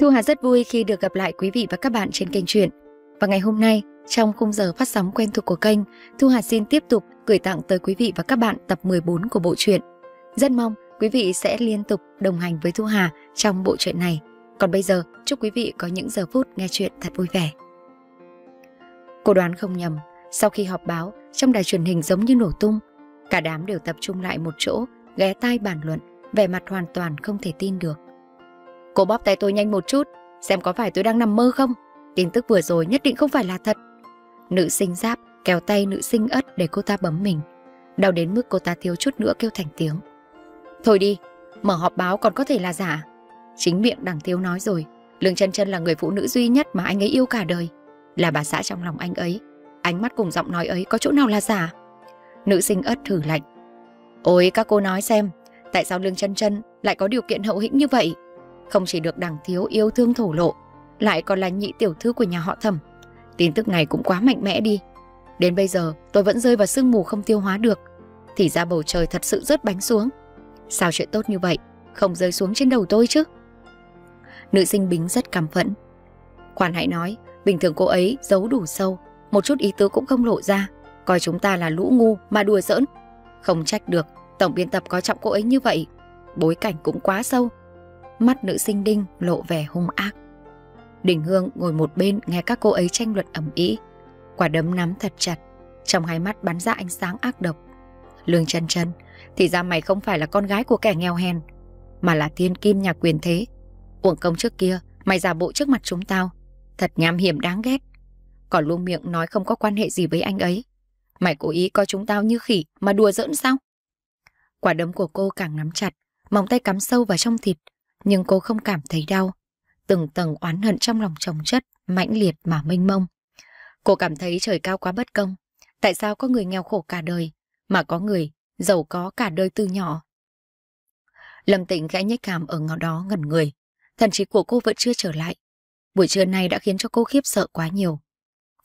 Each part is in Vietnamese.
Thu Hà rất vui khi được gặp lại quý vị và các bạn trên kênh truyện. Và ngày hôm nay, trong khung giờ phát sóng quen thuộc của kênh, Thu Hà xin tiếp tục gửi tặng tới quý vị và các bạn tập 14 của bộ truyện. Rất mong quý vị sẽ liên tục đồng hành với Thu Hà trong bộ truyện này. Còn bây giờ, chúc quý vị có những giờ phút nghe truyện thật vui vẻ. Cô đoán không nhầm, sau khi họp báo, trong đài truyền hình giống như nổ tung, cả đám đều tập trung lại một chỗ, ghé tai bàn luận, vẻ mặt hoàn toàn không thể tin được. Cô bóp tay tôi nhanh một chút, xem có phải tôi đang nằm mơ không? Tin tức vừa rồi nhất định không phải là thật. Nữ sinh giáp kéo tay nữ sinh ất để cô ta bấm mình. Đau đến mức cô ta thiếu chút nữa kêu thành tiếng. Thôi đi, mở họp báo còn có thể là giả. Chính miệng đằng thiếu nói rồi, Lương chân chân là người phụ nữ duy nhất mà anh ấy yêu cả đời. Là bà xã trong lòng anh ấy. Ánh mắt cùng giọng nói ấy có chỗ nào là giả? Nữ sinh ất thử lạnh. Ôi các cô nói xem, tại sao Lương chân chân lại có điều kiện hậu hĩnh như vậy? không chỉ được đằng thiếu yêu thương thổ lộ, lại còn là nhị tiểu thư của nhà họ thẩm. Tin tức này cũng quá mạnh mẽ đi. Đến bây giờ tôi vẫn rơi vào sương mù không tiêu hóa được. Thì ra bầu trời thật sự rớt bánh xuống. Sao chuyện tốt như vậy, không rơi xuống trên đầu tôi chứ? Nữ sinh Bính rất cảm phẫn. Khoan hãy nói, bình thường cô ấy giấu đủ sâu, một chút ý tứ cũng không lộ ra, coi chúng ta là lũ ngu mà đùa giỡn. Không trách được, tổng biên tập có trọng cô ấy như vậy. Bối cảnh cũng quá sâu, mắt nữ sinh đinh lộ vẻ hung ác. Đình Hương ngồi một bên nghe các cô ấy tranh luận ầm ĩ, quả đấm nắm thật chặt, trong hai mắt bắn ra ánh sáng ác độc. Lương chân chân, thì ra mày không phải là con gái của kẻ nghèo hèn, mà là thiên kim nhà quyền thế. Uổng công trước kia, mày giả bộ trước mặt chúng tao, thật nham hiểm đáng ghét. Còn luôn miệng nói không có quan hệ gì với anh ấy. Mày cố ý coi chúng tao như khỉ mà đùa giỡn sao? Quả đấm của cô càng nắm chặt, móng tay cắm sâu vào trong thịt, nhưng cô không cảm thấy đau. Từng tầng oán hận trong lòng chồng chất, mãnh liệt mà mênh mông. Cô cảm thấy trời cao quá bất công. Tại sao có người nghèo khổ cả đời, mà có người giàu có cả đời từ nhỏ? Lâm Tịnh gãy nhếch cảm ở ngõ đó ngẩn người. Thần trí của cô vẫn chưa trở lại. Buổi trưa nay đã khiến cho cô khiếp sợ quá nhiều.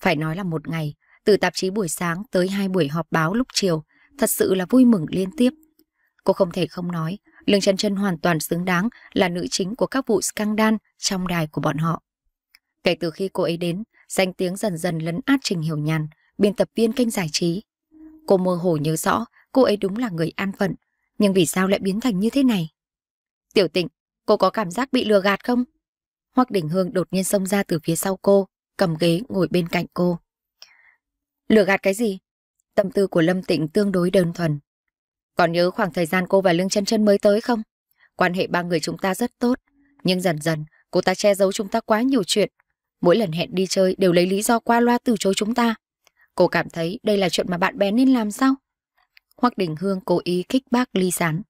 Phải nói là một ngày, từ tạp chí buổi sáng tới hai buổi họp báo lúc chiều, thật sự là vui mừng liên tiếp. Cô không thể không nói, Lương Chân Chân hoàn toàn xứng đáng là nữ chính của các vụ scandal trong đài của bọn họ. Kể từ khi cô ấy đến, danh tiếng dần dần lấn át Trình Hiểu Nhàn, biên tập viên kênh giải trí. Cô mơ hồ nhớ rõ cô ấy đúng là người an phận, nhưng vì sao lại biến thành như thế này? Tiểu tịnh, cô có cảm giác bị lừa gạt không? hoặc đỉnh Hương đột nhiên xông ra từ phía sau cô, cầm ghế ngồi bên cạnh cô. Lừa gạt cái gì? Tâm tư của Lâm Tịnh tương đối đơn thuần, còn nhớ khoảng thời gian cô và Lương chân chân mới tới không? Quan hệ ba người chúng ta rất tốt, nhưng dần dần cô ta che giấu chúng ta quá nhiều chuyện. Mỗi lần hẹn đi chơi đều lấy lý do qua loa từ chối chúng ta. Cô cảm thấy đây là chuyện mà bạn bè nên làm sao? Hoắc Đình Hương cố ý kích bác ly sán.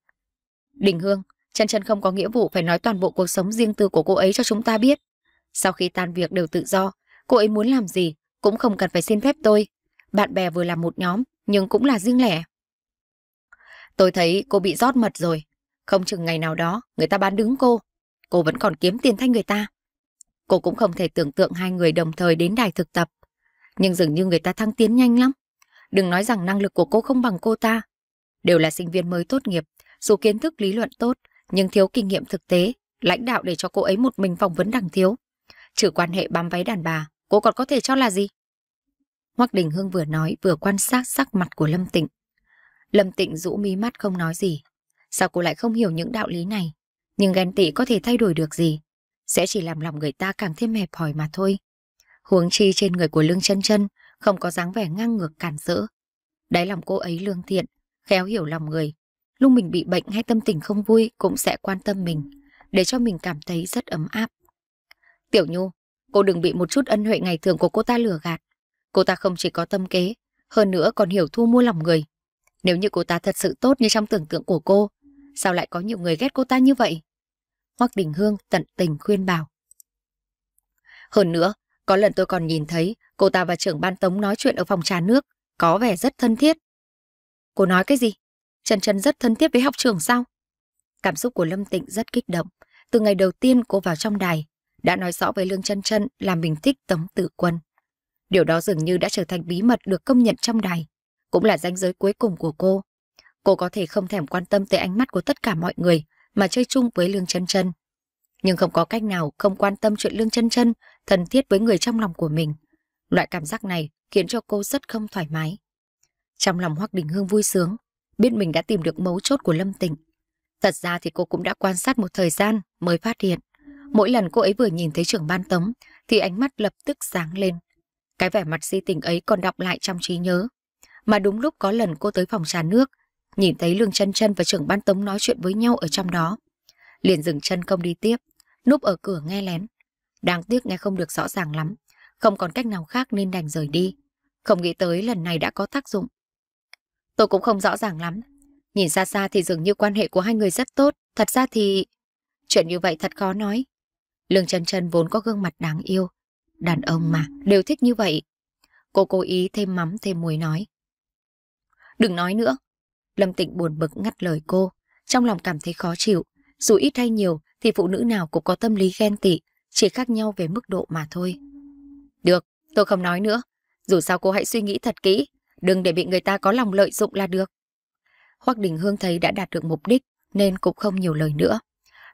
Đình Hương, chân chân không có nghĩa vụ phải nói toàn bộ cuộc sống riêng tư của cô ấy cho chúng ta biết. Sau khi tan việc đều tự do, cô ấy muốn làm gì cũng không cần phải xin phép tôi. Bạn bè vừa là một nhóm nhưng cũng là riêng lẻ. Tôi thấy cô bị rót mật rồi. Không chừng ngày nào đó người ta bán đứng cô. Cô vẫn còn kiếm tiền thay người ta. Cô cũng không thể tưởng tượng hai người đồng thời đến đài thực tập. Nhưng dường như người ta thăng tiến nhanh lắm. Đừng nói rằng năng lực của cô không bằng cô ta. Đều là sinh viên mới tốt nghiệp, dù kiến thức lý luận tốt, nhưng thiếu kinh nghiệm thực tế, lãnh đạo để cho cô ấy một mình phỏng vấn đằng thiếu. Trừ quan hệ bám váy đàn bà, cô còn có thể cho là gì? Hoắc Đình Hương vừa nói vừa quan sát sắc mặt của Lâm Tịnh. Lâm Tịnh rũ mi mắt không nói gì. Sao cô lại không hiểu những đạo lý này? Nhưng ghen tị có thể thay đổi được gì? Sẽ chỉ làm lòng người ta càng thêm mệt mỏi mà thôi. Huống chi trên người của Lương chân chân không có dáng vẻ ngang ngược cản rỡ. Đáy lòng cô ấy lương thiện, khéo hiểu lòng người. Lúc mình bị bệnh hay tâm tình không vui cũng sẽ quan tâm mình, để cho mình cảm thấy rất ấm áp. Tiểu Nhu, cô đừng bị một chút ân huệ ngày thường của cô ta lừa gạt. Cô ta không chỉ có tâm kế, hơn nữa còn hiểu thu mua lòng người, nếu như cô ta thật sự tốt như trong tưởng tượng của cô, sao lại có nhiều người ghét cô ta như vậy? Hoắc Đình Hương tận tình khuyên bảo. Hơn nữa, có lần tôi còn nhìn thấy cô ta và trưởng ban tống nói chuyện ở phòng trà nước, có vẻ rất thân thiết. Cô nói cái gì? Trần Trần rất thân thiết với học trường sao? Cảm xúc của Lâm Tịnh rất kích động. Từ ngày đầu tiên cô vào trong đài, đã nói rõ với Lương Trân Trân là mình thích Tống Tử Quân. Điều đó dường như đã trở thành bí mật được công nhận trong đài cũng là ranh giới cuối cùng của cô. Cô có thể không thèm quan tâm tới ánh mắt của tất cả mọi người mà chơi chung với Lương Chân Chân. Nhưng không có cách nào không quan tâm chuyện Lương Chân Chân thân thiết với người trong lòng của mình. Loại cảm giác này khiến cho cô rất không thoải mái. Trong lòng Hoắc Đình Hương vui sướng, biết mình đã tìm được mấu chốt của Lâm Tịnh. Thật ra thì cô cũng đã quan sát một thời gian mới phát hiện. Mỗi lần cô ấy vừa nhìn thấy trưởng ban tống thì ánh mắt lập tức sáng lên. Cái vẻ mặt di tình ấy còn đọc lại trong trí nhớ. Mà đúng lúc có lần cô tới phòng trà nước, nhìn thấy Lương chân chân và trưởng ban tống nói chuyện với nhau ở trong đó. Liền dừng chân công đi tiếp, núp ở cửa nghe lén. Đáng tiếc nghe không được rõ ràng lắm, không còn cách nào khác nên đành rời đi. Không nghĩ tới lần này đã có tác dụng. Tôi cũng không rõ ràng lắm. Nhìn xa xa thì dường như quan hệ của hai người rất tốt. Thật ra thì... Chuyện như vậy thật khó nói. Lương Trần Trần vốn có gương mặt đáng yêu. Đàn ông mà, đều thích như vậy. Cô cố ý thêm mắm thêm muối nói. Đừng nói nữa. Lâm Tịnh buồn bực ngắt lời cô, trong lòng cảm thấy khó chịu. Dù ít hay nhiều thì phụ nữ nào cũng có tâm lý ghen tị, chỉ khác nhau về mức độ mà thôi. Được, tôi không nói nữa. Dù sao cô hãy suy nghĩ thật kỹ, đừng để bị người ta có lòng lợi dụng là được. Hoác Đình Hương thấy đã đạt được mục đích nên cũng không nhiều lời nữa.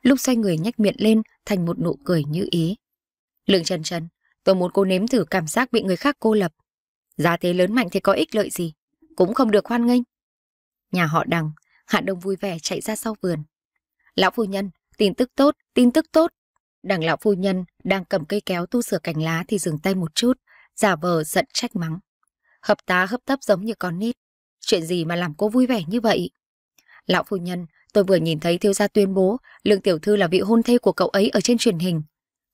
Lúc xoay người nhếch miệng lên thành một nụ cười như ý. Lương Trần Trần, tôi muốn cô nếm thử cảm giác bị người khác cô lập. Giá thế lớn mạnh thì có ích lợi gì? cũng không được hoan nghênh. Nhà họ đằng, Hạ Đông vui vẻ chạy ra sau vườn. Lão phu nhân, tin tức tốt, tin tức tốt. Đằng lão phu nhân đang cầm cây kéo tu sửa cành lá thì dừng tay một chút, giả vờ giận trách mắng. Hợp tá hấp tấp giống như con nít. Chuyện gì mà làm cô vui vẻ như vậy? Lão phu nhân, tôi vừa nhìn thấy thiếu gia tuyên bố lượng Tiểu Thư là vị hôn thê của cậu ấy ở trên truyền hình.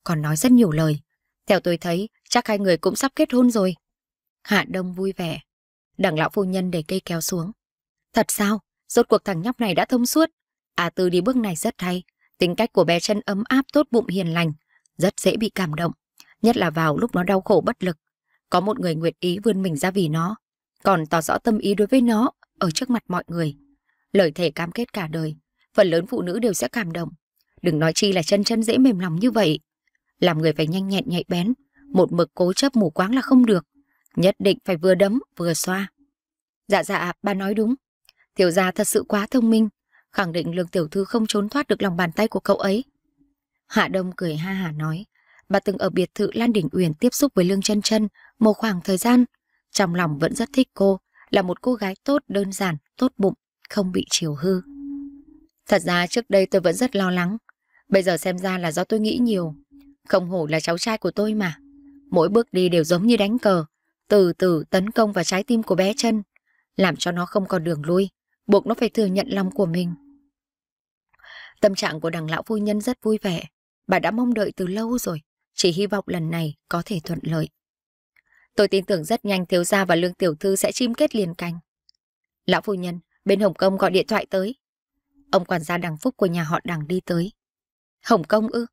Còn nói rất nhiều lời. Theo tôi thấy, chắc hai người cũng sắp kết hôn rồi. Hạ Đông vui vẻ. Đằng lão phu nhân để cây kéo xuống. Thật sao? Rốt cuộc thằng nhóc này đã thông suốt. À Tư đi bước này rất hay. Tính cách của bé chân ấm áp tốt bụng hiền lành. Rất dễ bị cảm động. Nhất là vào lúc nó đau khổ bất lực. Có một người nguyện ý vươn mình ra vì nó. Còn tỏ rõ tâm ý đối với nó ở trước mặt mọi người. Lời thề cam kết cả đời. Phần lớn phụ nữ đều sẽ cảm động. Đừng nói chi là chân chân dễ mềm lòng như vậy. Làm người phải nhanh nhẹn nhạy bén. Một mực cố chấp mù quáng là không được. Nhất định phải vừa đấm vừa xoa. Dạ dạ, bà nói đúng. Tiểu gia thật sự quá thông minh, khẳng định lương tiểu thư không trốn thoát được lòng bàn tay của cậu ấy. Hạ Đông cười ha hả nói, bà từng ở biệt thự Lan đỉnh Uyển tiếp xúc với Lương Chân Chân một khoảng thời gian, trong lòng vẫn rất thích cô, là một cô gái tốt đơn giản, tốt bụng, không bị chiều hư. Thật ra trước đây tôi vẫn rất lo lắng, bây giờ xem ra là do tôi nghĩ nhiều, không hổ là cháu trai của tôi mà. Mỗi bước đi đều giống như đánh cờ, từ từ tấn công vào trái tim của bé chân, làm cho nó không còn đường lui, buộc nó phải thừa nhận lòng của mình. Tâm trạng của đằng lão phu nhân rất vui vẻ, bà đã mong đợi từ lâu rồi, chỉ hy vọng lần này có thể thuận lợi. Tôi tin tưởng rất nhanh thiếu gia và lương tiểu thư sẽ chim kết liền canh. Lão phu nhân, bên Hồng Kông gọi điện thoại tới. Ông quản gia đằng phúc của nhà họ đằng đi tới. Hồng Kông ư?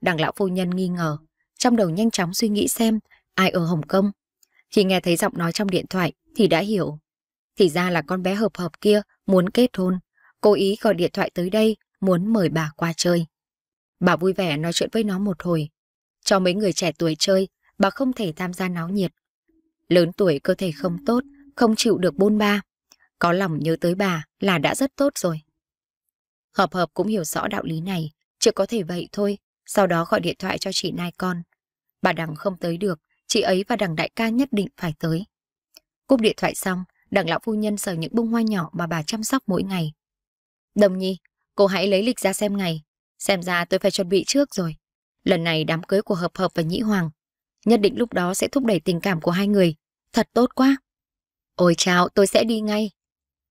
Đằng lão phu nhân nghi ngờ, trong đầu nhanh chóng suy nghĩ xem ai ở Hồng Kông khi nghe thấy giọng nói trong điện thoại thì đã hiểu. Thì ra là con bé hợp hợp kia muốn kết hôn, cố ý gọi điện thoại tới đây muốn mời bà qua chơi. Bà vui vẻ nói chuyện với nó một hồi. Cho mấy người trẻ tuổi chơi, bà không thể tham gia náo nhiệt. Lớn tuổi cơ thể không tốt, không chịu được bôn ba. Có lòng nhớ tới bà là đã rất tốt rồi. Hợp hợp cũng hiểu rõ đạo lý này, chưa có thể vậy thôi, sau đó gọi điện thoại cho chị Nai con. Bà đằng không tới được, chị ấy và đằng đại ca nhất định phải tới. Cúp điện thoại xong, đằng lão phu nhân sờ những bông hoa nhỏ mà bà chăm sóc mỗi ngày. Đồng nhi, cô hãy lấy lịch ra xem ngày. Xem ra tôi phải chuẩn bị trước rồi. Lần này đám cưới của Hợp Hợp và Nhĩ Hoàng. Nhất định lúc đó sẽ thúc đẩy tình cảm của hai người. Thật tốt quá. Ôi chào, tôi sẽ đi ngay.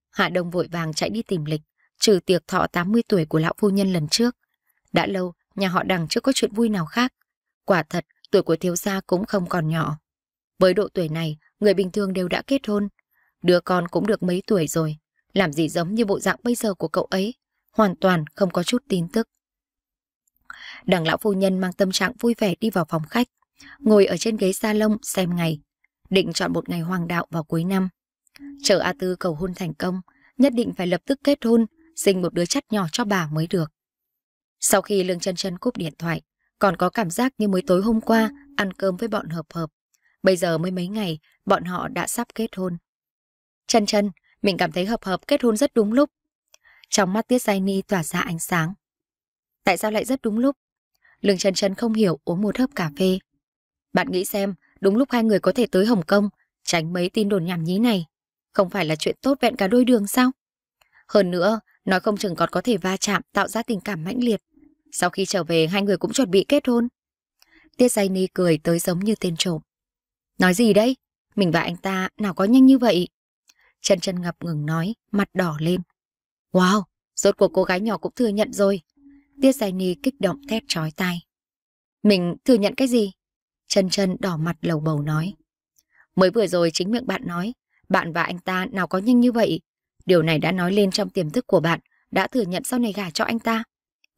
Hạ Đông vội vàng chạy đi tìm lịch, trừ tiệc thọ 80 tuổi của lão phu nhân lần trước. Đã lâu, nhà họ đằng chưa có chuyện vui nào khác. Quả thật, Tuổi của thiếu gia cũng không còn nhỏ. Với độ tuổi này, người bình thường đều đã kết hôn. Đứa con cũng được mấy tuổi rồi. Làm gì giống như bộ dạng bây giờ của cậu ấy. Hoàn toàn không có chút tin tức. Đằng lão phu nhân mang tâm trạng vui vẻ đi vào phòng khách. Ngồi ở trên ghế salon xem ngày. Định chọn một ngày hoàng đạo vào cuối năm. Chờ A Tư cầu hôn thành công. Nhất định phải lập tức kết hôn. Sinh một đứa chắt nhỏ cho bà mới được. Sau khi Lương chân chân cúp điện thoại, còn có cảm giác như mới tối hôm qua ăn cơm với bọn hợp hợp. Bây giờ mới mấy ngày, bọn họ đã sắp kết hôn. Chân chân, mình cảm thấy hợp hợp kết hôn rất đúng lúc. Trong mắt Tiết Giai Ni tỏa ra ánh sáng. Tại sao lại rất đúng lúc? Lương chân chân không hiểu uống một hớp cà phê. Bạn nghĩ xem, đúng lúc hai người có thể tới Hồng Kông, tránh mấy tin đồn nhảm nhí này. Không phải là chuyện tốt vẹn cả đôi đường sao? Hơn nữa, nói không chừng còn có thể va chạm tạo ra tình cảm mãnh liệt. Sau khi trở về hai người cũng chuẩn bị kết hôn. Tiết Giai Ni cười tới giống như tên trộm. Nói gì đấy? Mình và anh ta nào có nhanh như vậy? Chân chân ngập ngừng nói, mặt đỏ lên. Wow, rốt cuộc cô gái nhỏ cũng thừa nhận rồi. Tiết Giai Ni kích động thét chói tai. Mình thừa nhận cái gì? Chân chân đỏ mặt lầu bầu nói. Mới vừa rồi chính miệng bạn nói, bạn và anh ta nào có nhanh như vậy? Điều này đã nói lên trong tiềm thức của bạn, đã thừa nhận sau này gả cho anh ta.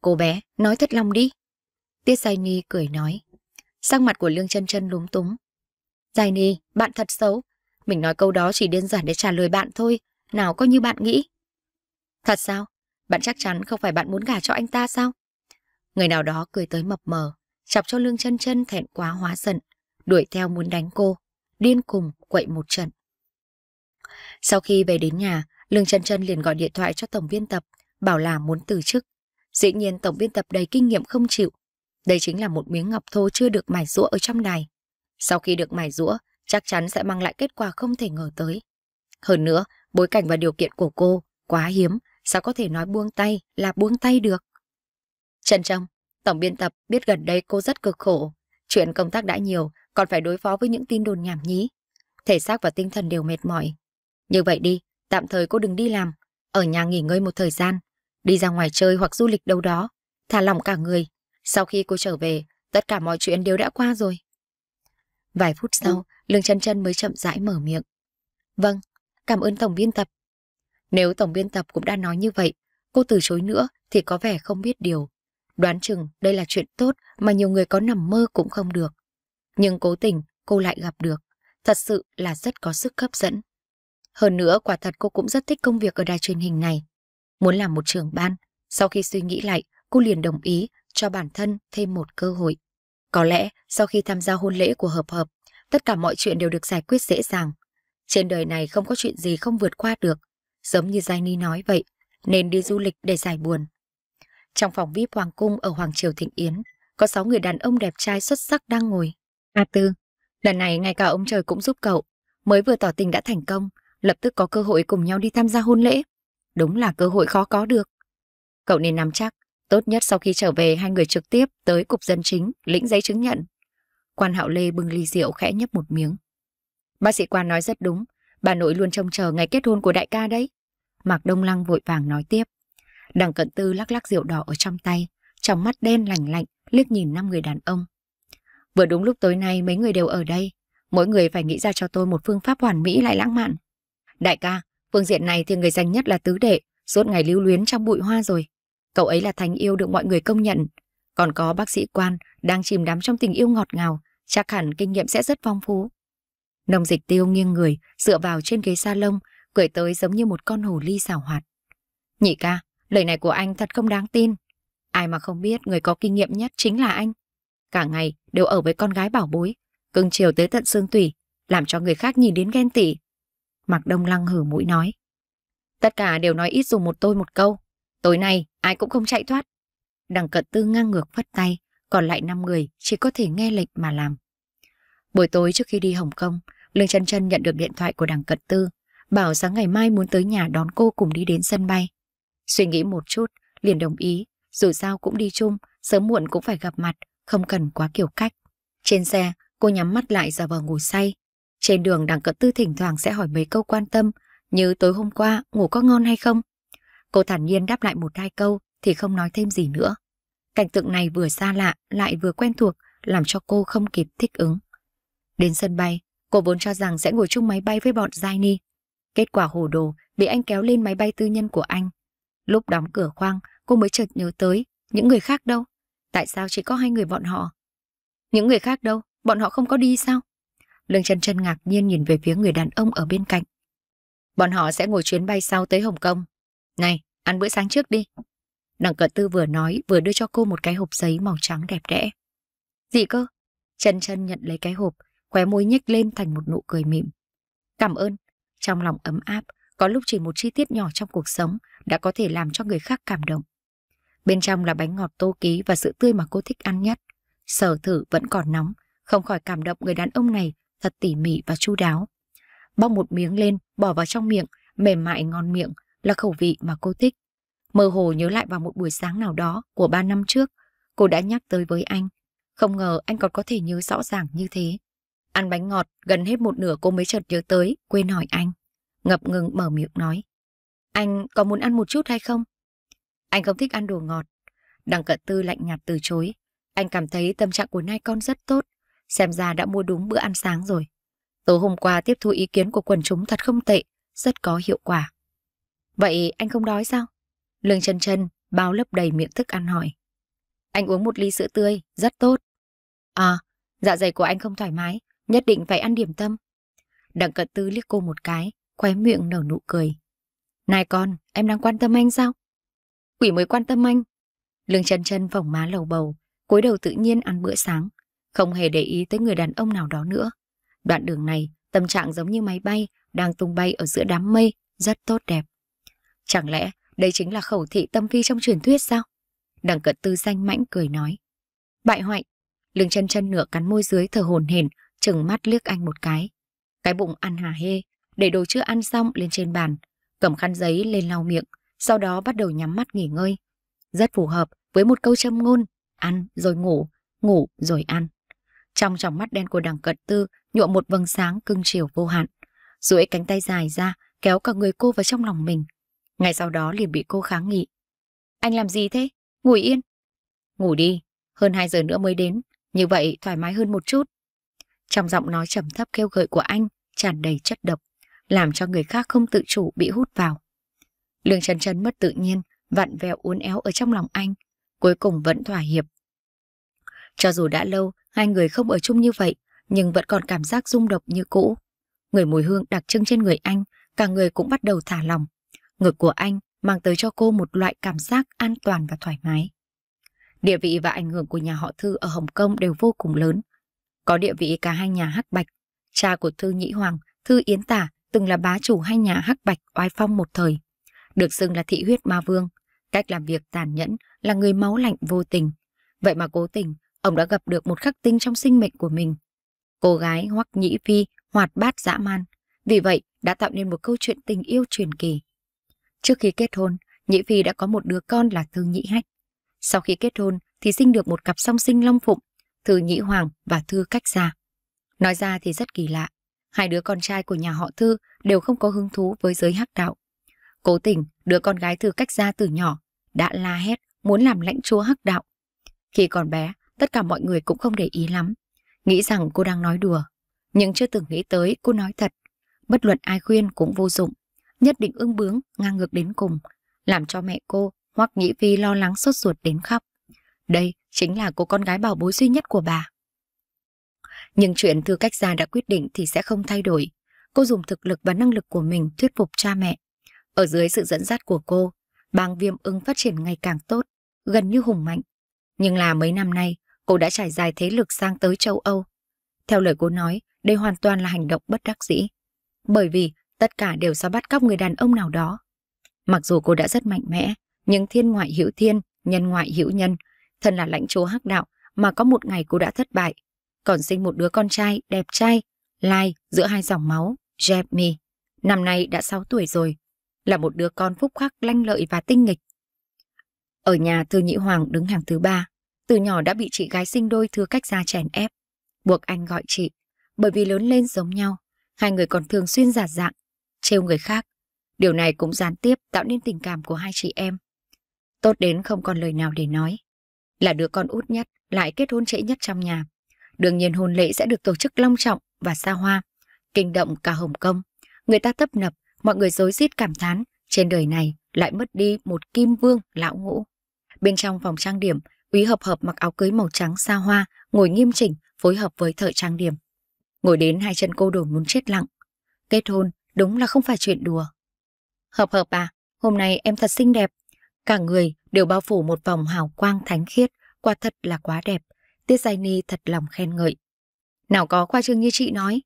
Cô bé, nói thật lòng đi. Tiết Giai Ni cười nói. Sắc mặt của Lương chân chân lúng túng. Giai Ni, bạn thật xấu. Mình nói câu đó chỉ đơn giản để trả lời bạn thôi. Nào có như bạn nghĩ. Thật sao? Bạn chắc chắn không phải bạn muốn gả cho anh ta sao? Người nào đó cười tới mập mờ, chọc cho Lương chân chân thẹn quá hóa giận, đuổi theo muốn đánh cô, điên cùng quậy một trận. Sau khi về đến nhà, Lương chân chân liền gọi điện thoại cho tổng biên tập, bảo là muốn từ chức. Dĩ nhiên tổng biên tập đầy kinh nghiệm không chịu. Đây chính là một miếng ngọc thô chưa được mài rũa ở trong này Sau khi được mài rũa, chắc chắn sẽ mang lại kết quả không thể ngờ tới. Hơn nữa, bối cảnh và điều kiện của cô quá hiếm, sao có thể nói buông tay là buông tay được. Trần Trông, tổng biên tập biết gần đây cô rất cực khổ. Chuyện công tác đã nhiều, còn phải đối phó với những tin đồn nhảm nhí. Thể xác và tinh thần đều mệt mỏi. Như vậy đi, tạm thời cô đừng đi làm, ở nhà nghỉ ngơi một thời gian, đi ra ngoài chơi hoặc du lịch đâu đó, thả lỏng cả người. Sau khi cô trở về, tất cả mọi chuyện đều đã qua rồi. Vài phút sau, ừ. Lương chân chân mới chậm rãi mở miệng. Vâng, cảm ơn tổng biên tập. Nếu tổng biên tập cũng đã nói như vậy, cô từ chối nữa thì có vẻ không biết điều. Đoán chừng đây là chuyện tốt mà nhiều người có nằm mơ cũng không được. Nhưng cố tình cô lại gặp được, thật sự là rất có sức hấp dẫn. Hơn nữa quả thật cô cũng rất thích công việc ở đài truyền hình này muốn làm một trưởng ban. Sau khi suy nghĩ lại, cô liền đồng ý cho bản thân thêm một cơ hội. Có lẽ sau khi tham gia hôn lễ của Hợp Hợp, tất cả mọi chuyện đều được giải quyết dễ dàng. Trên đời này không có chuyện gì không vượt qua được, giống như Giai Ni nói vậy, nên đi du lịch để giải buồn. Trong phòng VIP Hoàng Cung ở Hoàng Triều Thịnh Yến, có 6 người đàn ông đẹp trai xuất sắc đang ngồi. A Tư, lần này ngay cả ông trời cũng giúp cậu, mới vừa tỏ tình đã thành công, lập tức có cơ hội cùng nhau đi tham gia hôn lễ. Đúng là cơ hội khó có được. Cậu nên nắm chắc, tốt nhất sau khi trở về hai người trực tiếp tới cục dân chính, lĩnh giấy chứng nhận. Quan Hạo Lê bưng ly rượu khẽ nhấp một miếng. Bác sĩ quan nói rất đúng, bà nội luôn trông chờ ngày kết hôn của đại ca đấy. Mạc Đông Lăng vội vàng nói tiếp. Đằng cận tư lắc lắc rượu đỏ ở trong tay, trong mắt đen lành lạnh, liếc nhìn năm người đàn ông. Vừa đúng lúc tối nay mấy người đều ở đây, mỗi người phải nghĩ ra cho tôi một phương pháp hoàn mỹ lại lãng mạn. Đại ca, Phương diện này thì người danh nhất là tứ đệ, suốt ngày lưu luyến trong bụi hoa rồi. Cậu ấy là thánh yêu được mọi người công nhận. Còn có bác sĩ quan đang chìm đắm trong tình yêu ngọt ngào, chắc hẳn kinh nghiệm sẽ rất phong phú. Nông dịch tiêu nghiêng người, dựa vào trên ghế salon, cười tới giống như một con hồ ly xảo hoạt. Nhị ca, lời này của anh thật không đáng tin. Ai mà không biết người có kinh nghiệm nhất chính là anh. Cả ngày đều ở với con gái bảo bối, cưng chiều tới tận xương tủy, làm cho người khác nhìn đến ghen tị. Mạc Đông Lăng hử mũi nói. Tất cả đều nói ít dù một tôi một câu. Tối nay ai cũng không chạy thoát. Đằng cận tư ngang ngược phất tay, còn lại 5 người chỉ có thể nghe lệnh mà làm. Buổi tối trước khi đi Hồng Kông, Lương Trân Trân nhận được điện thoại của đằng cận tư, bảo sáng ngày mai muốn tới nhà đón cô cùng đi đến sân bay. Suy nghĩ một chút, liền đồng ý, dù sao cũng đi chung, sớm muộn cũng phải gặp mặt, không cần quá kiểu cách. Trên xe, cô nhắm mắt lại giả vờ ngủ say, trên đường đằng cận tư thỉnh thoảng sẽ hỏi mấy câu quan tâm, như tối hôm qua ngủ có ngon hay không. Cô thản nhiên đáp lại một hai câu thì không nói thêm gì nữa. Cảnh tượng này vừa xa lạ lại vừa quen thuộc làm cho cô không kịp thích ứng. Đến sân bay, cô vốn cho rằng sẽ ngồi chung máy bay với bọn Jaini. Kết quả hồ đồ bị anh kéo lên máy bay tư nhân của anh. Lúc đóng cửa khoang, cô mới chợt nhớ tới những người khác đâu. Tại sao chỉ có hai người bọn họ? Những người khác đâu? Bọn họ không có đi sao? Lương chân chân ngạc nhiên nhìn về phía người đàn ông ở bên cạnh. Bọn họ sẽ ngồi chuyến bay sau tới Hồng Kông. Này, ăn bữa sáng trước đi. Đặng cận tư vừa nói vừa đưa cho cô một cái hộp giấy màu trắng đẹp đẽ. Gì cơ? Chân chân nhận lấy cái hộp, khóe môi nhếch lên thành một nụ cười mỉm. Cảm ơn, trong lòng ấm áp, có lúc chỉ một chi tiết nhỏ trong cuộc sống đã có thể làm cho người khác cảm động. Bên trong là bánh ngọt tô ký và sữa tươi mà cô thích ăn nhất. Sở thử vẫn còn nóng, không khỏi cảm động người đàn ông này thật tỉ mỉ và chu đáo. Bóc một miếng lên, bỏ vào trong miệng, mềm mại ngon miệng, là khẩu vị mà cô thích. Mơ hồ nhớ lại vào một buổi sáng nào đó của ba năm trước, cô đã nhắc tới với anh. Không ngờ anh còn có thể nhớ rõ ràng như thế. Ăn bánh ngọt, gần hết một nửa cô mới chợt nhớ tới, quên hỏi anh. Ngập ngừng mở miệng nói. Anh có muốn ăn một chút hay không? Anh không thích ăn đồ ngọt. Đằng cận tư lạnh nhạt từ chối. Anh cảm thấy tâm trạng của nai con rất tốt, xem ra đã mua đúng bữa ăn sáng rồi. Tối hôm qua tiếp thu ý kiến của quần chúng thật không tệ, rất có hiệu quả. Vậy anh không đói sao? Lương chân chân bao lấp đầy miệng thức ăn hỏi. Anh uống một ly sữa tươi, rất tốt. À, dạ dày của anh không thoải mái, nhất định phải ăn điểm tâm. Đặng cận tư liếc cô một cái, khóe miệng nở nụ cười. Này con, em đang quan tâm anh sao? Quỷ mới quan tâm anh. Lương chân chân phỏng má lầu bầu, cúi đầu tự nhiên ăn bữa sáng, không hề để ý tới người đàn ông nào đó nữa. Đoạn đường này, tâm trạng giống như máy bay đang tung bay ở giữa đám mây, rất tốt đẹp. Chẳng lẽ đây chính là khẩu thị tâm phi trong truyền thuyết sao? Đằng cận tư danh mãnh cười nói. Bại hoại, lương chân chân nửa cắn môi dưới thở hồn hển, chừng mắt liếc anh một cái. Cái bụng ăn hà hê, để đồ chưa ăn xong lên trên bàn, cầm khăn giấy lên lau miệng, sau đó bắt đầu nhắm mắt nghỉ ngơi. Rất phù hợp với một câu châm ngôn, ăn rồi ngủ, ngủ rồi ăn. Trong tròng mắt đen của đằng cận tư nhuộm một vầng sáng cưng chiều vô hạn. duỗi cánh tay dài ra, kéo cả người cô vào trong lòng mình. Ngay sau đó liền bị cô kháng nghị. Anh làm gì thế? ngủ yên. Ngủ đi, hơn 2 giờ nữa mới đến, như vậy thoải mái hơn một chút. Trong giọng nói trầm thấp kêu gợi của anh, tràn đầy chất độc, làm cho người khác không tự chủ bị hút vào. Lương Trần Trần mất tự nhiên, vặn vẹo uốn éo ở trong lòng anh, cuối cùng vẫn thỏa hiệp. Cho dù đã lâu, Hai người không ở chung như vậy, nhưng vẫn còn cảm giác rung độc như cũ. Người mùi hương đặc trưng trên người anh, cả người cũng bắt đầu thả lòng. Ngực của anh mang tới cho cô một loại cảm giác an toàn và thoải mái. Địa vị và ảnh hưởng của nhà họ Thư ở Hồng Kông đều vô cùng lớn. Có địa vị cả hai nhà Hắc Bạch, cha của Thư Nhĩ Hoàng, Thư Yến Tả từng là bá chủ hai nhà Hắc Bạch oai phong một thời, được xưng là thị huyết ma vương, cách làm việc tàn nhẫn là người máu lạnh vô tình. Vậy mà cố tình ông đã gặp được một khắc tinh trong sinh mệnh của mình. Cô gái hoắc nhĩ phi, hoạt bát dã man, vì vậy đã tạo nên một câu chuyện tình yêu truyền kỳ. Trước khi kết hôn, Nhĩ Phi đã có một đứa con là Thư Nhĩ Hách. Sau khi kết hôn thì sinh được một cặp song sinh Long Phụng, Thư Nhĩ Hoàng và Thư Cách Gia. Nói ra thì rất kỳ lạ, hai đứa con trai của nhà họ Thư đều không có hứng thú với giới hắc đạo. Cố tình, đứa con gái Thư Cách Gia từ nhỏ đã la hét muốn làm lãnh chúa hắc đạo. Khi còn bé, Tất cả mọi người cũng không để ý lắm, nghĩ rằng cô đang nói đùa, nhưng chưa từng nghĩ tới cô nói thật. Bất luận ai khuyên cũng vô dụng, nhất định ưng bướng, ngang ngược đến cùng, làm cho mẹ cô hoặc Nhĩ Vi lo lắng sốt ruột đến khóc. Đây chính là cô con gái bảo bối duy nhất của bà. Nhưng chuyện thư cách gia đã quyết định thì sẽ không thay đổi. Cô dùng thực lực và năng lực của mình thuyết phục cha mẹ. Ở dưới sự dẫn dắt của cô, bang viêm ưng phát triển ngày càng tốt, gần như hùng mạnh. Nhưng là mấy năm nay, cô đã trải dài thế lực sang tới châu Âu. Theo lời cô nói, đây hoàn toàn là hành động bất đắc dĩ. Bởi vì tất cả đều do bắt cóc người đàn ông nào đó. Mặc dù cô đã rất mạnh mẽ, nhưng thiên ngoại hữu thiên, nhân ngoại hữu nhân, thân là lãnh chúa hắc đạo mà có một ngày cô đã thất bại. Còn sinh một đứa con trai đẹp trai, lai giữa hai dòng máu, Jeremy. Năm nay đã 6 tuổi rồi, là một đứa con phúc khắc lanh lợi và tinh nghịch. Ở nhà Thư Nhĩ Hoàng đứng hàng thứ ba, từ nhỏ đã bị chị gái sinh đôi thưa cách ra chèn ép, buộc anh gọi chị, bởi vì lớn lên giống nhau, hai người còn thường xuyên giả dạng, trêu người khác. Điều này cũng gián tiếp tạo nên tình cảm của hai chị em. Tốt đến không còn lời nào để nói. Là đứa con út nhất, lại kết hôn trễ nhất trong nhà. Đương nhiên hôn lễ sẽ được tổ chức long trọng và xa hoa, kinh động cả Hồng Kông. Người ta tấp nập, mọi người dối rít cảm thán, trên đời này lại mất đi một kim vương lão ngũ. Bên trong phòng trang điểm, Úy hợp hợp mặc áo cưới màu trắng xa hoa, ngồi nghiêm chỉnh, phối hợp với thợ trang điểm. Ngồi đến hai chân cô đổ muốn chết lặng. Kết hôn đúng là không phải chuyện đùa. Hợp hợp à, hôm nay em thật xinh đẹp. Cả người đều bao phủ một vòng hào quang thánh khiết, quả thật là quá đẹp. Tiết Giai Ni thật lòng khen ngợi. Nào có khoa trương như chị nói.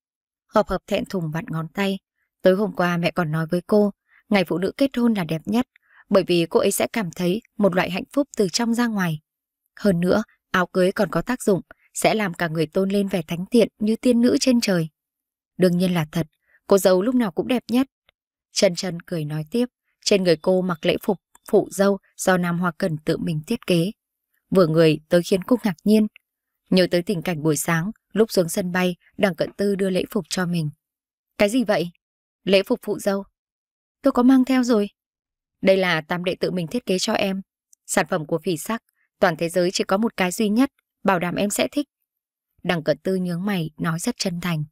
Hợp hợp thẹn thùng vặn ngón tay. Tối hôm qua mẹ còn nói với cô, ngày phụ nữ kết hôn là đẹp nhất, bởi vì cô ấy sẽ cảm thấy một loại hạnh phúc từ trong ra ngoài. Hơn nữa, áo cưới còn có tác dụng, sẽ làm cả người tôn lên vẻ thánh thiện như tiên nữ trên trời. Đương nhiên là thật, cô dâu lúc nào cũng đẹp nhất. Trần Trần cười nói tiếp, trên người cô mặc lễ phục phụ dâu do Nam Hoa Cần tự mình thiết kế. Vừa người tới khiến cô ngạc nhiên. Nhớ tới tình cảnh buổi sáng, lúc xuống sân bay, đằng cận tư đưa lễ phục cho mình. Cái gì vậy? Lễ phục phụ dâu. Tôi có mang theo rồi. Đây là tam đệ tự mình thiết kế cho em. Sản phẩm của phỉ sắc, Toàn thế giới chỉ có một cái duy nhất, bảo đảm em sẽ thích. Đằng cận tư nhướng mày, nói rất chân thành.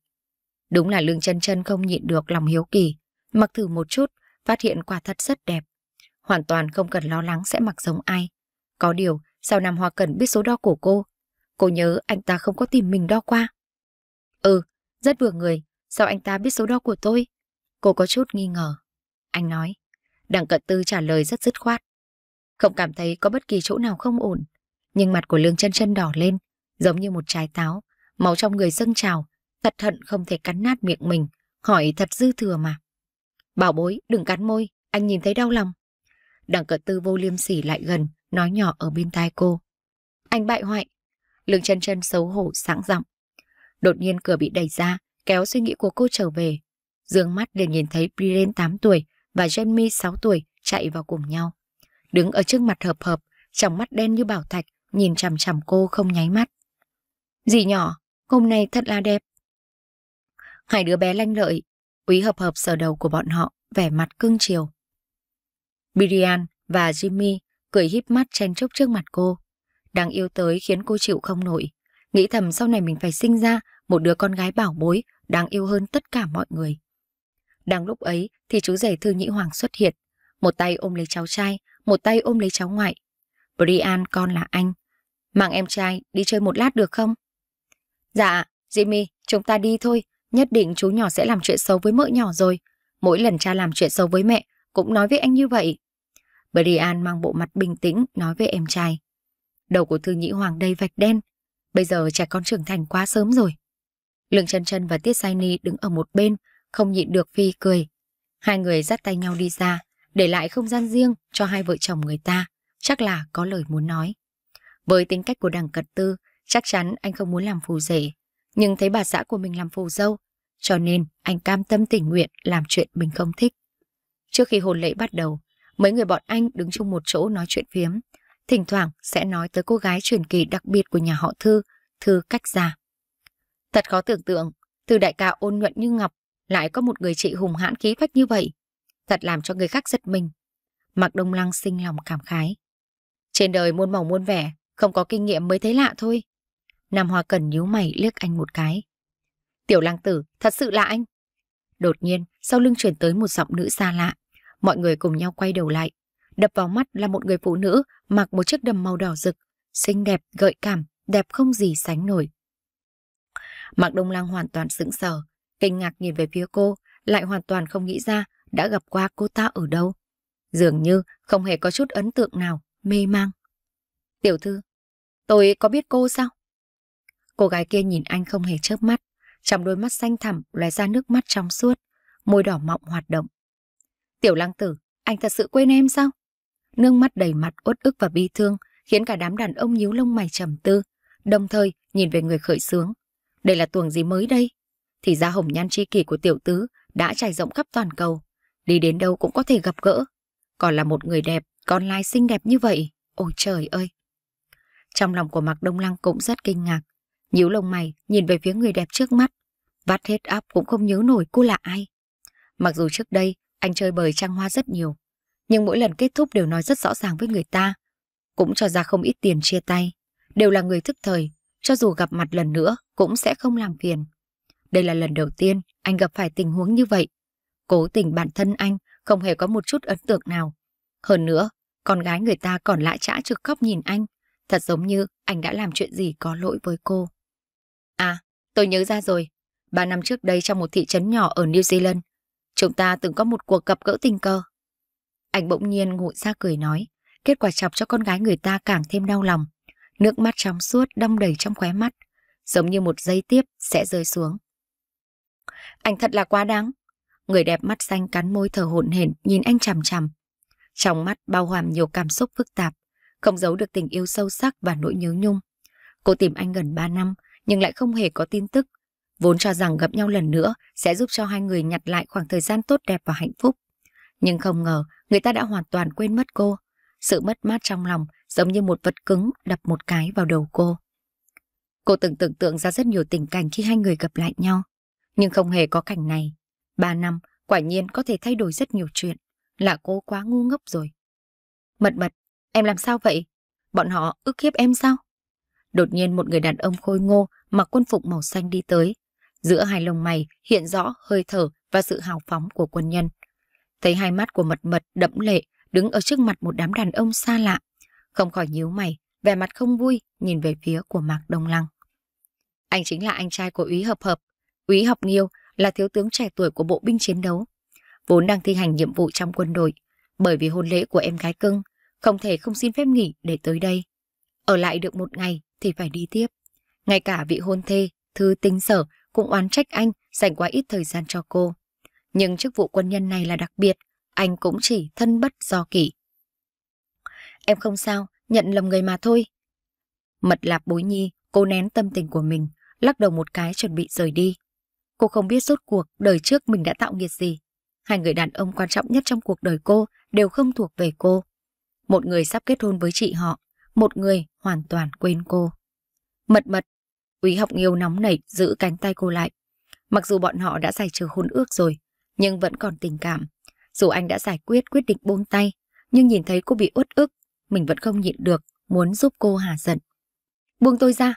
Đúng là lương chân chân không nhịn được lòng hiếu kỳ. Mặc thử một chút, phát hiện quả thật rất đẹp. Hoàn toàn không cần lo lắng sẽ mặc giống ai. Có điều, sau năm Hoa Cần biết số đo của cô? Cô nhớ anh ta không có tìm mình đo qua. Ừ, rất vừa người. Sao anh ta biết số đo của tôi? Cô có chút nghi ngờ. Anh nói. Đặng cận tư trả lời rất dứt khoát không cảm thấy có bất kỳ chỗ nào không ổn. Nhưng mặt của Lương chân chân đỏ lên, giống như một trái táo, máu trong người dâng trào, thật hận không thể cắn nát miệng mình, hỏi thật dư thừa mà. Bảo bối, đừng cắn môi, anh nhìn thấy đau lòng. đặng cờ tư vô liêm sỉ lại gần, nói nhỏ ở bên tai cô. Anh bại hoại. Lương chân chân xấu hổ sáng giọng. Đột nhiên cửa bị đẩy ra, kéo suy nghĩ của cô trở về. Dương mắt liền nhìn thấy Briren 8 tuổi và Jenny 6 tuổi chạy vào cùng nhau đứng ở trước mặt hợp hợp, trong mắt đen như bảo thạch, nhìn chằm chằm cô không nháy mắt. Dì nhỏ, hôm nay thật là đẹp. Hai đứa bé lanh lợi, quý hợp hợp sờ đầu của bọn họ, vẻ mặt cưng chiều. Birian và Jimmy cười híp mắt chen chúc trước mặt cô. Đáng yêu tới khiến cô chịu không nổi. Nghĩ thầm sau này mình phải sinh ra một đứa con gái bảo bối đáng yêu hơn tất cả mọi người. Đang lúc ấy thì chú rể Thư Nhĩ Hoàng xuất hiện một tay ôm lấy cháu trai, một tay ôm lấy cháu ngoại. Brian con là anh. Mang em trai đi chơi một lát được không? Dạ, Jimmy, chúng ta đi thôi. Nhất định chú nhỏ sẽ làm chuyện xấu với mỡ nhỏ rồi. Mỗi lần cha làm chuyện xấu với mẹ, cũng nói với anh như vậy. Brian mang bộ mặt bình tĩnh nói với em trai. Đầu của Thư Nhĩ Hoàng đầy vạch đen. Bây giờ trẻ con trưởng thành quá sớm rồi. Lương Trân Trân và Tiết Sai Ni đứng ở một bên, không nhịn được phi cười. Hai người dắt tay nhau đi ra, để lại không gian riêng cho hai vợ chồng người ta, chắc là có lời muốn nói. Với tính cách của đằng cật tư, chắc chắn anh không muốn làm phù rể, nhưng thấy bà xã của mình làm phù dâu, cho nên anh cam tâm tình nguyện làm chuyện mình không thích. Trước khi hôn lễ bắt đầu, mấy người bọn anh đứng chung một chỗ nói chuyện phiếm, thỉnh thoảng sẽ nói tới cô gái truyền kỳ đặc biệt của nhà họ Thư, Thư Cách Gia. Thật khó tưởng tượng, từ đại ca ôn nhuận như ngọc, lại có một người chị hùng hãn khí phách như vậy thật làm cho người khác giật mình. Mặc Đông Lăng sinh lòng cảm khái. Trên đời muôn màu muôn vẻ, không có kinh nghiệm mới thấy lạ thôi. Nam Hoa Cần nhíu mày liếc anh một cái. Tiểu Lăng Tử, thật sự là anh. Đột nhiên, sau lưng truyền tới một giọng nữ xa lạ. Mọi người cùng nhau quay đầu lại. Đập vào mắt là một người phụ nữ mặc một chiếc đầm màu đỏ rực. Xinh đẹp, gợi cảm, đẹp không gì sánh nổi. Mạc Đông Lang hoàn toàn sững sờ, kinh ngạc nhìn về phía cô, lại hoàn toàn không nghĩ ra đã gặp qua cô ta ở đâu. Dường như không hề có chút ấn tượng nào, mê mang. Tiểu thư, tôi có biết cô sao? Cô gái kia nhìn anh không hề chớp mắt, trong đôi mắt xanh thẳm lóe ra nước mắt trong suốt, môi đỏ mọng hoạt động. Tiểu lăng tử, anh thật sự quên em sao? nương mắt đầy mặt uất ức và bi thương khiến cả đám đàn ông nhíu lông mày trầm tư, đồng thời nhìn về người khởi sướng. Đây là tuồng gì mới đây? Thì ra hồng nhan tri kỷ của tiểu tứ đã trải rộng khắp toàn cầu. Đi đến đâu cũng có thể gặp gỡ. Còn là một người đẹp, con lai xinh đẹp như vậy. Ôi trời ơi! Trong lòng của Mạc Đông Lăng cũng rất kinh ngạc. Nhíu lông mày, nhìn về phía người đẹp trước mắt. Vắt hết áp cũng không nhớ nổi cô là ai. Mặc dù trước đây, anh chơi bời trăng hoa rất nhiều. Nhưng mỗi lần kết thúc đều nói rất rõ ràng với người ta. Cũng cho ra không ít tiền chia tay. Đều là người thức thời. Cho dù gặp mặt lần nữa, cũng sẽ không làm phiền. Đây là lần đầu tiên anh gặp phải tình huống như vậy. Cố tình bản thân anh không hề có một chút ấn tượng nào. Hơn nữa, con gái người ta còn lạ trã trực khóc nhìn anh. Thật giống như anh đã làm chuyện gì có lỗi với cô. À, tôi nhớ ra rồi. Ba năm trước đây trong một thị trấn nhỏ ở New Zealand, chúng ta từng có một cuộc gặp gỡ tình cờ. Anh bỗng nhiên ngụy ra cười nói, kết quả chọc cho con gái người ta càng thêm đau lòng. Nước mắt trong suốt đong đầy trong khóe mắt, giống như một giây tiếp sẽ rơi xuống. Anh thật là quá đáng, Người đẹp mắt xanh cắn môi thở hổn hển nhìn anh chằm chằm. Trong mắt bao hàm nhiều cảm xúc phức tạp, không giấu được tình yêu sâu sắc và nỗi nhớ nhung. Cô tìm anh gần 3 năm nhưng lại không hề có tin tức. Vốn cho rằng gặp nhau lần nữa sẽ giúp cho hai người nhặt lại khoảng thời gian tốt đẹp và hạnh phúc. Nhưng không ngờ người ta đã hoàn toàn quên mất cô. Sự mất mát trong lòng giống như một vật cứng đập một cái vào đầu cô. Cô từng tưởng tượng ra rất nhiều tình cảnh khi hai người gặp lại nhau. Nhưng không hề có cảnh này. Ba năm, quả nhiên có thể thay đổi rất nhiều chuyện. Là cô quá ngu ngốc rồi. Mật mật, em làm sao vậy? Bọn họ ức hiếp em sao? Đột nhiên một người đàn ông khôi ngô mặc quân phục màu xanh đi tới. Giữa hai lồng mày hiện rõ hơi thở và sự hào phóng của quân nhân. Thấy hai mắt của mật mật đẫm lệ đứng ở trước mặt một đám đàn ông xa lạ. Không khỏi nhíu mày, vẻ mặt không vui nhìn về phía của Mạc Đông Lăng. Anh chính là anh trai của úy hợp hợp. Úy học nghiêu là thiếu tướng trẻ tuổi của bộ binh chiến đấu, vốn đang thi hành nhiệm vụ trong quân đội, bởi vì hôn lễ của em gái cưng, không thể không xin phép nghỉ để tới đây. Ở lại được một ngày thì phải đi tiếp. Ngay cả vị hôn thê, thư tinh sở cũng oán trách anh dành quá ít thời gian cho cô. Nhưng chức vụ quân nhân này là đặc biệt, anh cũng chỉ thân bất do kỷ. Em không sao, nhận lầm người mà thôi. Mật lạp bối nhi, cô nén tâm tình của mình, lắc đầu một cái chuẩn bị rời đi. Cô không biết rốt cuộc đời trước mình đã tạo nghiệt gì. Hai người đàn ông quan trọng nhất trong cuộc đời cô đều không thuộc về cô. Một người sắp kết hôn với chị họ, một người hoàn toàn quên cô. Mật mật, Quý học nghiêu nóng nảy giữ cánh tay cô lại. Mặc dù bọn họ đã giải trừ hôn ước rồi, nhưng vẫn còn tình cảm. Dù anh đã giải quyết quyết định buông tay, nhưng nhìn thấy cô bị uất ức, mình vẫn không nhịn được, muốn giúp cô hà giận. Buông tôi ra.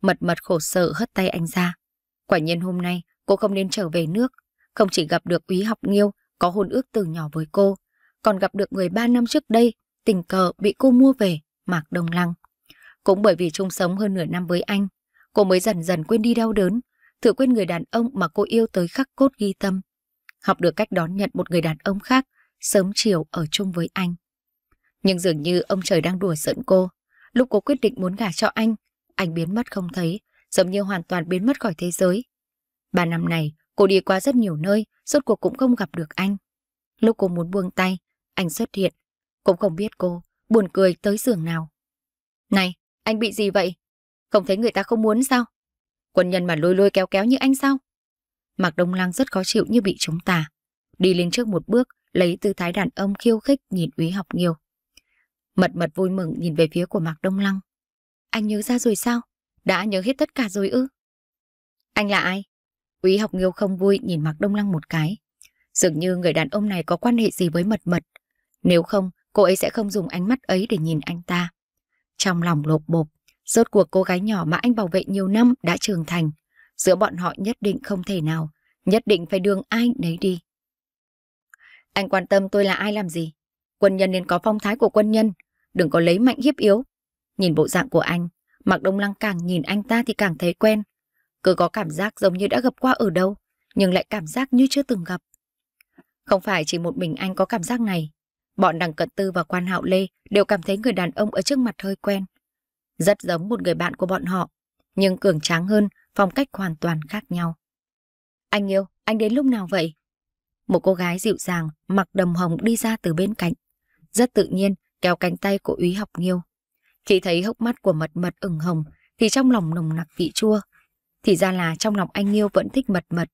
Mật mật khổ sở hất tay anh ra. Quả nhiên hôm nay cô không nên trở về nước, không chỉ gặp được úy học nghiêu có hôn ước từ nhỏ với cô, còn gặp được người ba năm trước đây tình cờ bị cô mua về, Mạc Đông Lăng. Cũng bởi vì chung sống hơn nửa năm với anh, cô mới dần dần quên đi đau đớn, thử quên người đàn ông mà cô yêu tới khắc cốt ghi tâm. Học được cách đón nhận một người đàn ông khác, sớm chiều ở chung với anh. Nhưng dường như ông trời đang đùa giỡn cô. Lúc cô quyết định muốn gả cho anh, anh biến mất không thấy, giống như hoàn toàn biến mất khỏi thế giới. Ba năm này, cô đi qua rất nhiều nơi, suốt cuộc cũng không gặp được anh. Lúc cô muốn buông tay, anh xuất hiện. Cũng không biết cô, buồn cười tới giường nào. Này, anh bị gì vậy? Không thấy người ta không muốn sao? Quân nhân mà lôi lôi kéo kéo như anh sao? Mạc Đông Lăng rất khó chịu như bị chúng ta. Đi lên trước một bước, lấy tư thái đàn ông khiêu khích nhìn úy học nhiều. Mật mật vui mừng nhìn về phía của Mạc Đông Lăng. Anh nhớ ra rồi sao? Đã nhớ hết tất cả rồi ư? Anh là ai? Quý học nghiêu không vui nhìn Mạc Đông Lăng một cái. Dường như người đàn ông này có quan hệ gì với mật mật. Nếu không, cô ấy sẽ không dùng ánh mắt ấy để nhìn anh ta. Trong lòng lột bột, rốt cuộc cô gái nhỏ mà anh bảo vệ nhiều năm đã trưởng thành. Giữa bọn họ nhất định không thể nào, nhất định phải đường ai nấy đi. Anh quan tâm tôi là ai làm gì? Quân nhân nên có phong thái của quân nhân, đừng có lấy mạnh hiếp yếu. Nhìn bộ dạng của anh, Mạc Đông Lăng càng nhìn anh ta thì càng thấy quen. Cứ có cảm giác giống như đã gặp qua ở đâu, nhưng lại cảm giác như chưa từng gặp. Không phải chỉ một mình anh có cảm giác này. Bọn đằng cận tư và quan hạo lê đều cảm thấy người đàn ông ở trước mặt hơi quen. Rất giống một người bạn của bọn họ, nhưng cường tráng hơn, phong cách hoàn toàn khác nhau. Anh yêu, anh đến lúc nào vậy? Một cô gái dịu dàng, mặc đầm hồng đi ra từ bên cạnh. Rất tự nhiên, kéo cánh tay của úy học nghiêu. Khi thấy hốc mắt của mật mật ửng hồng thì trong lòng nồng nặc vị chua. Thì ra là trong lòng anh yêu vẫn thích mật mật.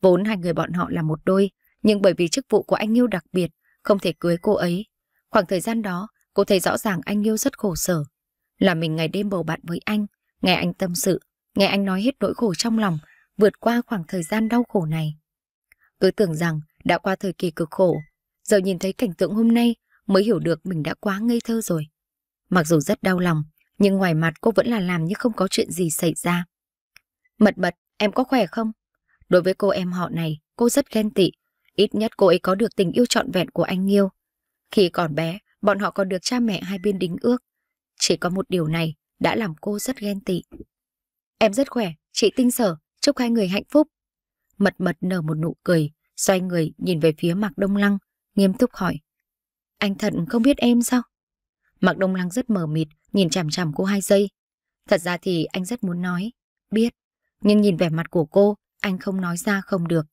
Vốn hai người bọn họ là một đôi, nhưng bởi vì chức vụ của anh yêu đặc biệt, không thể cưới cô ấy. Khoảng thời gian đó, cô thấy rõ ràng anh yêu rất khổ sở. Là mình ngày đêm bầu bạn với anh, nghe anh tâm sự, nghe anh nói hết nỗi khổ trong lòng, vượt qua khoảng thời gian đau khổ này. Cứ tưởng rằng đã qua thời kỳ cực khổ, giờ nhìn thấy cảnh tượng hôm nay mới hiểu được mình đã quá ngây thơ rồi. Mặc dù rất đau lòng, nhưng ngoài mặt cô vẫn là làm như không có chuyện gì xảy ra. Mật mật, em có khỏe không? Đối với cô em họ này, cô rất ghen tị. Ít nhất cô ấy có được tình yêu trọn vẹn của anh Nghiêu. Khi còn bé, bọn họ còn được cha mẹ hai bên đính ước. Chỉ có một điều này đã làm cô rất ghen tị. Em rất khỏe, chị tinh sở, chúc hai người hạnh phúc. Mật mật nở một nụ cười, xoay người nhìn về phía mặt Đông Lăng, nghiêm túc hỏi. Anh thận không biết em sao? Mạc Đông Lăng rất mờ mịt, nhìn chằm chằm cô hai giây. Thật ra thì anh rất muốn nói, biết, nhưng nhìn vẻ mặt của cô, anh không nói ra không được.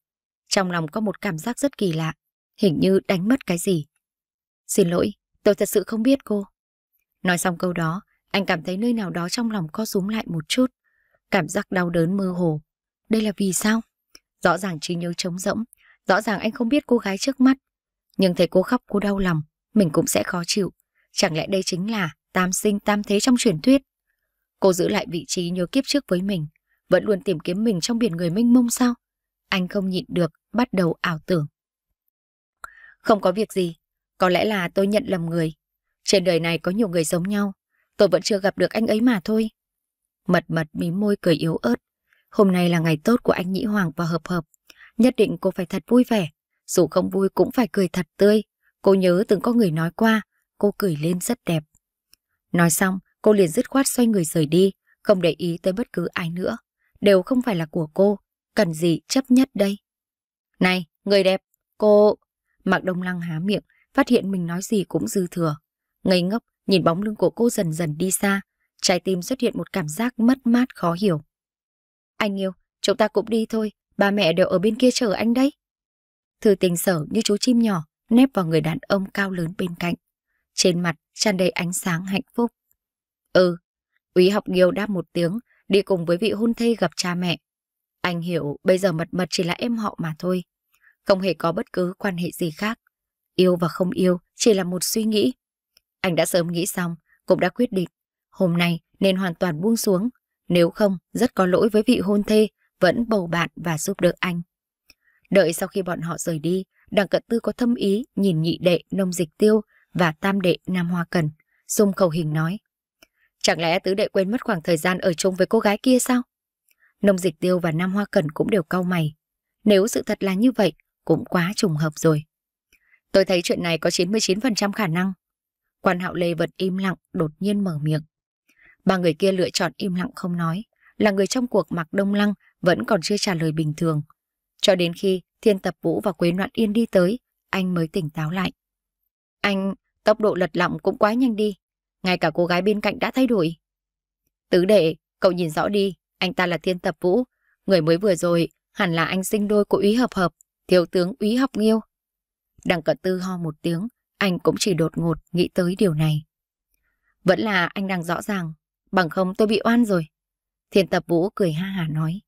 Trong lòng có một cảm giác rất kỳ lạ, hình như đánh mất cái gì. Xin lỗi, tôi thật sự không biết cô. Nói xong câu đó, anh cảm thấy nơi nào đó trong lòng co rúm lại một chút. Cảm giác đau đớn mơ hồ. Đây là vì sao? Rõ ràng trí nhớ trống rỗng, rõ ràng anh không biết cô gái trước mắt. Nhưng thấy cô khóc cô đau lòng, mình cũng sẽ khó chịu. Chẳng lẽ đây chính là tam sinh tam thế trong truyền thuyết? Cô giữ lại vị trí nhớ kiếp trước với mình, vẫn luôn tìm kiếm mình trong biển người mênh mông sao? Anh không nhịn được, bắt đầu ảo tưởng. Không có việc gì, có lẽ là tôi nhận lầm người. Trên đời này có nhiều người giống nhau, tôi vẫn chưa gặp được anh ấy mà thôi. Mật mật mí môi cười yếu ớt. Hôm nay là ngày tốt của anh Nhĩ Hoàng và Hợp Hợp. Nhất định cô phải thật vui vẻ, dù không vui cũng phải cười thật tươi. Cô nhớ từng có người nói qua, cô cười lên rất đẹp. Nói xong, cô liền dứt khoát xoay người rời đi, không để ý tới bất cứ ai nữa. Đều không phải là của cô, cần gì chấp nhất đây. Này, người đẹp, cô... Mạc Đông Lăng há miệng, phát hiện mình nói gì cũng dư thừa. Ngây ngốc, nhìn bóng lưng của cô dần dần đi xa, trái tim xuất hiện một cảm giác mất mát khó hiểu. Anh yêu, chúng ta cũng đi thôi, ba mẹ đều ở bên kia chờ anh đấy. Thư tình sở như chú chim nhỏ, nép vào người đàn ông cao lớn bên cạnh trên mặt tràn đầy ánh sáng hạnh phúc. Ừ, úy học nghiêu đáp một tiếng, đi cùng với vị hôn thê gặp cha mẹ. Anh hiểu bây giờ mật mật chỉ là em họ mà thôi, không hề có bất cứ quan hệ gì khác. Yêu và không yêu chỉ là một suy nghĩ. Anh đã sớm nghĩ xong, cũng đã quyết định. Hôm nay nên hoàn toàn buông xuống, nếu không rất có lỗi với vị hôn thê vẫn bầu bạn và giúp đỡ anh. Đợi sau khi bọn họ rời đi, đằng cận tư có thâm ý nhìn nhị đệ nông dịch tiêu và tam đệ Nam Hoa Cần, dùng khẩu hình nói. Chẳng lẽ tứ đệ quên mất khoảng thời gian ở chung với cô gái kia sao? Nông Dịch Tiêu và Nam Hoa Cần cũng đều cau mày. Nếu sự thật là như vậy, cũng quá trùng hợp rồi. Tôi thấy chuyện này có 99% khả năng. Quan Hạo Lê vẫn im lặng, đột nhiên mở miệng. Ba người kia lựa chọn im lặng không nói, là người trong cuộc mặc đông lăng vẫn còn chưa trả lời bình thường. Cho đến khi Thiên Tập Vũ và Quế Noạn Yên đi tới, anh mới tỉnh táo lại. Anh, tốc độ lật lọng cũng quá nhanh đi. Ngay cả cô gái bên cạnh đã thay đổi. Tứ đệ, cậu nhìn rõ đi, anh ta là thiên tập vũ. Người mới vừa rồi, hẳn là anh sinh đôi của úy hợp hợp, thiếu tướng úy học nghiêu. Đằng cận tư ho một tiếng, anh cũng chỉ đột ngột nghĩ tới điều này. Vẫn là anh đang rõ ràng, bằng không tôi bị oan rồi. Thiên tập vũ cười ha hà nói.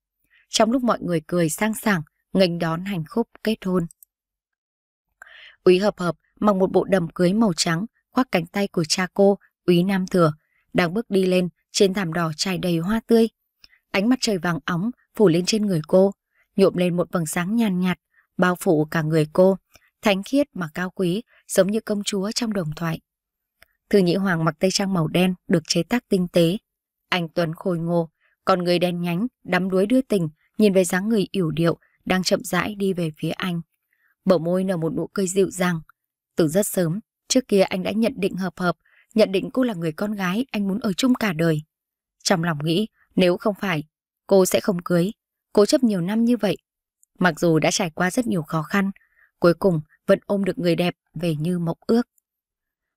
Trong lúc mọi người cười sang sảng, nghênh đón hạnh khúc kết hôn. Úy hợp hợp mặc một bộ đầm cưới màu trắng, khoác cánh tay của cha cô, úy nam thừa, đang bước đi lên trên thảm đỏ trải đầy hoa tươi. Ánh mặt trời vàng óng phủ lên trên người cô, nhuộm lên một vầng sáng nhàn nhạt, bao phủ cả người cô, thánh khiết mà cao quý, giống như công chúa trong đồng thoại. Thư Nhĩ Hoàng mặc tây trang màu đen được chế tác tinh tế. Anh Tuấn khôi ngô, còn người đen nhánh, đắm đuối đưa tình, nhìn về dáng người yểu điệu đang chậm rãi đi về phía anh. Bờ môi nở một nụ cười dịu dàng, từ rất sớm, trước kia anh đã nhận định hợp hợp, nhận định cô là người con gái anh muốn ở chung cả đời. Trong lòng nghĩ, nếu không phải, cô sẽ không cưới. Cố chấp nhiều năm như vậy. Mặc dù đã trải qua rất nhiều khó khăn, cuối cùng vẫn ôm được người đẹp về như mộng ước.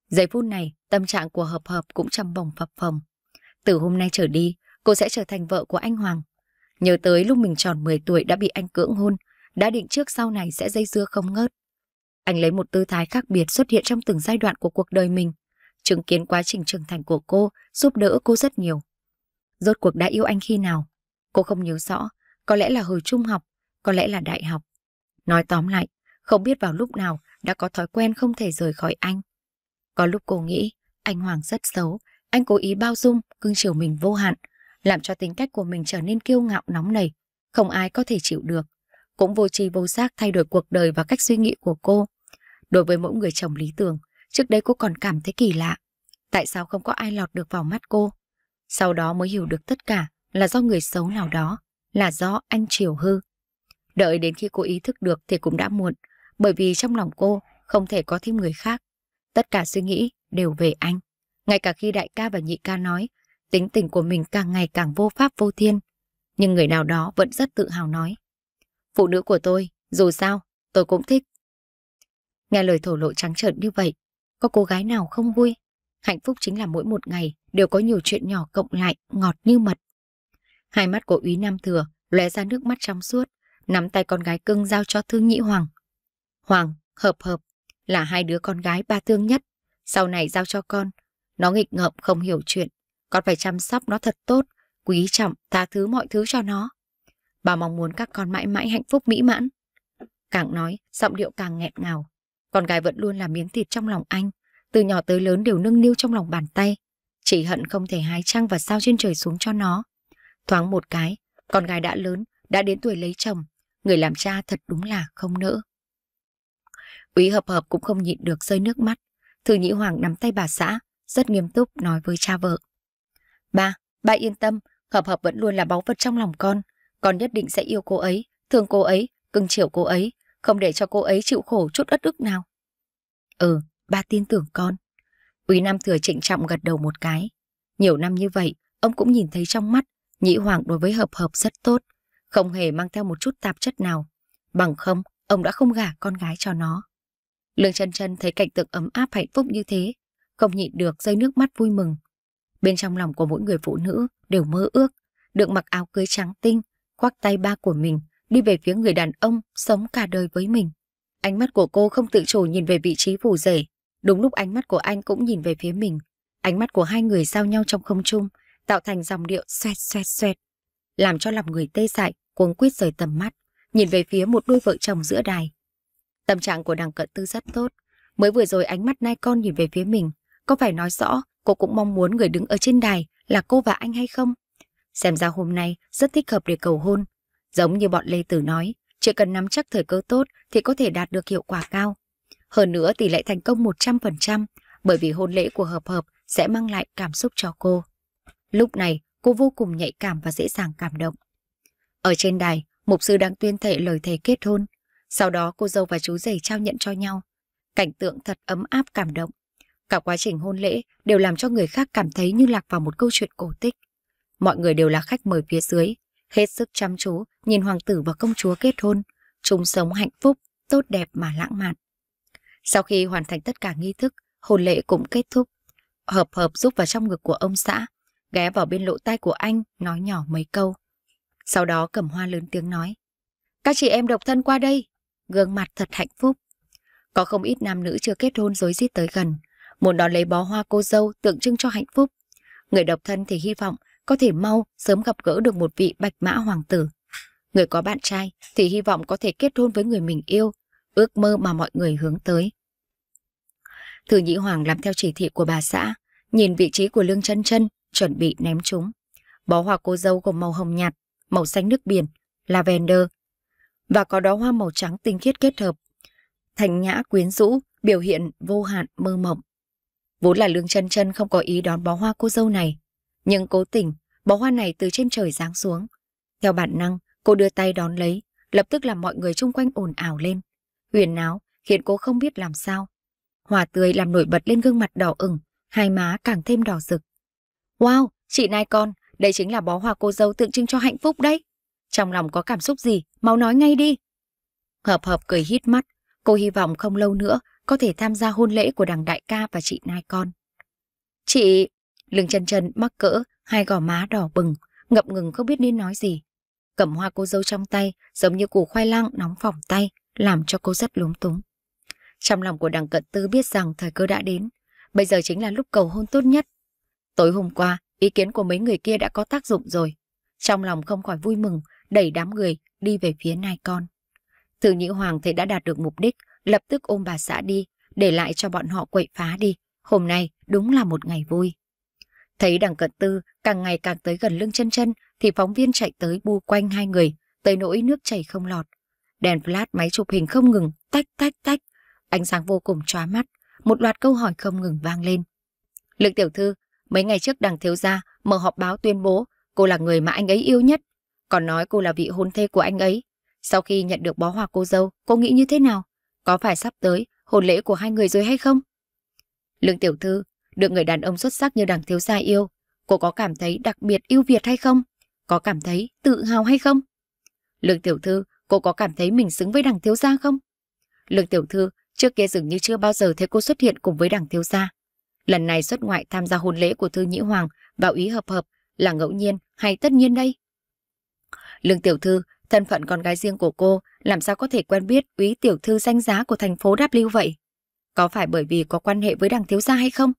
Giây phút này, tâm trạng của Hợp Hợp cũng trầm bồng phập phồng. Từ hôm nay trở đi, cô sẽ trở thành vợ của anh Hoàng. Nhớ tới lúc mình tròn 10 tuổi đã bị anh cưỡng hôn, đã định trước sau này sẽ dây dưa không ngớt. Anh lấy một tư thái khác biệt xuất hiện trong từng giai đoạn của cuộc đời mình, chứng kiến quá trình trưởng thành của cô, giúp đỡ cô rất nhiều. Rốt cuộc đã yêu anh khi nào? Cô không nhớ rõ, có lẽ là hồi trung học, có lẽ là đại học. Nói tóm lại, không biết vào lúc nào đã có thói quen không thể rời khỏi anh. Có lúc cô nghĩ, anh Hoàng rất xấu, anh cố ý bao dung, cưng chiều mình vô hạn, làm cho tính cách của mình trở nên kiêu ngạo nóng nảy, không ai có thể chịu được cũng vô tri vô giác thay đổi cuộc đời và cách suy nghĩ của cô. Đối với mỗi người chồng lý tưởng, trước đây cô còn cảm thấy kỳ lạ. Tại sao không có ai lọt được vào mắt cô? Sau đó mới hiểu được tất cả là do người xấu nào đó, là do anh Triều Hư. Đợi đến khi cô ý thức được thì cũng đã muộn, bởi vì trong lòng cô không thể có thêm người khác. Tất cả suy nghĩ đều về anh. Ngay cả khi đại ca và nhị ca nói, tính tình của mình càng ngày càng vô pháp vô thiên. Nhưng người nào đó vẫn rất tự hào nói, Phụ nữ của tôi, dù sao, tôi cũng thích. Nghe lời thổ lộ trắng trợn như vậy, có cô gái nào không vui? Hạnh phúc chính là mỗi một ngày đều có nhiều chuyện nhỏ cộng lại, ngọt như mật. Hai mắt của úy Nam Thừa lóe ra nước mắt trong suốt, nắm tay con gái cưng giao cho Thương Nhĩ Hoàng. Hoàng, hợp hợp, là hai đứa con gái ba thương nhất. Sau này giao cho con, nó nghịch ngợm không hiểu chuyện. Con phải chăm sóc nó thật tốt, quý trọng, tha thứ mọi thứ cho nó. Bà mong muốn các con mãi mãi hạnh phúc mỹ mãn. Càng nói, giọng điệu càng nghẹn ngào. Con gái vẫn luôn là miếng thịt trong lòng anh. Từ nhỏ tới lớn đều nâng niu trong lòng bàn tay. Chỉ hận không thể hái trăng và sao trên trời xuống cho nó. Thoáng một cái, con gái đã lớn, đã đến tuổi lấy chồng. Người làm cha thật đúng là không nỡ. Úy hợp hợp cũng không nhịn được rơi nước mắt. Thư Nhĩ Hoàng nắm tay bà xã, rất nghiêm túc nói với cha vợ. Ba, ba yên tâm, hợp hợp vẫn luôn là báu vật trong lòng con. Con nhất định sẽ yêu cô ấy, thương cô ấy, cưng chiều cô ấy, không để cho cô ấy chịu khổ chút ất ức nào. Ừ, ba tin tưởng con. Úy Nam Thừa trịnh trọng gật đầu một cái. Nhiều năm như vậy, ông cũng nhìn thấy trong mắt, Nhĩ Hoàng đối với Hợp Hợp rất tốt, không hề mang theo một chút tạp chất nào. Bằng không, ông đã không gả con gái cho nó. Lương chân chân thấy cảnh tượng ấm áp hạnh phúc như thế, không nhịn được rơi nước mắt vui mừng. Bên trong lòng của mỗi người phụ nữ đều mơ ước, được mặc áo cưới trắng tinh, khoác tay ba của mình, đi về phía người đàn ông sống cả đời với mình. Ánh mắt của cô không tự chủ nhìn về vị trí phủ rể, đúng lúc ánh mắt của anh cũng nhìn về phía mình. Ánh mắt của hai người giao nhau trong không trung, tạo thành dòng điệu xoẹt xoẹt xoẹt, làm cho lòng người tê dại, cuống quýt rời tầm mắt, nhìn về phía một đôi vợ chồng giữa đài. Tâm trạng của đằng cận tư rất tốt, mới vừa rồi ánh mắt nai con nhìn về phía mình, có phải nói rõ cô cũng mong muốn người đứng ở trên đài là cô và anh hay không? Xem ra hôm nay rất thích hợp để cầu hôn. Giống như bọn Lê Tử nói, chỉ cần nắm chắc thời cơ tốt thì có thể đạt được hiệu quả cao. Hơn nữa tỷ lệ thành công 100% bởi vì hôn lễ của Hợp Hợp sẽ mang lại cảm xúc cho cô. Lúc này, cô vô cùng nhạy cảm và dễ dàng cảm động. Ở trên đài, mục sư đang tuyên thệ lời thề kết hôn. Sau đó cô dâu và chú rể trao nhận cho nhau. Cảnh tượng thật ấm áp cảm động. Cả quá trình hôn lễ đều làm cho người khác cảm thấy như lạc vào một câu chuyện cổ tích. Mọi người đều là khách mời phía dưới, hết sức chăm chú nhìn hoàng tử và công chúa kết hôn, chung sống hạnh phúc, tốt đẹp mà lãng mạn. Sau khi hoàn thành tất cả nghi thức, hôn lễ cũng kết thúc. Hợp hợp giúp vào trong ngực của ông xã, ghé vào bên lỗ tai của anh, nói nhỏ mấy câu. Sau đó cầm hoa lớn tiếng nói. Các chị em độc thân qua đây, gương mặt thật hạnh phúc. Có không ít nam nữ chưa kết hôn dối rít tới gần, muốn đón lấy bó hoa cô dâu tượng trưng cho hạnh phúc. Người độc thân thì hy vọng có thể mau sớm gặp gỡ được một vị bạch mã hoàng tử. Người có bạn trai thì hy vọng có thể kết hôn với người mình yêu, ước mơ mà mọi người hướng tới. Thư Nhĩ Hoàng làm theo chỉ thị của bà xã, nhìn vị trí của lương chân chân, chuẩn bị ném chúng. Bó hoa cô dâu gồm màu hồng nhạt, màu xanh nước biển, lavender và có đó hoa màu trắng tinh khiết kết hợp. Thành nhã quyến rũ, biểu hiện vô hạn mơ mộng. Vốn là lương chân chân không có ý đón bó hoa cô dâu này, nhưng cố tình bó hoa này từ trên trời giáng xuống. Theo bản năng, cô đưa tay đón lấy, lập tức làm mọi người xung quanh ồn ào lên. Huyền náo khiến cô không biết làm sao. Hoa tươi làm nổi bật lên gương mặt đỏ ửng, hai má càng thêm đỏ rực. Wow, chị Nai con, đây chính là bó hoa cô dâu tượng trưng cho hạnh phúc đấy. Trong lòng có cảm xúc gì, mau nói ngay đi. Hợp hợp cười hít mắt, cô hy vọng không lâu nữa có thể tham gia hôn lễ của đằng đại ca và chị Nai con. Chị, lưng chân chân mắc cỡ hai gò má đỏ bừng, ngập ngừng không biết nên nói gì. Cầm hoa cô dâu trong tay, giống như củ khoai lang nóng phỏng tay, làm cho cô rất lúng túng. Trong lòng của đằng cận tư biết rằng thời cơ đã đến, bây giờ chính là lúc cầu hôn tốt nhất. Tối hôm qua, ý kiến của mấy người kia đã có tác dụng rồi. Trong lòng không khỏi vui mừng, đẩy đám người đi về phía nai con. Thử Nhĩ Hoàng thấy đã đạt được mục đích, lập tức ôm bà xã đi, để lại cho bọn họ quậy phá đi. Hôm nay đúng là một ngày vui. Thấy đằng cận tư càng ngày càng tới gần lưng chân chân thì phóng viên chạy tới bu quanh hai người, tới nỗi nước chảy không lọt. Đèn flash máy chụp hình không ngừng, tách tách tách, ánh sáng vô cùng chóa mắt, một loạt câu hỏi không ngừng vang lên. Lượng tiểu thư, mấy ngày trước đằng thiếu gia mở họp báo tuyên bố cô là người mà anh ấy yêu nhất, còn nói cô là vị hôn thê của anh ấy. Sau khi nhận được bó hoa cô dâu, cô nghĩ như thế nào? Có phải sắp tới hôn lễ của hai người rồi hay không? Lương tiểu thư được người đàn ông xuất sắc như đằng thiếu gia yêu, cô có cảm thấy đặc biệt ưu Việt hay không? Có cảm thấy tự hào hay không? Lương tiểu thư, cô có cảm thấy mình xứng với đằng thiếu gia không? Lương tiểu thư trước kia dường như chưa bao giờ thấy cô xuất hiện cùng với đằng thiếu gia. Lần này xuất ngoại tham gia hôn lễ của Thư Nhĩ Hoàng và Ý Hợp Hợp là ngẫu nhiên hay tất nhiên đây? Lương tiểu thư, thân phận con gái riêng của cô làm sao có thể quen biết úy tiểu thư danh giá của thành phố W vậy? Có phải bởi vì có quan hệ với đằng thiếu gia hay không?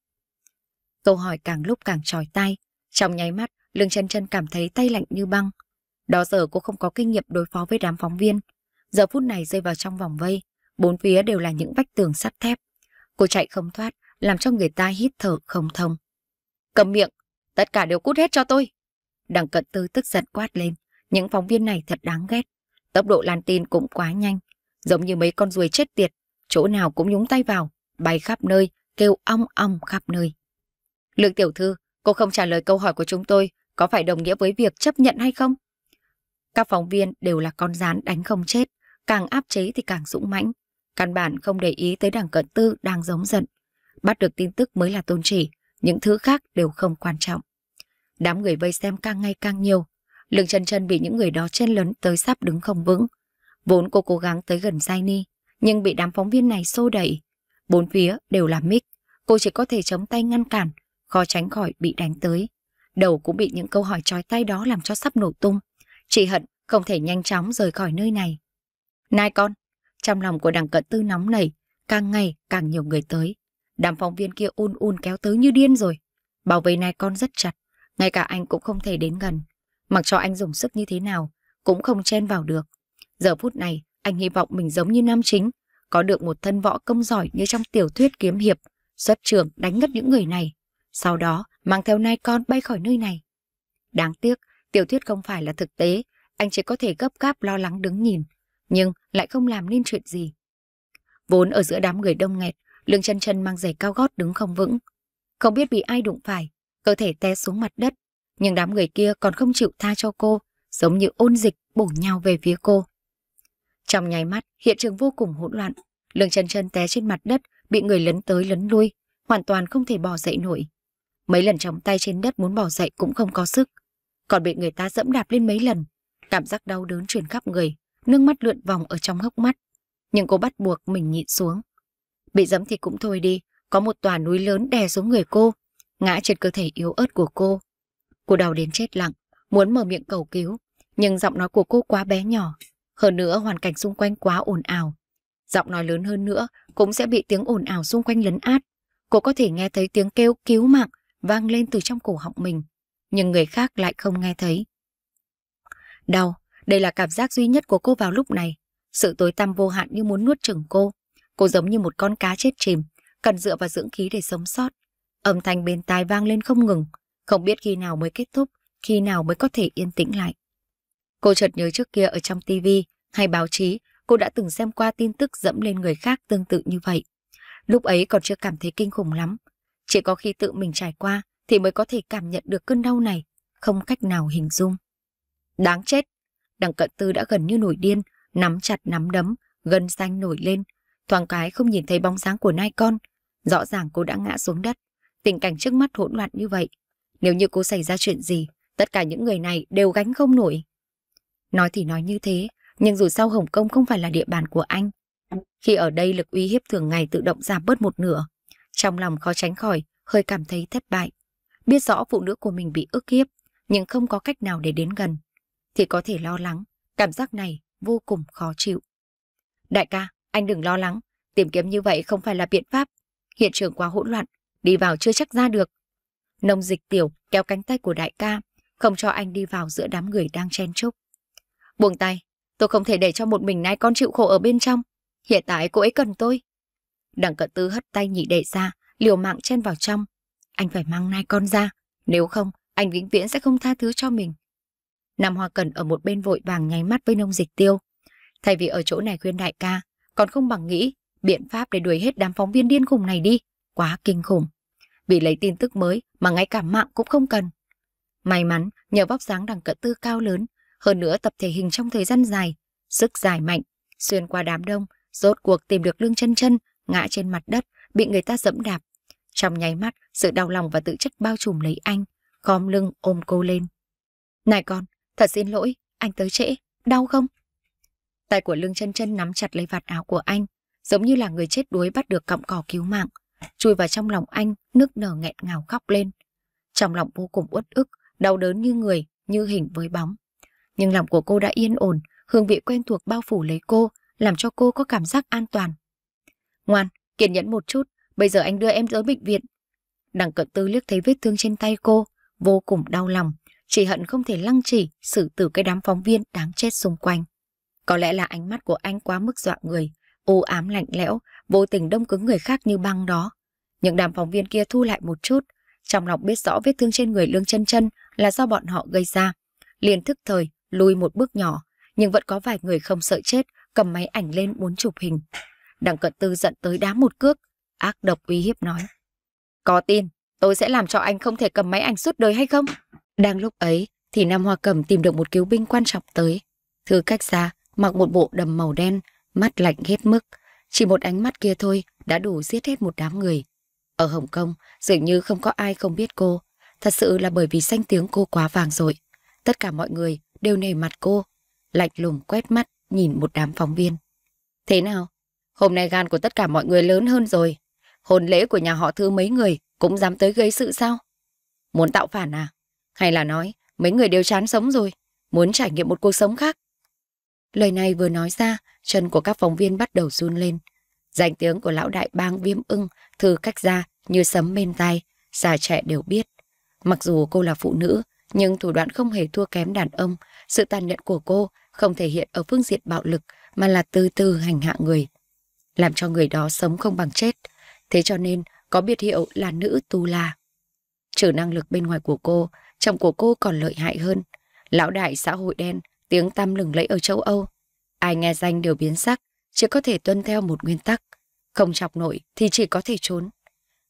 Câu hỏi càng lúc càng trói tay. Trong nháy mắt, Lương chân chân cảm thấy tay lạnh như băng. Đó giờ cô không có kinh nghiệm đối phó với đám phóng viên. Giờ phút này rơi vào trong vòng vây, bốn phía đều là những vách tường sắt thép. Cô chạy không thoát, làm cho người ta hít thở không thông. Cầm miệng, tất cả đều cút hết cho tôi. Đằng cận tư tức giận quát lên, những phóng viên này thật đáng ghét. Tốc độ lan tin cũng quá nhanh, giống như mấy con ruồi chết tiệt, chỗ nào cũng nhúng tay vào, bay khắp nơi, kêu ong ong khắp nơi. Lương tiểu thư, cô không trả lời câu hỏi của chúng tôi có phải đồng nghĩa với việc chấp nhận hay không? Các phóng viên đều là con rán đánh không chết, càng áp chế thì càng dũng mãnh. Căn bản không để ý tới đảng cận tư đang giống giận. Bắt được tin tức mới là tôn chỉ, những thứ khác đều không quan trọng. Đám người vây xem càng ngày càng nhiều. Lương chân chân bị những người đó chen lấn tới sắp đứng không vững. Vốn cô cố gắng tới gần Giai Ni, nhưng bị đám phóng viên này xô đẩy. Bốn phía đều là mic, cô chỉ có thể chống tay ngăn cản, khó tránh khỏi bị đánh tới. Đầu cũng bị những câu hỏi trói tay đó làm cho sắp nổ tung. Chị hận không thể nhanh chóng rời khỏi nơi này. nai con, trong lòng của đằng cận tư nóng nảy, càng ngày càng nhiều người tới. Đám phóng viên kia un un kéo tới như điên rồi. Bảo vệ nai con rất chặt, ngay cả anh cũng không thể đến gần. Mặc cho anh dùng sức như thế nào, cũng không chen vào được. Giờ phút này, anh hy vọng mình giống như nam chính, có được một thân võ công giỏi như trong tiểu thuyết kiếm hiệp, xuất trường đánh ngất những người này sau đó mang theo nai con bay khỏi nơi này. Đáng tiếc, tiểu thuyết không phải là thực tế, anh chỉ có thể gấp gáp lo lắng đứng nhìn, nhưng lại không làm nên chuyện gì. Vốn ở giữa đám người đông nghẹt, lương chân chân mang giày cao gót đứng không vững. Không biết bị ai đụng phải, cơ thể té xuống mặt đất, nhưng đám người kia còn không chịu tha cho cô, giống như ôn dịch bổ nhau về phía cô. Trong nháy mắt, hiện trường vô cùng hỗn loạn, lương chân chân té trên mặt đất, bị người lấn tới lấn lui, hoàn toàn không thể bò dậy nổi. Mấy lần trong tay trên đất muốn bỏ dậy cũng không có sức. Còn bị người ta dẫm đạp lên mấy lần. Cảm giác đau đớn truyền khắp người, nước mắt lượn vòng ở trong hốc mắt. Nhưng cô bắt buộc mình nhịn xuống. Bị dẫm thì cũng thôi đi, có một tòa núi lớn đè xuống người cô, ngã trên cơ thể yếu ớt của cô. Cô đau đến chết lặng, muốn mở miệng cầu cứu, nhưng giọng nói của cô quá bé nhỏ. Hơn nữa hoàn cảnh xung quanh quá ồn ào. Giọng nói lớn hơn nữa cũng sẽ bị tiếng ồn ào xung quanh lấn át. Cô có thể nghe thấy tiếng kêu cứu mạng vang lên từ trong cổ họng mình, nhưng người khác lại không nghe thấy. Đau, đây là cảm giác duy nhất của cô vào lúc này. Sự tối tăm vô hạn như muốn nuốt chửng cô. Cô giống như một con cá chết chìm, cần dựa vào dưỡng khí để sống sót. Âm thanh bên tai vang lên không ngừng, không biết khi nào mới kết thúc, khi nào mới có thể yên tĩnh lại. Cô chợt nhớ trước kia ở trong tivi hay báo chí, cô đã từng xem qua tin tức dẫm lên người khác tương tự như vậy. Lúc ấy còn chưa cảm thấy kinh khủng lắm, chỉ có khi tự mình trải qua thì mới có thể cảm nhận được cơn đau này, không cách nào hình dung. Đáng chết! Đằng cận tư đã gần như nổi điên, nắm chặt nắm đấm, gân xanh nổi lên. Thoáng cái không nhìn thấy bóng dáng của nai con. Rõ ràng cô đã ngã xuống đất. Tình cảnh trước mắt hỗn loạn như vậy. Nếu như cô xảy ra chuyện gì, tất cả những người này đều gánh không nổi. Nói thì nói như thế, nhưng dù sao Hồng Kông không phải là địa bàn của anh. Khi ở đây lực uy hiếp thường ngày tự động giảm bớt một nửa, trong lòng khó tránh khỏi, hơi cảm thấy thất bại. Biết rõ phụ nữ của mình bị ức hiếp, nhưng không có cách nào để đến gần. Thì có thể lo lắng, cảm giác này vô cùng khó chịu. Đại ca, anh đừng lo lắng, tìm kiếm như vậy không phải là biện pháp. Hiện trường quá hỗn loạn, đi vào chưa chắc ra được. Nông dịch tiểu kéo cánh tay của đại ca, không cho anh đi vào giữa đám người đang chen chúc. Buông tay, tôi không thể để cho một mình nai con chịu khổ ở bên trong. Hiện tại cô ấy cần tôi. Đằng cận tư hất tay nhị đệ ra, liều mạng chen vào trong. Anh phải mang nai con ra, nếu không, anh vĩnh viễn sẽ không tha thứ cho mình. Nam Hoa Cần ở một bên vội vàng nháy mắt với nông dịch tiêu. Thay vì ở chỗ này khuyên đại ca, còn không bằng nghĩ biện pháp để đuổi hết đám phóng viên điên khùng này đi. Quá kinh khủng. Vì lấy tin tức mới mà ngay cả mạng cũng không cần. May mắn, nhờ vóc dáng đằng cận tư cao lớn, hơn nữa tập thể hình trong thời gian dài, sức dài mạnh, xuyên qua đám đông, rốt cuộc tìm được lương chân chân ngã trên mặt đất, bị người ta dẫm đạp. Trong nháy mắt, sự đau lòng và tự trách bao trùm lấy anh, khom lưng ôm cô lên. Này con, thật xin lỗi, anh tới trễ, đau không? Tay của lưng chân chân nắm chặt lấy vạt áo của anh, giống như là người chết đuối bắt được cọng cỏ cứu mạng, chui vào trong lòng anh, nước nở nghẹn ngào khóc lên. Trong lòng vô cùng uất ức, đau đớn như người, như hình với bóng. Nhưng lòng của cô đã yên ổn, hương vị quen thuộc bao phủ lấy cô, làm cho cô có cảm giác an toàn. Ngoan, kiên nhẫn một chút, bây giờ anh đưa em tới bệnh viện. Đằng cận tư liếc thấy vết thương trên tay cô, vô cùng đau lòng, chỉ hận không thể lăng chỉ xử tử cái đám phóng viên đáng chết xung quanh. Có lẽ là ánh mắt của anh quá mức dọa người, u ám lạnh lẽo, vô tình đông cứng người khác như băng đó. Những đám phóng viên kia thu lại một chút, trong lòng biết rõ vết thương trên người lương chân chân là do bọn họ gây ra. Liền thức thời, lùi một bước nhỏ, nhưng vẫn có vài người không sợ chết, cầm máy ảnh lên muốn chụp hình. Đằng cận tư giận tới đá một cước, ác độc uy hiếp nói. Có tin, tôi sẽ làm cho anh không thể cầm máy ảnh suốt đời hay không? Đang lúc ấy, thì Nam Hoa Cầm tìm được một cứu binh quan trọng tới. Thư cách xa mặc một bộ đầm màu đen, mắt lạnh hết mức. Chỉ một ánh mắt kia thôi đã đủ giết hết một đám người. Ở Hồng Kông, dường như không có ai không biết cô. Thật sự là bởi vì danh tiếng cô quá vàng rồi. Tất cả mọi người đều nề mặt cô, lạnh lùng quét mắt nhìn một đám phóng viên. Thế nào, Hôm nay gan của tất cả mọi người lớn hơn rồi. Hồn lễ của nhà họ thư mấy người cũng dám tới gây sự sao? Muốn tạo phản à? Hay là nói mấy người đều chán sống rồi, muốn trải nghiệm một cuộc sống khác? Lời này vừa nói ra, chân của các phóng viên bắt đầu run lên. Danh tiếng của lão đại bang viêm ưng thư cách ra như sấm bên tai, già trẻ đều biết. Mặc dù cô là phụ nữ, nhưng thủ đoạn không hề thua kém đàn ông. Sự tàn nhẫn của cô không thể hiện ở phương diện bạo lực mà là từ từ hành hạ người làm cho người đó sống không bằng chết. Thế cho nên có biệt hiệu là nữ tu la. Trừ năng lực bên ngoài của cô, chồng của cô còn lợi hại hơn. Lão đại xã hội đen, tiếng tăm lừng lẫy ở châu Âu. Ai nghe danh đều biến sắc, chỉ có thể tuân theo một nguyên tắc. Không chọc nổi thì chỉ có thể trốn.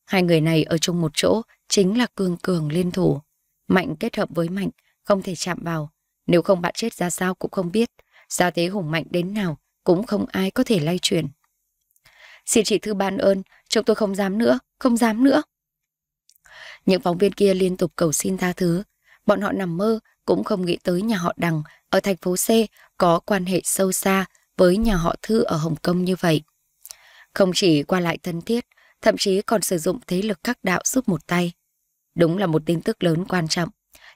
Hai người này ở chung một chỗ chính là cường cường liên thủ. Mạnh kết hợp với mạnh, không thể chạm vào. Nếu không bạn chết ra sao cũng không biết. Gia thế hùng mạnh đến nào cũng không ai có thể lay chuyển. Xin chị Thư ban ơn, chồng tôi không dám nữa, không dám nữa. Những phóng viên kia liên tục cầu xin tha thứ. Bọn họ nằm mơ, cũng không nghĩ tới nhà họ Đằng ở thành phố C có quan hệ sâu xa với nhà họ Thư ở Hồng Kông như vậy. Không chỉ qua lại thân thiết, thậm chí còn sử dụng thế lực các đạo giúp một tay. Đúng là một tin tức lớn quan trọng,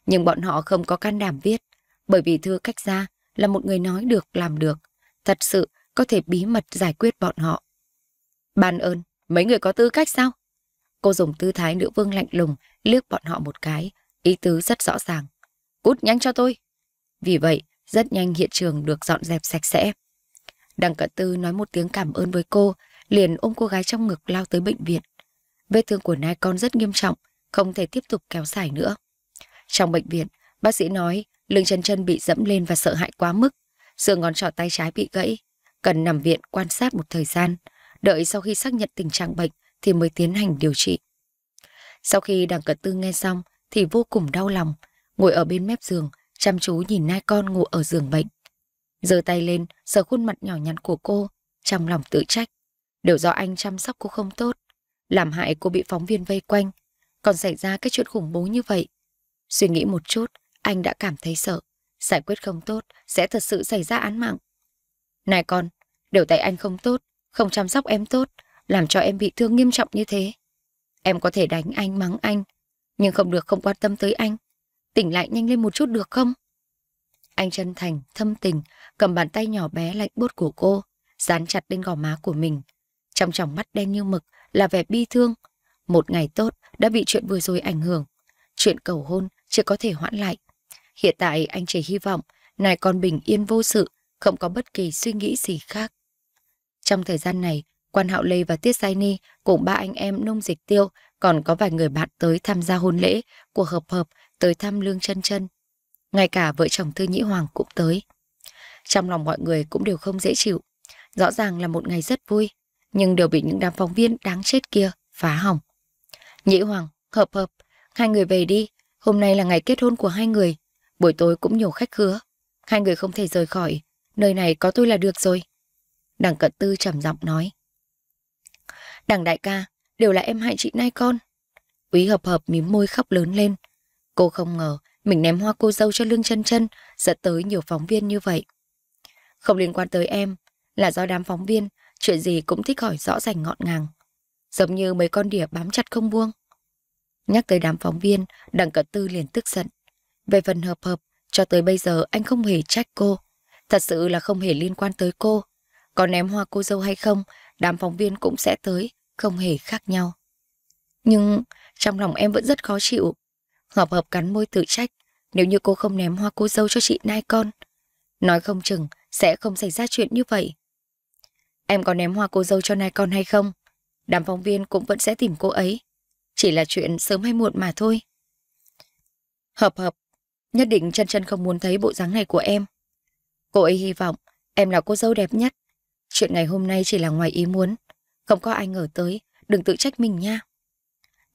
nhưng bọn họ không có can đảm viết, bởi vì Thư cách ra là một người nói được làm được, thật sự có thể bí mật giải quyết bọn họ. Ban ơn, mấy người có tư cách sao? Cô dùng tư thái nữ vương lạnh lùng, liếc bọn họ một cái, ý tứ rất rõ ràng. Cút nhanh cho tôi. Vì vậy, rất nhanh hiện trường được dọn dẹp sạch sẽ. Đặng Cận Tư nói một tiếng cảm ơn với cô, liền ôm cô gái trong ngực lao tới bệnh viện. Vết thương của nai con rất nghiêm trọng, không thể tiếp tục kéo dài nữa. Trong bệnh viện, bác sĩ nói lưng chân chân bị dẫm lên và sợ hãi quá mức, xương ngón trỏ tay trái bị gãy, cần nằm viện quan sát một thời gian đợi sau khi xác nhận tình trạng bệnh thì mới tiến hành điều trị. Sau khi đảng cật tư nghe xong thì vô cùng đau lòng, ngồi ở bên mép giường, chăm chú nhìn nai con ngủ ở giường bệnh. giơ tay lên, sờ khuôn mặt nhỏ nhắn của cô, trong lòng tự trách. Đều do anh chăm sóc cô không tốt, làm hại cô bị phóng viên vây quanh, còn xảy ra cái chuyện khủng bố như vậy. Suy nghĩ một chút, anh đã cảm thấy sợ, giải quyết không tốt sẽ thật sự xảy ra án mạng. Này con, đều tại anh không tốt, không chăm sóc em tốt, làm cho em bị thương nghiêm trọng như thế. Em có thể đánh anh, mắng anh, nhưng không được không quan tâm tới anh. Tỉnh lại nhanh lên một chút được không? Anh chân thành, thâm tình, cầm bàn tay nhỏ bé lạnh buốt của cô, dán chặt lên gò má của mình. Trong tròng mắt đen như mực là vẻ bi thương. Một ngày tốt đã bị chuyện vừa rồi ảnh hưởng. Chuyện cầu hôn chưa có thể hoãn lại. Hiện tại anh chỉ hy vọng này còn bình yên vô sự, không có bất kỳ suy nghĩ gì khác. Trong thời gian này, quan Hạo Lê và Tiết Sai Ni cùng ba anh em nông dịch tiêu còn có vài người bạn tới tham gia hôn lễ của hợp hợp tới thăm Lương chân chân Ngay cả vợ chồng Thư Nhĩ Hoàng cũng tới. Trong lòng mọi người cũng đều không dễ chịu. Rõ ràng là một ngày rất vui, nhưng đều bị những đám phóng viên đáng chết kia phá hỏng. Nhĩ Hoàng, hợp hợp, hai người về đi, hôm nay là ngày kết hôn của hai người, buổi tối cũng nhiều khách khứa. Hai người không thể rời khỏi, nơi này có tôi là được rồi. Đằng cận tư trầm giọng nói. Đằng đại ca, đều là em hại chị nay con. Úy hợp hợp mím môi khóc lớn lên. Cô không ngờ mình ném hoa cô dâu cho lương chân chân, dẫn tới nhiều phóng viên như vậy. Không liên quan tới em, là do đám phóng viên, chuyện gì cũng thích hỏi rõ ràng ngọn ngàng. Giống như mấy con đỉa bám chặt không buông. Nhắc tới đám phóng viên, đằng cận tư liền tức giận. Về phần hợp hợp, cho tới bây giờ anh không hề trách cô. Thật sự là không hề liên quan tới cô. Có ném hoa cô dâu hay không, đám phóng viên cũng sẽ tới, không hề khác nhau. Nhưng trong lòng em vẫn rất khó chịu. Hợp hợp cắn môi tự trách, nếu như cô không ném hoa cô dâu cho chị nai con. Nói không chừng sẽ không xảy ra chuyện như vậy. Em có ném hoa cô dâu cho nai con hay không? Đám phóng viên cũng vẫn sẽ tìm cô ấy. Chỉ là chuyện sớm hay muộn mà thôi. Hợp hợp, nhất định chân chân không muốn thấy bộ dáng này của em. Cô ấy hy vọng em là cô dâu đẹp nhất, Chuyện ngày hôm nay chỉ là ngoài ý muốn. Không có ai ngờ tới, đừng tự trách mình nha.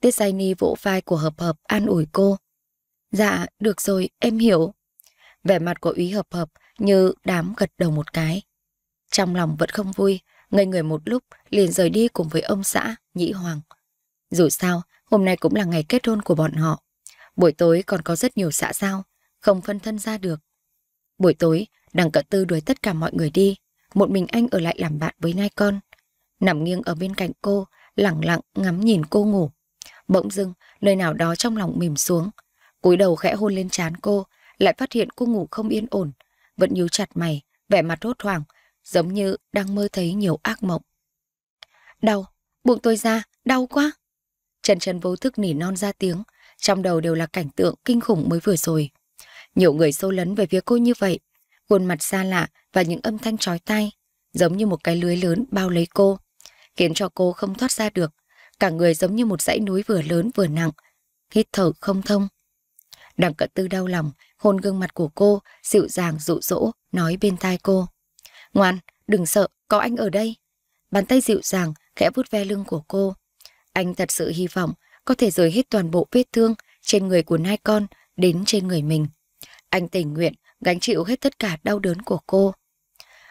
Tiết Giai Ni vỗ vai của Hợp Hợp an ủi cô. Dạ, được rồi, em hiểu. Vẻ mặt của úy Hợp Hợp như đám gật đầu một cái. Trong lòng vẫn không vui, ngây người một lúc liền rời đi cùng với ông xã, Nhĩ Hoàng. Dù sao, hôm nay cũng là ngày kết hôn của bọn họ. Buổi tối còn có rất nhiều xã giao, không phân thân ra được. Buổi tối, đằng cận tư đuổi tất cả mọi người đi, một mình anh ở lại làm bạn với nai con. Nằm nghiêng ở bên cạnh cô, lặng lặng ngắm nhìn cô ngủ. Bỗng dưng, nơi nào đó trong lòng mềm xuống. cúi đầu khẽ hôn lên trán cô, lại phát hiện cô ngủ không yên ổn. Vẫn nhíu chặt mày, vẻ mặt hốt hoảng, giống như đang mơ thấy nhiều ác mộng. Đau, buông tôi ra, đau quá. Trần Trần vô thức nỉ non ra tiếng, trong đầu đều là cảnh tượng kinh khủng mới vừa rồi. Nhiều người sâu lấn về phía cô như vậy, khuôn mặt xa lạ và những âm thanh chói tai, giống như một cái lưới lớn bao lấy cô, khiến cho cô không thoát ra được, cả người giống như một dãy núi vừa lớn vừa nặng, hít thở không thông. Đằng cận tư đau lòng, hôn gương mặt của cô, dịu dàng dụ dỗ, nói bên tai cô. Ngoan, đừng sợ, có anh ở đây. Bàn tay dịu dàng, khẽ vuốt ve lưng của cô. Anh thật sự hy vọng có thể rời hết toàn bộ vết thương trên người của nai con đến trên người mình. Anh tình nguyện gánh chịu hết tất cả đau đớn của cô.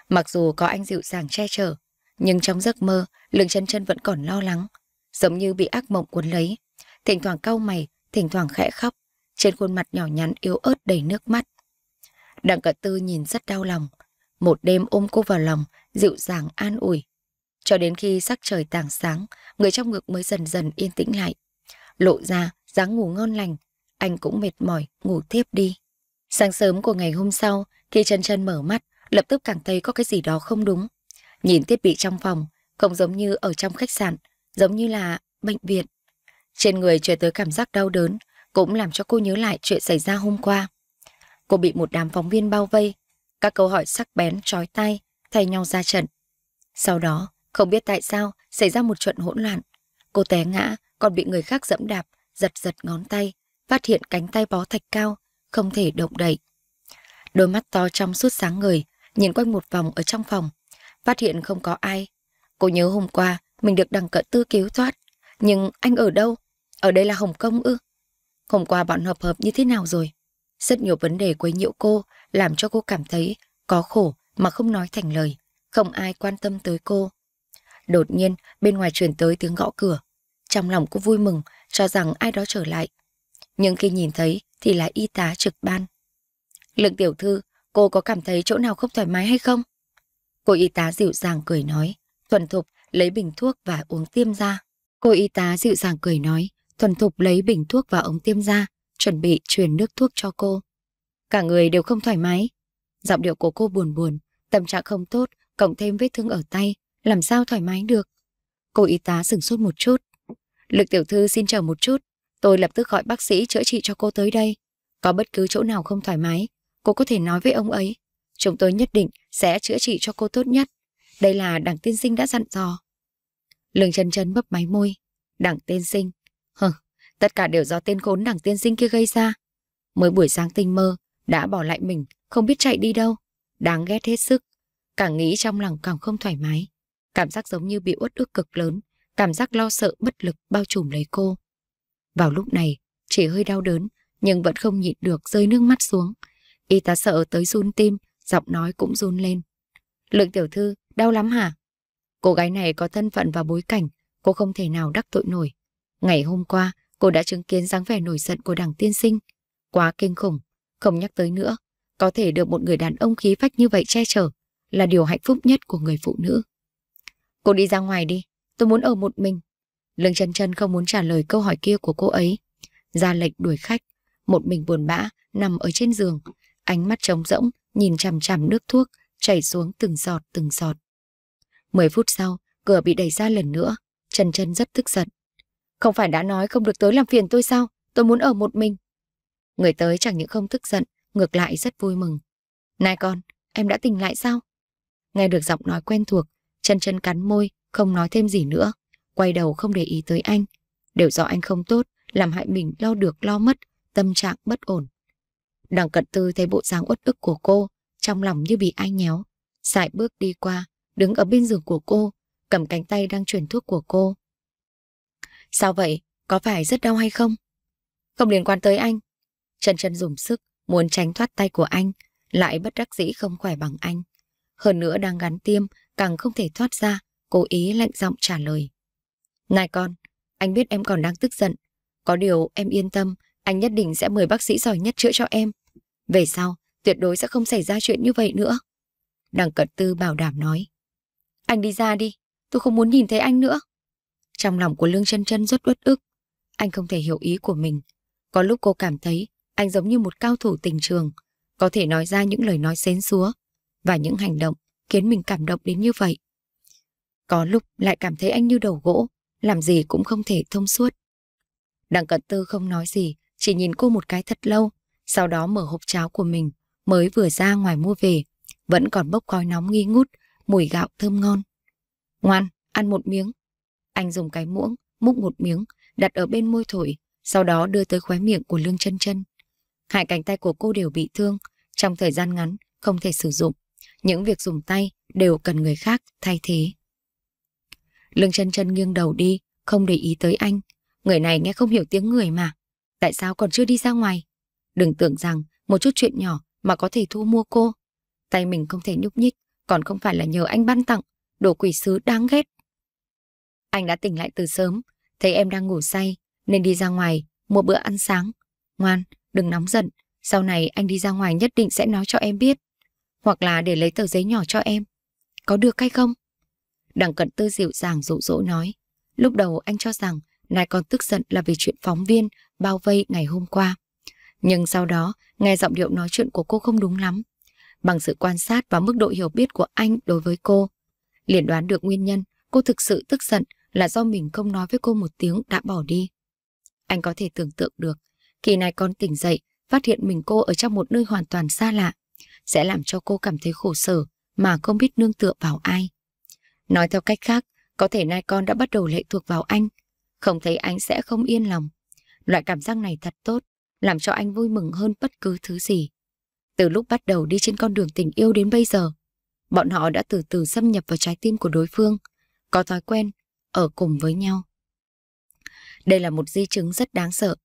Mặc dù có anh dịu dàng che chở, nhưng trong giấc mơ, lưng chân chân vẫn còn lo lắng, giống như bị ác mộng cuốn lấy. Thỉnh thoảng cau mày, thỉnh thoảng khẽ khóc, trên khuôn mặt nhỏ nhắn yếu ớt đầy nước mắt. Đặng cận tư nhìn rất đau lòng, một đêm ôm cô vào lòng, dịu dàng an ủi. Cho đến khi sắc trời tảng sáng, người trong ngực mới dần dần yên tĩnh lại. Lộ ra, dáng ngủ ngon lành, anh cũng mệt mỏi, ngủ tiếp đi. Sáng sớm của ngày hôm sau, khi Trần Trần mở mắt, lập tức cảm thấy có cái gì đó không đúng. Nhìn thiết bị trong phòng, không giống như ở trong khách sạn, giống như là bệnh viện. Trên người truyền tới cảm giác đau đớn, cũng làm cho cô nhớ lại chuyện xảy ra hôm qua. Cô bị một đám phóng viên bao vây, các câu hỏi sắc bén, trói tay, thay nhau ra trận. Sau đó, không biết tại sao, xảy ra một trận hỗn loạn. Cô té ngã, còn bị người khác dẫm đạp, giật giật ngón tay, phát hiện cánh tay bó thạch cao, không thể động đậy. Đôi mắt to trong suốt sáng người, nhìn quanh một vòng ở trong phòng, phát hiện không có ai. Cô nhớ hôm qua mình được đằng cận tư cứu thoát, nhưng anh ở đâu? Ở đây là Hồng Kông ư? Hôm qua bọn hợp hợp như thế nào rồi? Rất nhiều vấn đề quấy nhiễu cô, làm cho cô cảm thấy có khổ mà không nói thành lời. Không ai quan tâm tới cô. Đột nhiên, bên ngoài truyền tới tiếng gõ cửa. Trong lòng cô vui mừng, cho rằng ai đó trở lại, nhưng khi nhìn thấy thì là y tá trực ban. Lực tiểu thư, cô có cảm thấy chỗ nào không thoải mái hay không? Cô y tá dịu dàng cười nói, thuần thục lấy bình thuốc và uống tiêm ra. Cô y tá dịu dàng cười nói, thuần thục lấy bình thuốc và ống tiêm ra, chuẩn bị truyền nước thuốc cho cô. Cả người đều không thoải mái. Giọng điệu của cô buồn buồn, tâm trạng không tốt, cộng thêm vết thương ở tay, làm sao thoải mái được. Cô y tá sửng sốt một chút. Lực tiểu thư xin chờ một chút. Tôi lập tức gọi bác sĩ chữa trị cho cô tới đây. Có bất cứ chỗ nào không thoải mái, cô có thể nói với ông ấy. Chúng tôi nhất định sẽ chữa trị cho cô tốt nhất. Đây là đảng tiên sinh đã dặn dò. Lương chân chân bấp máy môi. Đảng tiên sinh. Hừ, tất cả đều do tên khốn đảng tiên sinh kia gây ra. Mới buổi sáng tinh mơ, đã bỏ lại mình, không biết chạy đi đâu. Đáng ghét hết sức. Càng nghĩ trong lòng càng không thoải mái. Cảm giác giống như bị uất ức cực lớn. Cảm giác lo sợ bất lực bao trùm lấy cô. Vào lúc này, chỉ hơi đau đớn, nhưng vẫn không nhịn được rơi nước mắt xuống. Y tá sợ tới run tim, giọng nói cũng run lên. Lượng tiểu thư, đau lắm hả? Cô gái này có thân phận và bối cảnh, cô không thể nào đắc tội nổi. Ngày hôm qua, cô đã chứng kiến dáng vẻ nổi giận của đảng tiên sinh. Quá kinh khủng, không nhắc tới nữa. Có thể được một người đàn ông khí phách như vậy che chở là điều hạnh phúc nhất của người phụ nữ. Cô đi ra ngoài đi, tôi muốn ở một mình. Lương trần chân không muốn trả lời câu hỏi kia của cô ấy. Ra lệnh đuổi khách, một mình buồn bã, nằm ở trên giường. Ánh mắt trống rỗng, nhìn chằm chằm nước thuốc, chảy xuống từng giọt từng giọt. Mười phút sau, cửa bị đẩy ra lần nữa. Trần Trần rất tức giận. Không phải đã nói không được tới làm phiền tôi sao? Tôi muốn ở một mình. Người tới chẳng những không tức giận, ngược lại rất vui mừng. Này con, em đã tỉnh lại sao? Nghe được giọng nói quen thuộc, trần chân cắn môi, không nói thêm gì nữa quay đầu không để ý tới anh. Đều do anh không tốt, làm hại mình lo được lo mất, tâm trạng bất ổn. Đằng cận tư thấy bộ dáng uất ức của cô, trong lòng như bị ai nhéo. Xài bước đi qua, đứng ở bên giường của cô, cầm cánh tay đang chuyển thuốc của cô. Sao vậy? Có phải rất đau hay không? Không liên quan tới anh. Trần Trần dùng sức, muốn tránh thoát tay của anh, lại bất đắc dĩ không khỏe bằng anh. Hơn nữa đang gắn tiêm, càng không thể thoát ra, cố ý lạnh giọng trả lời. Này con, anh biết em còn đang tức giận. Có điều em yên tâm, anh nhất định sẽ mời bác sĩ giỏi nhất chữa cho em. Về sau, tuyệt đối sẽ không xảy ra chuyện như vậy nữa. Đằng cận tư bảo đảm nói. Anh đi ra đi, tôi không muốn nhìn thấy anh nữa. Trong lòng của Lương chân chân rất uất ức. Anh không thể hiểu ý của mình. Có lúc cô cảm thấy anh giống như một cao thủ tình trường, có thể nói ra những lời nói xến xúa và những hành động khiến mình cảm động đến như vậy. Có lúc lại cảm thấy anh như đầu gỗ, làm gì cũng không thể thông suốt. Đặng cận tư không nói gì, chỉ nhìn cô một cái thật lâu, sau đó mở hộp cháo của mình, mới vừa ra ngoài mua về, vẫn còn bốc khói nóng nghi ngút, mùi gạo thơm ngon. Ngoan, ăn một miếng. Anh dùng cái muỗng, múc một miếng, đặt ở bên môi thổi, sau đó đưa tới khóe miệng của Lương chân chân. Hai cánh tay của cô đều bị thương, trong thời gian ngắn không thể sử dụng. Những việc dùng tay đều cần người khác thay thế. Lương chân chân nghiêng đầu đi, không để ý tới anh. Người này nghe không hiểu tiếng người mà. Tại sao còn chưa đi ra ngoài? Đừng tưởng rằng một chút chuyện nhỏ mà có thể thu mua cô. Tay mình không thể nhúc nhích, còn không phải là nhờ anh ban tặng. Đồ quỷ sứ đáng ghét. Anh đã tỉnh lại từ sớm, thấy em đang ngủ say, nên đi ra ngoài, mua bữa ăn sáng. Ngoan, đừng nóng giận, sau này anh đi ra ngoài nhất định sẽ nói cho em biết. Hoặc là để lấy tờ giấy nhỏ cho em. Có được hay không? Đặng Cận Tư dịu dàng dụ dỗ nói. Lúc đầu anh cho rằng nai còn tức giận là vì chuyện phóng viên bao vây ngày hôm qua. Nhưng sau đó, nghe giọng điệu nói chuyện của cô không đúng lắm. Bằng sự quan sát và mức độ hiểu biết của anh đối với cô, liền đoán được nguyên nhân cô thực sự tức giận là do mình không nói với cô một tiếng đã bỏ đi. Anh có thể tưởng tượng được, kỳ này con tỉnh dậy, phát hiện mình cô ở trong một nơi hoàn toàn xa lạ, sẽ làm cho cô cảm thấy khổ sở mà không biết nương tựa vào ai. Nói theo cách khác, có thể nay con đã bắt đầu lệ thuộc vào anh. Không thấy anh sẽ không yên lòng. Loại cảm giác này thật tốt, làm cho anh vui mừng hơn bất cứ thứ gì. Từ lúc bắt đầu đi trên con đường tình yêu đến bây giờ, bọn họ đã từ từ xâm nhập vào trái tim của đối phương, có thói quen, ở cùng với nhau. Đây là một di chứng rất đáng sợ.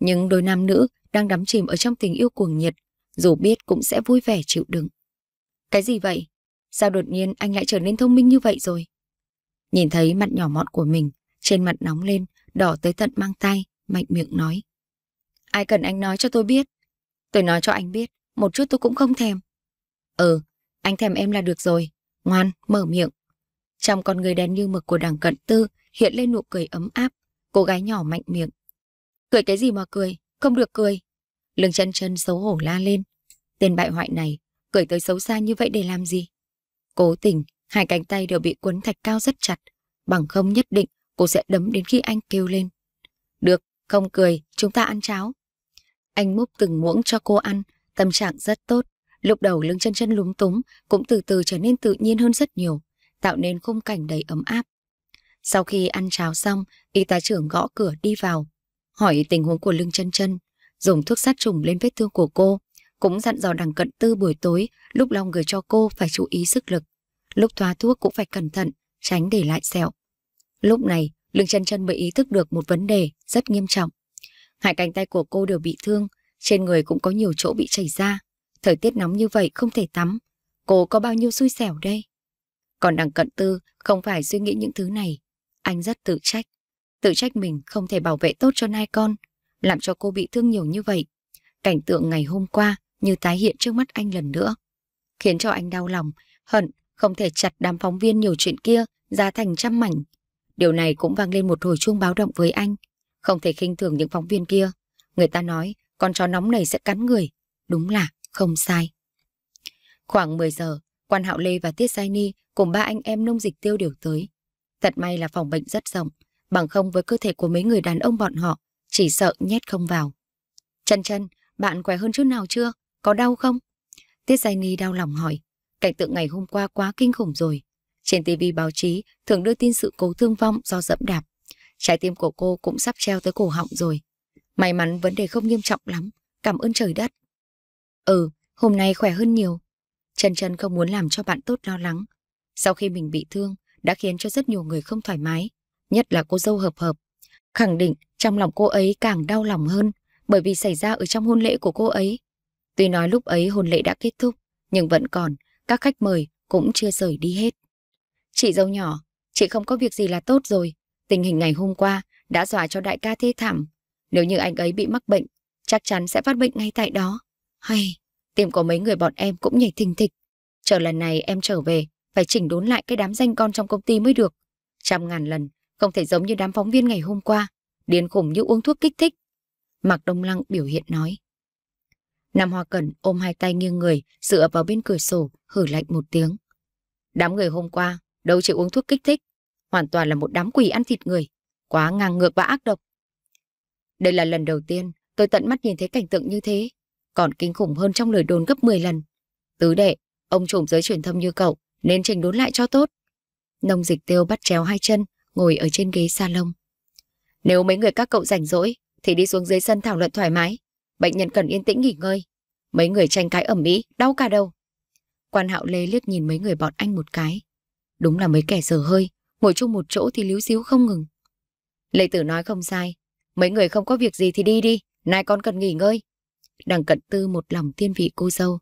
Những đôi nam nữ đang đắm chìm ở trong tình yêu cuồng nhiệt, dù biết cũng sẽ vui vẻ chịu đựng. Cái gì vậy? Sao đột nhiên anh lại trở nên thông minh như vậy rồi? Nhìn thấy mặt nhỏ mọn của mình, trên mặt nóng lên, đỏ tới tận mang tay, mạnh miệng nói. Ai cần anh nói cho tôi biết? Tôi nói cho anh biết, một chút tôi cũng không thèm. Ừ, anh thèm em là được rồi. Ngoan, mở miệng. Trong con người đen như mực của đằng cận tư hiện lên nụ cười ấm áp, cô gái nhỏ mạnh miệng. Cười cái gì mà cười, không được cười. Lương chân chân xấu hổ la lên. Tên bại hoại này, cười tới xấu xa như vậy để làm gì? Cố tình, hai cánh tay đều bị cuốn thạch cao rất chặt. Bằng không nhất định, cô sẽ đấm đến khi anh kêu lên. Được, không cười, chúng ta ăn cháo. Anh múc từng muỗng cho cô ăn, tâm trạng rất tốt. Lúc đầu lưng chân chân lúng túng, cũng từ từ trở nên tự nhiên hơn rất nhiều, tạo nên khung cảnh đầy ấm áp. Sau khi ăn cháo xong, y tá trưởng gõ cửa đi vào, hỏi tình huống của lưng chân chân, dùng thuốc sát trùng lên vết thương của cô, cũng dặn dò đằng cận tư buổi tối lúc Long gửi cho cô phải chú ý sức lực. Lúc thoa thuốc cũng phải cẩn thận, tránh để lại sẹo. Lúc này, Lương chân chân mới ý thức được một vấn đề rất nghiêm trọng. Hai cánh tay của cô đều bị thương, trên người cũng có nhiều chỗ bị chảy ra. Thời tiết nóng như vậy không thể tắm. Cô có bao nhiêu xui xẻo đây? Còn đằng cận tư không phải suy nghĩ những thứ này. Anh rất tự trách. Tự trách mình không thể bảo vệ tốt cho nai con, làm cho cô bị thương nhiều như vậy. Cảnh tượng ngày hôm qua như tái hiện trước mắt anh lần nữa. Khiến cho anh đau lòng, hận không thể chặt đám phóng viên nhiều chuyện kia ra thành trăm mảnh. Điều này cũng vang lên một hồi chuông báo động với anh. Không thể khinh thường những phóng viên kia. Người ta nói con chó nóng này sẽ cắn người. Đúng là không sai. Khoảng 10 giờ, quan Hạo Lê và Tiết Sai Ni cùng ba anh em nông dịch tiêu điều tới. Thật may là phòng bệnh rất rộng, bằng không với cơ thể của mấy người đàn ông bọn họ, chỉ sợ nhét không vào. Chân chân, bạn khỏe hơn chút nào chưa? Có đau không? Tiết Giai Ni đau lòng hỏi. Cảnh tượng ngày hôm qua quá kinh khủng rồi. Trên TV báo chí thường đưa tin sự cố thương vong do dẫm đạp. Trái tim của cô cũng sắp treo tới cổ họng rồi. May mắn vấn đề không nghiêm trọng lắm. Cảm ơn trời đất. Ừ, hôm nay khỏe hơn nhiều. Trần Trần không muốn làm cho bạn tốt lo lắng. Sau khi mình bị thương, đã khiến cho rất nhiều người không thoải mái. Nhất là cô dâu hợp hợp. Khẳng định trong lòng cô ấy càng đau lòng hơn bởi vì xảy ra ở trong hôn lễ của cô ấy. Tuy nói lúc ấy hôn lễ đã kết thúc, nhưng vẫn còn các khách mời cũng chưa rời đi hết. Chị dâu nhỏ, chị không có việc gì là tốt rồi. Tình hình ngày hôm qua đã dọa cho đại ca thê thảm. Nếu như anh ấy bị mắc bệnh, chắc chắn sẽ phát bệnh ngay tại đó. Hay, tim có mấy người bọn em cũng nhảy thình thịch. Chờ lần này em trở về, phải chỉnh đốn lại cái đám danh con trong công ty mới được. Trăm ngàn lần, không thể giống như đám phóng viên ngày hôm qua, điên khủng như uống thuốc kích thích. Mạc Đông Lăng biểu hiện nói. Nam Hoa Cẩn ôm hai tay nghiêng người, dựa vào bên cửa sổ, hử lạnh một tiếng. Đám người hôm qua, đâu chịu uống thuốc kích thích, hoàn toàn là một đám quỷ ăn thịt người, quá ngang ngược và ác độc. Đây là lần đầu tiên tôi tận mắt nhìn thấy cảnh tượng như thế, còn kinh khủng hơn trong lời đồn gấp 10 lần. Tứ đệ, ông trộm giới truyền thông như cậu, nên trình đốn lại cho tốt. Nông dịch tiêu bắt chéo hai chân, ngồi ở trên ghế salon. Nếu mấy người các cậu rảnh rỗi, thì đi xuống dưới sân thảo luận thoải mái. Bệnh nhân cần yên tĩnh nghỉ ngơi. Mấy người tranh cãi ẩm mỹ, đau cả đầu. Quan hạo lê liếc nhìn mấy người bọn anh một cái. Đúng là mấy kẻ dở hơi, ngồi chung một chỗ thì líu xíu không ngừng. Lê tử nói không sai. Mấy người không có việc gì thì đi đi, nay con cần nghỉ ngơi. Đằng cận tư một lòng tiên vị cô dâu.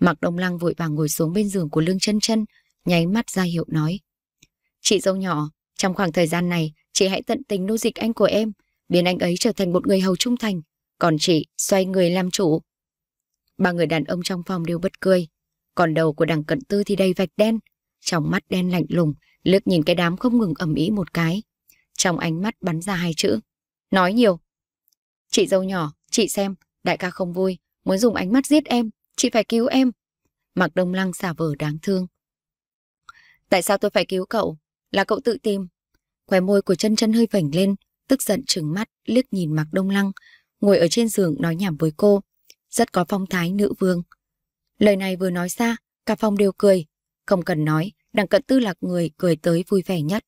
mặc Đông Lăng vội vàng ngồi xuống bên giường của Lương chân chân nháy mắt ra hiệu nói. Chị dâu nhỏ, trong khoảng thời gian này, chị hãy tận tình nô dịch anh của em, biến anh ấy trở thành một người hầu trung thành, còn chị xoay người làm chủ. Ba người đàn ông trong phòng đều bất cười, còn đầu của đằng cận tư thì đầy vạch đen, trong mắt đen lạnh lùng, lướt nhìn cái đám không ngừng ẩm ý một cái. Trong ánh mắt bắn ra hai chữ, nói nhiều. Chị dâu nhỏ, chị xem, đại ca không vui, muốn dùng ánh mắt giết em, chị phải cứu em. mặc Đông Lăng xả vờ đáng thương. Tại sao tôi phải cứu cậu? Là cậu tự tìm. Khóe môi của chân chân hơi vảnh lên, tức giận trừng mắt, liếc nhìn mặc Đông Lăng, ngồi ở trên giường nói nhảm với cô. Rất có phong thái nữ vương. Lời này vừa nói ra, cả phòng đều cười. Không cần nói, đằng cận tư là người cười tới vui vẻ nhất.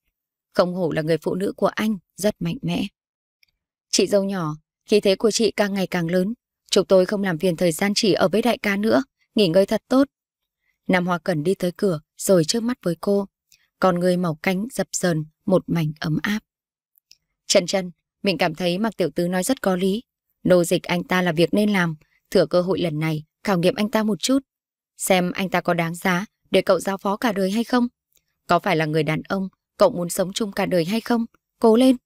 Không hổ là người phụ nữ của anh, rất mạnh mẽ. Chị dâu nhỏ, khí thế của chị càng ngày càng lớn. Chúng tôi không làm phiền thời gian chỉ ở với đại ca nữa, nghỉ ngơi thật tốt. Nam Hoa Cẩn đi tới cửa rồi trước mắt với cô. Còn người màu cánh dập dờn, một mảnh ấm áp. Trần Trần, mình cảm thấy Mạc Tiểu Tứ nói rất có lý. Nô dịch anh ta là việc nên làm, thừa cơ hội lần này, khảo nghiệm anh ta một chút. Xem anh ta có đáng giá để cậu giao phó cả đời hay không? Có phải là người đàn ông, cậu muốn sống chung cả đời hay không? Cố lên!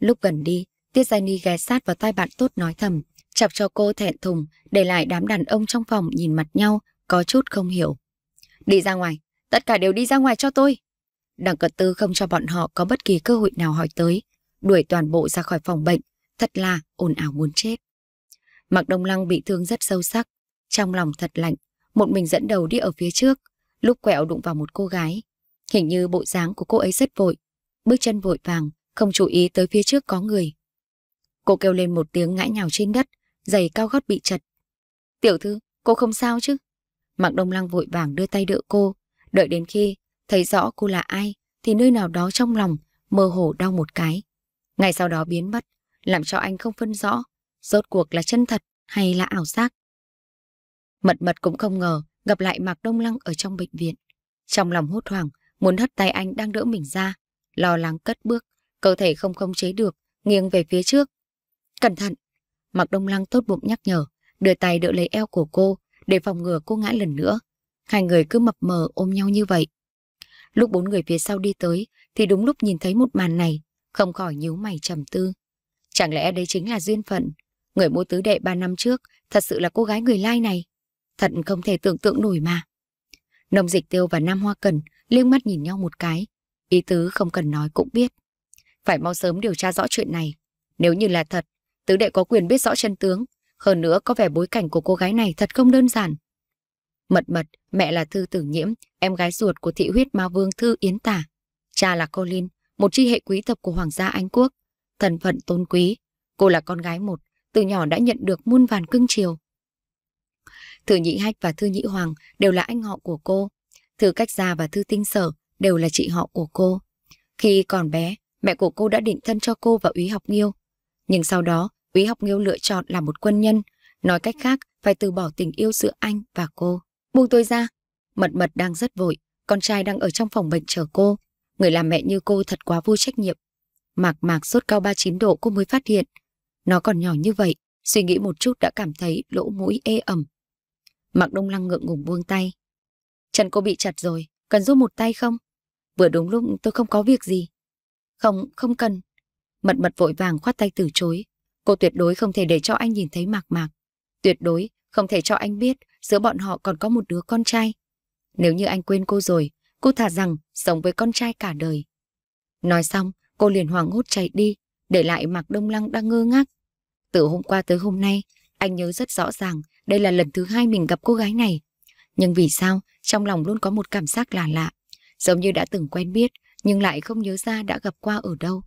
Lúc gần đi, Tiết Giai Ni ghé sát vào tai bạn tốt nói thầm, chọc cho cô thẹn thùng, để lại đám đàn ông trong phòng nhìn mặt nhau, có chút không hiểu. Đi ra ngoài, tất cả đều đi ra ngoài cho tôi. Đặng cật tư không cho bọn họ có bất kỳ cơ hội nào hỏi tới, đuổi toàn bộ ra khỏi phòng bệnh, Thật là ồn ào muốn chết. Mạc Đông Lăng bị thương rất sâu sắc, trong lòng thật lạnh, một mình dẫn đầu đi ở phía trước, lúc quẹo đụng vào một cô gái. Hình như bộ dáng của cô ấy rất vội, bước chân vội vàng, không chú ý tới phía trước có người. Cô kêu lên một tiếng ngã nhào trên đất, giày cao gót bị chật. Tiểu thư, cô không sao chứ? Mạc Đông Lăng vội vàng đưa tay đỡ cô, đợi đến khi thấy rõ cô là ai thì nơi nào đó trong lòng mơ hồ đau một cái. Ngày sau đó biến mất, làm cho anh không phân rõ rốt cuộc là chân thật hay là ảo giác. Mật mật cũng không ngờ gặp lại Mạc Đông Lăng ở trong bệnh viện. Trong lòng hốt hoảng, muốn hất tay anh đang đỡ mình ra, lo lắng cất bước, cơ thể không khống chế được, nghiêng về phía trước. Cẩn thận! Mạc Đông Lăng tốt bụng nhắc nhở, đưa tay đỡ lấy eo của cô để phòng ngừa cô ngã lần nữa. Hai người cứ mập mờ ôm nhau như vậy. Lúc bốn người phía sau đi tới thì đúng lúc nhìn thấy một màn này, không khỏi nhíu mày trầm tư. Chẳng lẽ đây chính là duyên phận? Người mua tứ đệ ba năm trước thật sự là cô gái người lai này. Thật không thể tưởng tượng nổi mà. Nông dịch tiêu và Nam Hoa Cần liếc mắt nhìn nhau một cái. Ý tứ không cần nói cũng biết. Phải mau sớm điều tra rõ chuyện này. Nếu như là thật, tứ đệ có quyền biết rõ chân tướng. Hơn nữa có vẻ bối cảnh của cô gái này thật không đơn giản. Mật mật, mẹ là Thư Tử Nhiễm, em gái ruột của thị huyết ma vương Thư Yến Tả. Cha là Colin, một chi hệ quý tộc của Hoàng gia Anh Quốc thần phận tôn quý. Cô là con gái một, từ nhỏ đã nhận được muôn vàn cưng chiều. Thư nhị Hách và Thư nhị Hoàng đều là anh họ của cô. Thư Cách Gia và Thư Tinh Sở đều là chị họ của cô. Khi còn bé, mẹ của cô đã định thân cho cô và Úy Học Nghiêu. Nhưng sau đó, Úy Học Nghiêu lựa chọn là một quân nhân, nói cách khác phải từ bỏ tình yêu giữa anh và cô. Buông tôi ra, Mật Mật đang rất vội, con trai đang ở trong phòng bệnh chờ cô. Người làm mẹ như cô thật quá vô trách nhiệm. Mạc mạc sốt cao 39 độ cô mới phát hiện. Nó còn nhỏ như vậy, suy nghĩ một chút đã cảm thấy lỗ mũi ê ẩm. Mạc Đông Lăng ngượng ngùng buông tay. Chân cô bị chặt rồi, cần giúp một tay không? Vừa đúng lúc tôi không có việc gì. Không, không cần. Mật mật vội vàng khoát tay từ chối. Cô tuyệt đối không thể để cho anh nhìn thấy mạc mạc. Tuyệt đối không thể cho anh biết giữa bọn họ còn có một đứa con trai. Nếu như anh quên cô rồi, cô thà rằng sống với con trai cả đời. Nói xong, Cô liền hoảng hốt chạy đi, để lại Mạc Đông Lăng đang ngơ ngác. Từ hôm qua tới hôm nay, anh nhớ rất rõ ràng đây là lần thứ hai mình gặp cô gái này. Nhưng vì sao, trong lòng luôn có một cảm giác lạ lạ, giống như đã từng quen biết, nhưng lại không nhớ ra đã gặp qua ở đâu.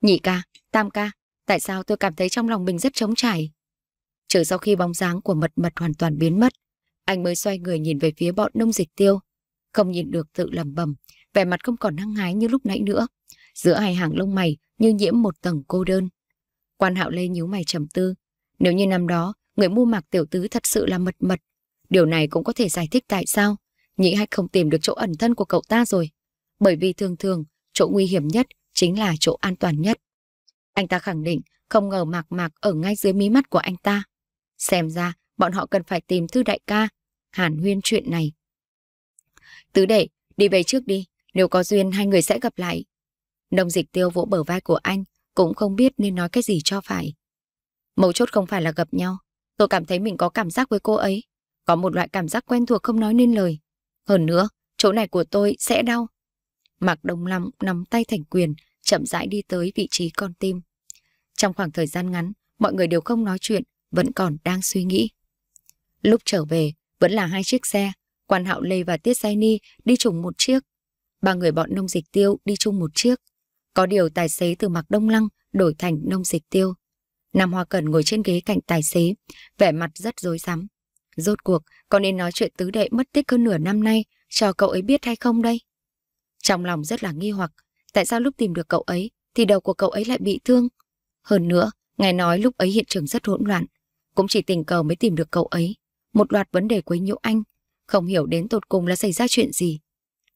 Nhị ca, tam ca, tại sao tôi cảm thấy trong lòng mình rất trống trải? chờ sau khi bóng dáng của mật mật hoàn toàn biến mất, anh mới xoay người nhìn về phía bọn nông dịch tiêu. Không nhìn được tự lầm bầm, vẻ mặt không còn năng hái như lúc nãy nữa giữa hai hàng lông mày như nhiễm một tầng cô đơn. Quan hạo lê nhíu mày trầm tư. Nếu như năm đó, người mua mạc tiểu tứ thật sự là mật mật, điều này cũng có thể giải thích tại sao nhị hách không tìm được chỗ ẩn thân của cậu ta rồi. Bởi vì thường thường, chỗ nguy hiểm nhất chính là chỗ an toàn nhất. Anh ta khẳng định không ngờ mạc mạc ở ngay dưới mí mắt của anh ta. Xem ra, bọn họ cần phải tìm thư đại ca, hàn huyên chuyện này. Tứ đệ, đi về trước đi, nếu có duyên hai người sẽ gặp lại. Đông dịch tiêu vỗ bờ vai của anh, cũng không biết nên nói cái gì cho phải. Mấu chốt không phải là gặp nhau. Tôi cảm thấy mình có cảm giác với cô ấy. Có một loại cảm giác quen thuộc không nói nên lời. Hơn nữa, chỗ này của tôi sẽ đau. Mạc Đông Lâm nắm tay thành quyền, chậm rãi đi tới vị trí con tim. Trong khoảng thời gian ngắn, mọi người đều không nói chuyện, vẫn còn đang suy nghĩ. Lúc trở về, vẫn là hai chiếc xe. Quan Hạo Lê và Tiết Giai Ni đi chung một chiếc. Ba người bọn nông dịch tiêu đi chung một chiếc. Có điều tài xế từ mặc đông lăng đổi thành nông dịch tiêu. Nam Hoa Cẩn ngồi trên ghế cạnh tài xế, vẻ mặt rất rối rắm. Rốt cuộc, có nên nói chuyện tứ đệ mất tích hơn nửa năm nay cho cậu ấy biết hay không đây? Trong lòng rất là nghi hoặc, tại sao lúc tìm được cậu ấy thì đầu của cậu ấy lại bị thương? Hơn nữa, ngài nói lúc ấy hiện trường rất hỗn loạn, cũng chỉ tình cờ mới tìm được cậu ấy. Một loạt vấn đề quấy nhiễu anh, không hiểu đến tột cùng là xảy ra chuyện gì.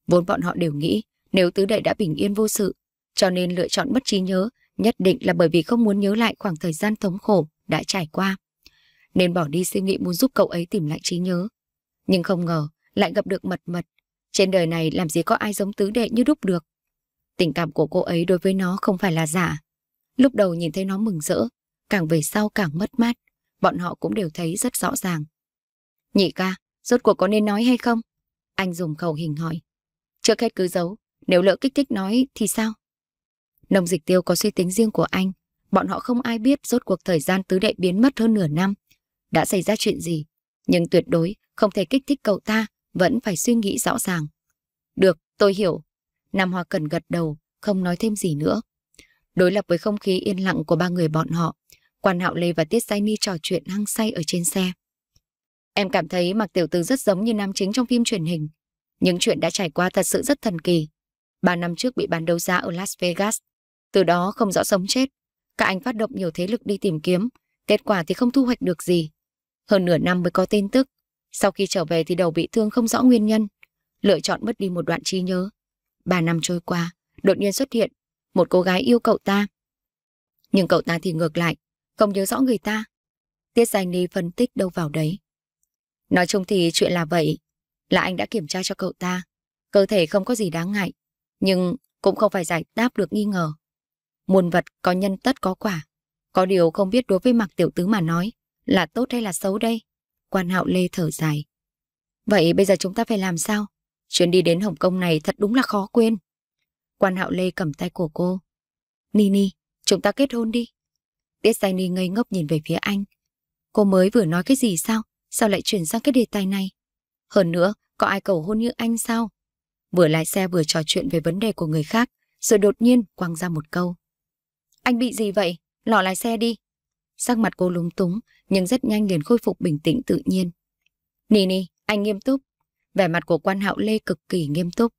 Vốn bọn họ đều nghĩ, nếu tứ đệ đã bình yên vô sự, cho nên lựa chọn mất trí nhớ nhất định là bởi vì không muốn nhớ lại khoảng thời gian thống khổ đã trải qua. Nên bỏ đi suy nghĩ muốn giúp cậu ấy tìm lại trí nhớ. Nhưng không ngờ lại gặp được mật mật. Trên đời này làm gì có ai giống tứ đệ như đúc được. Tình cảm của cô ấy đối với nó không phải là giả. Lúc đầu nhìn thấy nó mừng rỡ, càng về sau càng mất mát. Bọn họ cũng đều thấy rất rõ ràng. Nhị ca, rốt cuộc có nên nói hay không? Anh dùng khẩu hình hỏi. Trước hết cứ giấu, nếu lỡ kích thích nói thì sao? Nông dịch tiêu có suy tính riêng của anh. Bọn họ không ai biết rốt cuộc thời gian tứ đệ biến mất hơn nửa năm. Đã xảy ra chuyện gì? Nhưng tuyệt đối không thể kích thích cậu ta, vẫn phải suy nghĩ rõ ràng. Được, tôi hiểu. Nam Hoa Cần gật đầu, không nói thêm gì nữa. Đối lập với không khí yên lặng của ba người bọn họ, Quan Hạo Lê và Tiết Sai Ni trò chuyện hăng say ở trên xe. Em cảm thấy mặc Tiểu Tư rất giống như nam chính trong phim truyền hình. Những chuyện đã trải qua thật sự rất thần kỳ. Ba năm trước bị bán đấu giá ở Las Vegas, từ đó không rõ sống chết, các anh phát động nhiều thế lực đi tìm kiếm, kết quả thì không thu hoạch được gì. Hơn nửa năm mới có tin tức, sau khi trở về thì đầu bị thương không rõ nguyên nhân, lựa chọn mất đi một đoạn trí nhớ. Ba năm trôi qua, đột nhiên xuất hiện, một cô gái yêu cậu ta. Nhưng cậu ta thì ngược lại, không nhớ rõ người ta. Tiết Giai Ni phân tích đâu vào đấy. Nói chung thì chuyện là vậy, là anh đã kiểm tra cho cậu ta. Cơ thể không có gì đáng ngại, nhưng cũng không phải giải đáp được nghi ngờ muôn vật có nhân tất có quả. Có điều không biết đối với mặc tiểu tứ mà nói, là tốt hay là xấu đây? Quan hạo lê thở dài. Vậy bây giờ chúng ta phải làm sao? Chuyến đi đến Hồng Kông này thật đúng là khó quên. Quan hạo lê cầm tay của cô. Nini, chúng ta kết hôn đi. Tiết Giai Ni ngây ngốc nhìn về phía anh. Cô mới vừa nói cái gì sao? Sao lại chuyển sang cái đề tài này? Hơn nữa, có ai cầu hôn như anh sao? Vừa lái xe vừa trò chuyện về vấn đề của người khác, rồi đột nhiên quăng ra một câu. Anh bị gì vậy? Lọ lái xe đi. Sắc mặt cô lúng túng, nhưng rất nhanh liền khôi phục bình tĩnh tự nhiên. Nini, anh nghiêm túc. Vẻ mặt của quan hạo Lê cực kỳ nghiêm túc.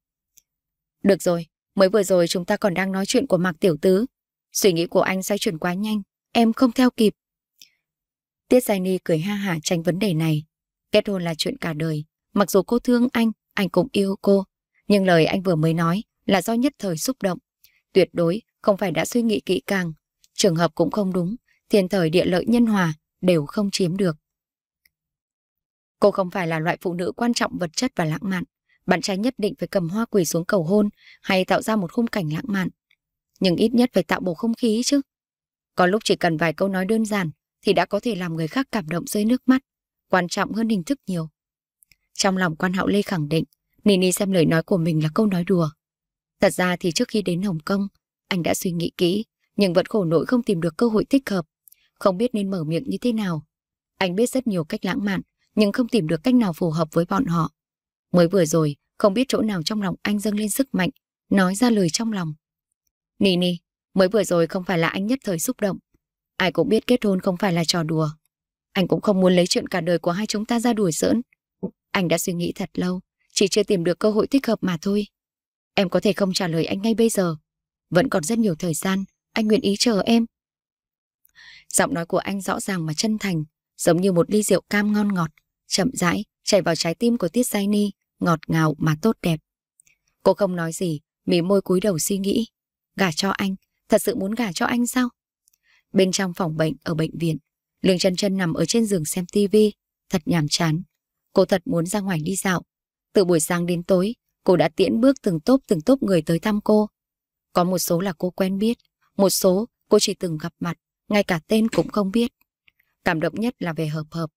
Được rồi, mới vừa rồi chúng ta còn đang nói chuyện của Mạc Tiểu Tứ. Suy nghĩ của anh xoay chuyển quá nhanh, em không theo kịp. Tiết Giai Ni cười ha hả tránh vấn đề này. Kết hôn là chuyện cả đời. Mặc dù cô thương anh, anh cũng yêu cô. Nhưng lời anh vừa mới nói là do nhất thời xúc động. Tuyệt đối không phải đã suy nghĩ kỹ càng, trường hợp cũng không đúng, thiên thời địa lợi nhân hòa đều không chiếm được. Cô không phải là loại phụ nữ quan trọng vật chất và lãng mạn, bạn trai nhất định phải cầm hoa quỳ xuống cầu hôn hay tạo ra một khung cảnh lãng mạn. Nhưng ít nhất phải tạo bầu không khí chứ. Có lúc chỉ cần vài câu nói đơn giản thì đã có thể làm người khác cảm động rơi nước mắt, quan trọng hơn hình thức nhiều. Trong lòng quan hạo Lê khẳng định, Nini xem lời nói của mình là câu nói đùa. Thật ra thì trước khi đến Hồng Kông, anh đã suy nghĩ kỹ, nhưng vẫn khổ nỗi không tìm được cơ hội thích hợp. Không biết nên mở miệng như thế nào. Anh biết rất nhiều cách lãng mạn, nhưng không tìm được cách nào phù hợp với bọn họ. Mới vừa rồi, không biết chỗ nào trong lòng anh dâng lên sức mạnh, nói ra lời trong lòng. Nini, nì, mới vừa rồi không phải là anh nhất thời xúc động. Ai cũng biết kết hôn không phải là trò đùa. Anh cũng không muốn lấy chuyện cả đời của hai chúng ta ra đùa giỡn. Anh đã suy nghĩ thật lâu, chỉ chưa tìm được cơ hội thích hợp mà thôi. Em có thể không trả lời anh ngay bây giờ, vẫn còn rất nhiều thời gian, anh nguyện ý chờ em. Giọng nói của anh rõ ràng mà chân thành, giống như một ly rượu cam ngon ngọt, chậm rãi, chảy vào trái tim của Tiết Giai Ni, ngọt ngào mà tốt đẹp. Cô không nói gì, mỉ môi cúi đầu suy nghĩ. Gả cho anh, thật sự muốn gả cho anh sao? Bên trong phòng bệnh ở bệnh viện, Lương chân chân nằm ở trên giường xem tivi, thật nhàm chán. Cô thật muốn ra ngoài đi dạo. Từ buổi sáng đến tối, cô đã tiễn bước từng tốp từng tốp người tới thăm cô. Có một số là cô quen biết, một số cô chỉ từng gặp mặt, ngay cả tên cũng không biết. Cảm động nhất là về hợp hợp.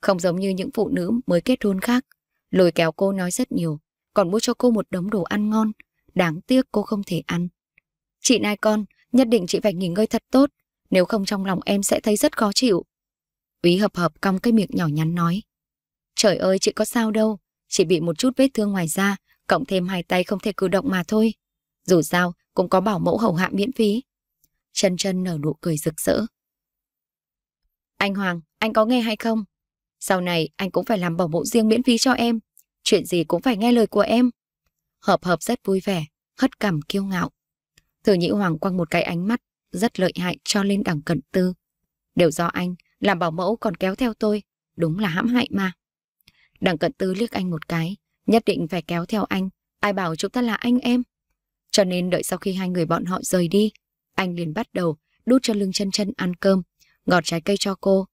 Không giống như những phụ nữ mới kết hôn khác. Lôi kéo cô nói rất nhiều, còn mua cho cô một đống đồ ăn ngon. Đáng tiếc cô không thể ăn. Chị nai con, nhất định chị phải nghỉ ngơi thật tốt, nếu không trong lòng em sẽ thấy rất khó chịu. Úy hợp hợp cong cái miệng nhỏ nhắn nói. Trời ơi, chị có sao đâu, chỉ bị một chút vết thương ngoài da, cộng thêm hai tay không thể cử động mà thôi. Dù sao, cũng có bảo mẫu hầu hạ miễn phí. Trân Trân nở nụ cười rực rỡ. Anh Hoàng, anh có nghe hay không? Sau này anh cũng phải làm bảo mẫu riêng miễn phí cho em. Chuyện gì cũng phải nghe lời của em. Hợp hợp rất vui vẻ, hất cằm kiêu ngạo. Thừa Nhĩ Hoàng quăng một cái ánh mắt rất lợi hại cho lên đẳng cận tư. Đều do anh, làm bảo mẫu còn kéo theo tôi, đúng là hãm hại mà. Đằng cận tư liếc anh một cái, nhất định phải kéo theo anh, ai bảo chúng ta là anh em. Cho nên đợi sau khi hai người bọn họ rời đi, anh liền bắt đầu đút cho lưng chân chân ăn cơm, ngọt trái cây cho cô.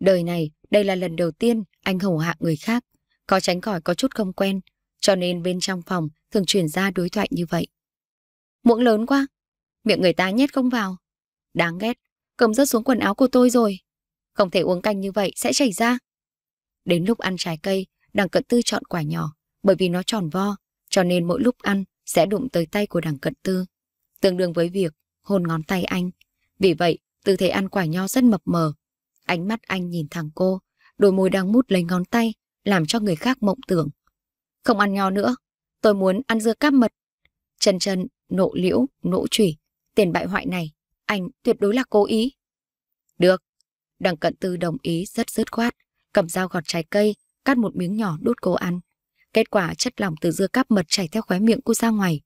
Đời này, đây là lần đầu tiên anh hầu hạ người khác, có tránh khỏi có chút không quen, cho nên bên trong phòng thường chuyển ra đối thoại như vậy. Muỗng lớn quá, miệng người ta nhét không vào. Đáng ghét, cầm rớt xuống quần áo của tôi rồi. Không thể uống canh như vậy, sẽ chảy ra. Đến lúc ăn trái cây, đằng cận tư chọn quả nhỏ, bởi vì nó tròn vo, cho nên mỗi lúc ăn sẽ đụng tới tay của đằng cận tư, tương đương với việc hôn ngón tay anh. Vì vậy, tư thế ăn quả nho rất mập mờ. Ánh mắt anh nhìn thẳng cô, đôi môi đang mút lấy ngón tay, làm cho người khác mộng tưởng. Không ăn nho nữa, tôi muốn ăn dưa cáp mật. Chân chân, nộ liễu, nỗ trùy, tiền bại hoại này, anh tuyệt đối là cố ý. Được, đằng cận tư đồng ý rất dứt khoát, cầm dao gọt trái cây, cắt một miếng nhỏ đút cô ăn. Kết quả chất lỏng từ dưa cáp mật chảy theo khóe miệng cô ra ngoài.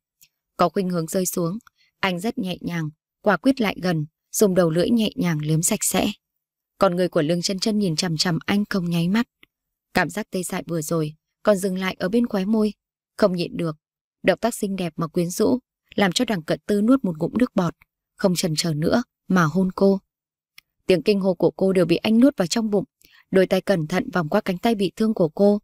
Có khuynh hướng rơi xuống, anh rất nhẹ nhàng, quả quyết lại gần, dùng đầu lưỡi nhẹ nhàng liếm sạch sẽ. Còn người của Lương chân chân nhìn chằm chằm anh không nháy mắt. Cảm giác tê dại vừa rồi, còn dừng lại ở bên khóe môi. Không nhịn được, động tác xinh đẹp mà quyến rũ, làm cho đằng cận tư nuốt một ngụm nước bọt. Không chần chờ nữa, mà hôn cô. Tiếng kinh hô của cô đều bị anh nuốt vào trong bụng. Đôi tay cẩn thận vòng qua cánh tay bị thương của cô,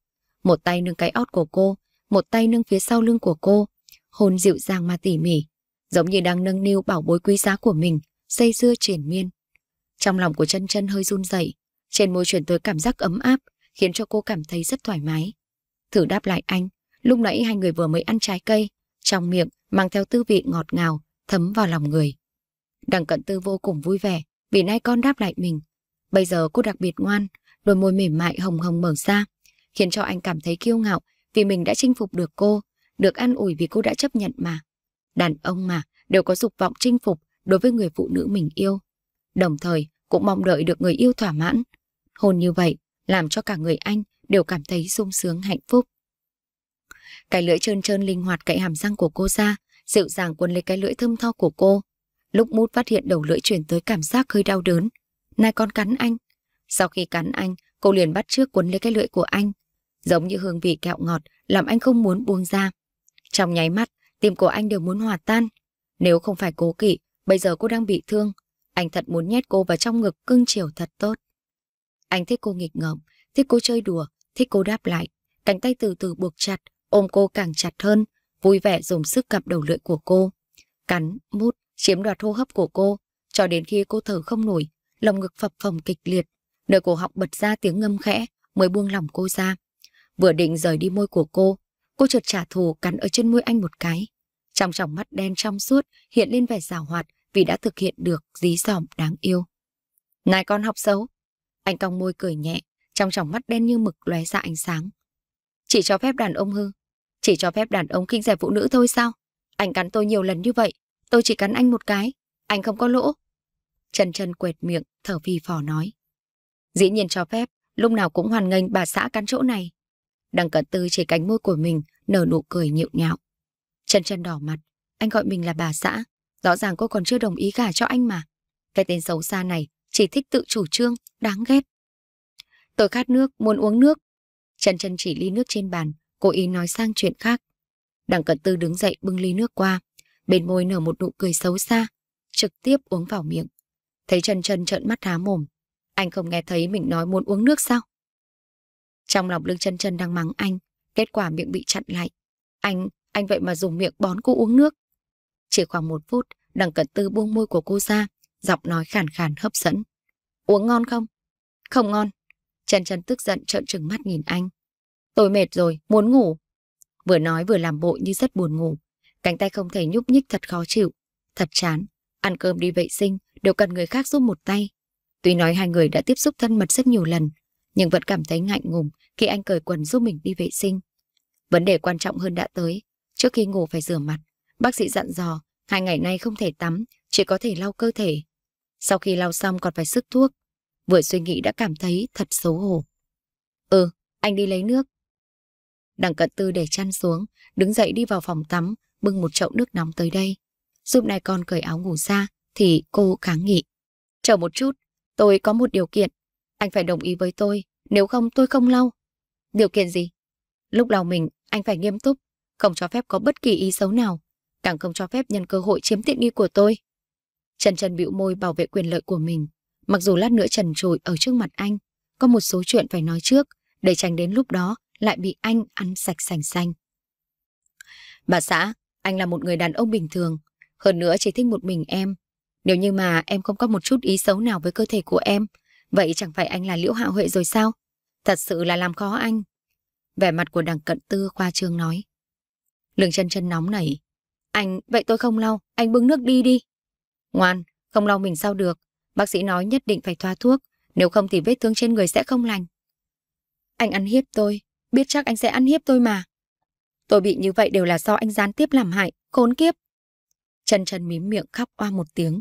một tay nâng cái ót của cô, một tay nâng phía sau lưng của cô, hôn dịu dàng mà tỉ mỉ, giống như đang nâng niu bảo bối quý giá của mình, dây dưa triển miên. Trong lòng của chân chân hơi run rẩy, trên môi chuyển tới cảm giác ấm áp, khiến cho cô cảm thấy rất thoải mái. Thử đáp lại anh, lúc nãy hai người vừa mới ăn trái cây, trong miệng mang theo tư vị ngọt ngào, thấm vào lòng người. Đằng cận tư vô cùng vui vẻ, vì nay con đáp lại mình. Bây giờ cô đặc biệt ngoan, đôi môi mềm mại hồng hồng mở ra, khiến cho anh cảm thấy kiêu ngạo vì mình đã chinh phục được cô, được an ủi vì cô đã chấp nhận mà. Đàn ông mà, đều có dục vọng chinh phục đối với người phụ nữ mình yêu. Đồng thời, cũng mong đợi được người yêu thỏa mãn. Hôn như vậy, làm cho cả người anh đều cảm thấy sung sướng hạnh phúc. Cái lưỡi trơn trơn linh hoạt cậy hàm răng của cô ra, dịu dàng cuốn lấy cái lưỡi thơm tho của cô. Lúc mút phát hiện đầu lưỡi chuyển tới cảm giác hơi đau đớn. Này con cắn anh. Sau khi cắn anh, cô liền bắt trước cuốn lấy cái lưỡi của anh, Giống như hương vị kẹo ngọt làm anh không muốn buông ra. Trong nháy mắt, tim của anh đều muốn hòa tan. Nếu không phải cố kỵ, bây giờ cô đang bị thương. Anh thật muốn nhét cô vào trong ngực cưng chiều thật tốt. Anh thích cô nghịch ngợm, thích cô chơi đùa, thích cô đáp lại. Cánh tay từ từ buộc chặt, ôm cô càng chặt hơn, vui vẻ dùng sức cặp đầu lưỡi của cô. Cắn, mút, chiếm đoạt hô hấp của cô, cho đến khi cô thở không nổi, lồng ngực phập phồng kịch liệt. Nơi cổ họng bật ra tiếng ngâm khẽ mới buông lòng cô ra. Vừa định rời đi môi của cô, cô chợt trả thù cắn ở trên môi anh một cái. Trong tròng mắt đen trong suốt hiện lên vẻ rào hoạt vì đã thực hiện được dí dỏm đáng yêu. Này con học xấu! Anh cong môi cười nhẹ, trong tròng mắt đen như mực lóe ra ánh sáng. Chỉ cho phép đàn ông hư, chỉ cho phép đàn ông khinh rẻ phụ nữ thôi sao? Anh cắn tôi nhiều lần như vậy, tôi chỉ cắn anh một cái, anh không có lỗ. Trần Trần quệt miệng, thở phì phò nói. Dĩ nhiên cho phép, lúc nào cũng hoàn nghênh bà xã cắn chỗ này. Đằng cận tư chỉ cánh môi của mình, nở nụ cười nhịu nhạo. Chân chân đỏ mặt, anh gọi mình là bà xã. Rõ ràng cô còn chưa đồng ý gả cho anh mà. Cái tên xấu xa này chỉ thích tự chủ trương, đáng ghét. Tôi khát nước, muốn uống nước. Chân chân chỉ ly nước trên bàn, cố ý nói sang chuyện khác. Đằng cận tư đứng dậy bưng ly nước qua, bên môi nở một nụ cười xấu xa, trực tiếp uống vào miệng. Thấy chân chân trợn mắt há mồm. Anh không nghe thấy mình nói muốn uống nước sao? Trong lòng lương chân chân đang mắng anh, kết quả miệng bị chặn lại. Anh, anh vậy mà dùng miệng bón cô uống nước. Chỉ khoảng một phút, đằng cận tư buông môi của cô ra, giọng nói khàn khàn hấp dẫn. Uống ngon không? Không ngon. Chân chân tức giận trợn trừng mắt nhìn anh. Tôi mệt rồi, muốn ngủ. Vừa nói vừa làm bộ như rất buồn ngủ. Cánh tay không thể nhúc nhích thật khó chịu. Thật chán. Ăn cơm đi vệ sinh đều cần người khác giúp một tay. Tuy nói hai người đã tiếp xúc thân mật rất nhiều lần, nhưng vẫn cảm thấy ngại ngùng khi anh cởi quần giúp mình đi vệ sinh. Vấn đề quan trọng hơn đã tới, trước khi ngủ phải rửa mặt. Bác sĩ dặn dò, hai ngày nay không thể tắm, chỉ có thể lau cơ thể. Sau khi lau xong còn phải sức thuốc. Vừa suy nghĩ đã cảm thấy thật xấu hổ. Ừ, anh đi lấy nước. Đằng cận tư để chăn xuống, đứng dậy đi vào phòng tắm, bưng một chậu nước nóng tới đây. Giúp này con cởi áo ngủ ra, thì cô kháng nghị. Chờ một chút, tôi có một điều kiện, anh phải đồng ý với tôi, nếu không tôi không lau. Điều kiện gì? Lúc lau mình, anh phải nghiêm túc, không cho phép có bất kỳ ý xấu nào, càng không cho phép nhân cơ hội chiếm tiện nghi của tôi. Trần Trần bĩu môi bảo vệ quyền lợi của mình, mặc dù lát nữa trần trội ở trước mặt anh, có một số chuyện phải nói trước, để tránh đến lúc đó lại bị anh ăn sạch sành xanh. Bà xã, anh là một người đàn ông bình thường, hơn nữa chỉ thích một mình em. Nếu như mà em không có một chút ý xấu nào với cơ thể của em, Vậy chẳng phải anh là Liễu Hạ Huệ rồi sao? Thật sự là làm khó anh. Vẻ mặt của đằng cận tư qua trương nói. Lương chân chân nóng này Anh, vậy tôi không lau, anh bưng nước đi đi. Ngoan, không lau mình sao được. Bác sĩ nói nhất định phải thoa thuốc, nếu không thì vết thương trên người sẽ không lành. Anh ăn hiếp tôi, biết chắc anh sẽ ăn hiếp tôi mà. Tôi bị như vậy đều là do anh gián tiếp làm hại, khốn kiếp. chân chân mím miệng khóc oa một tiếng.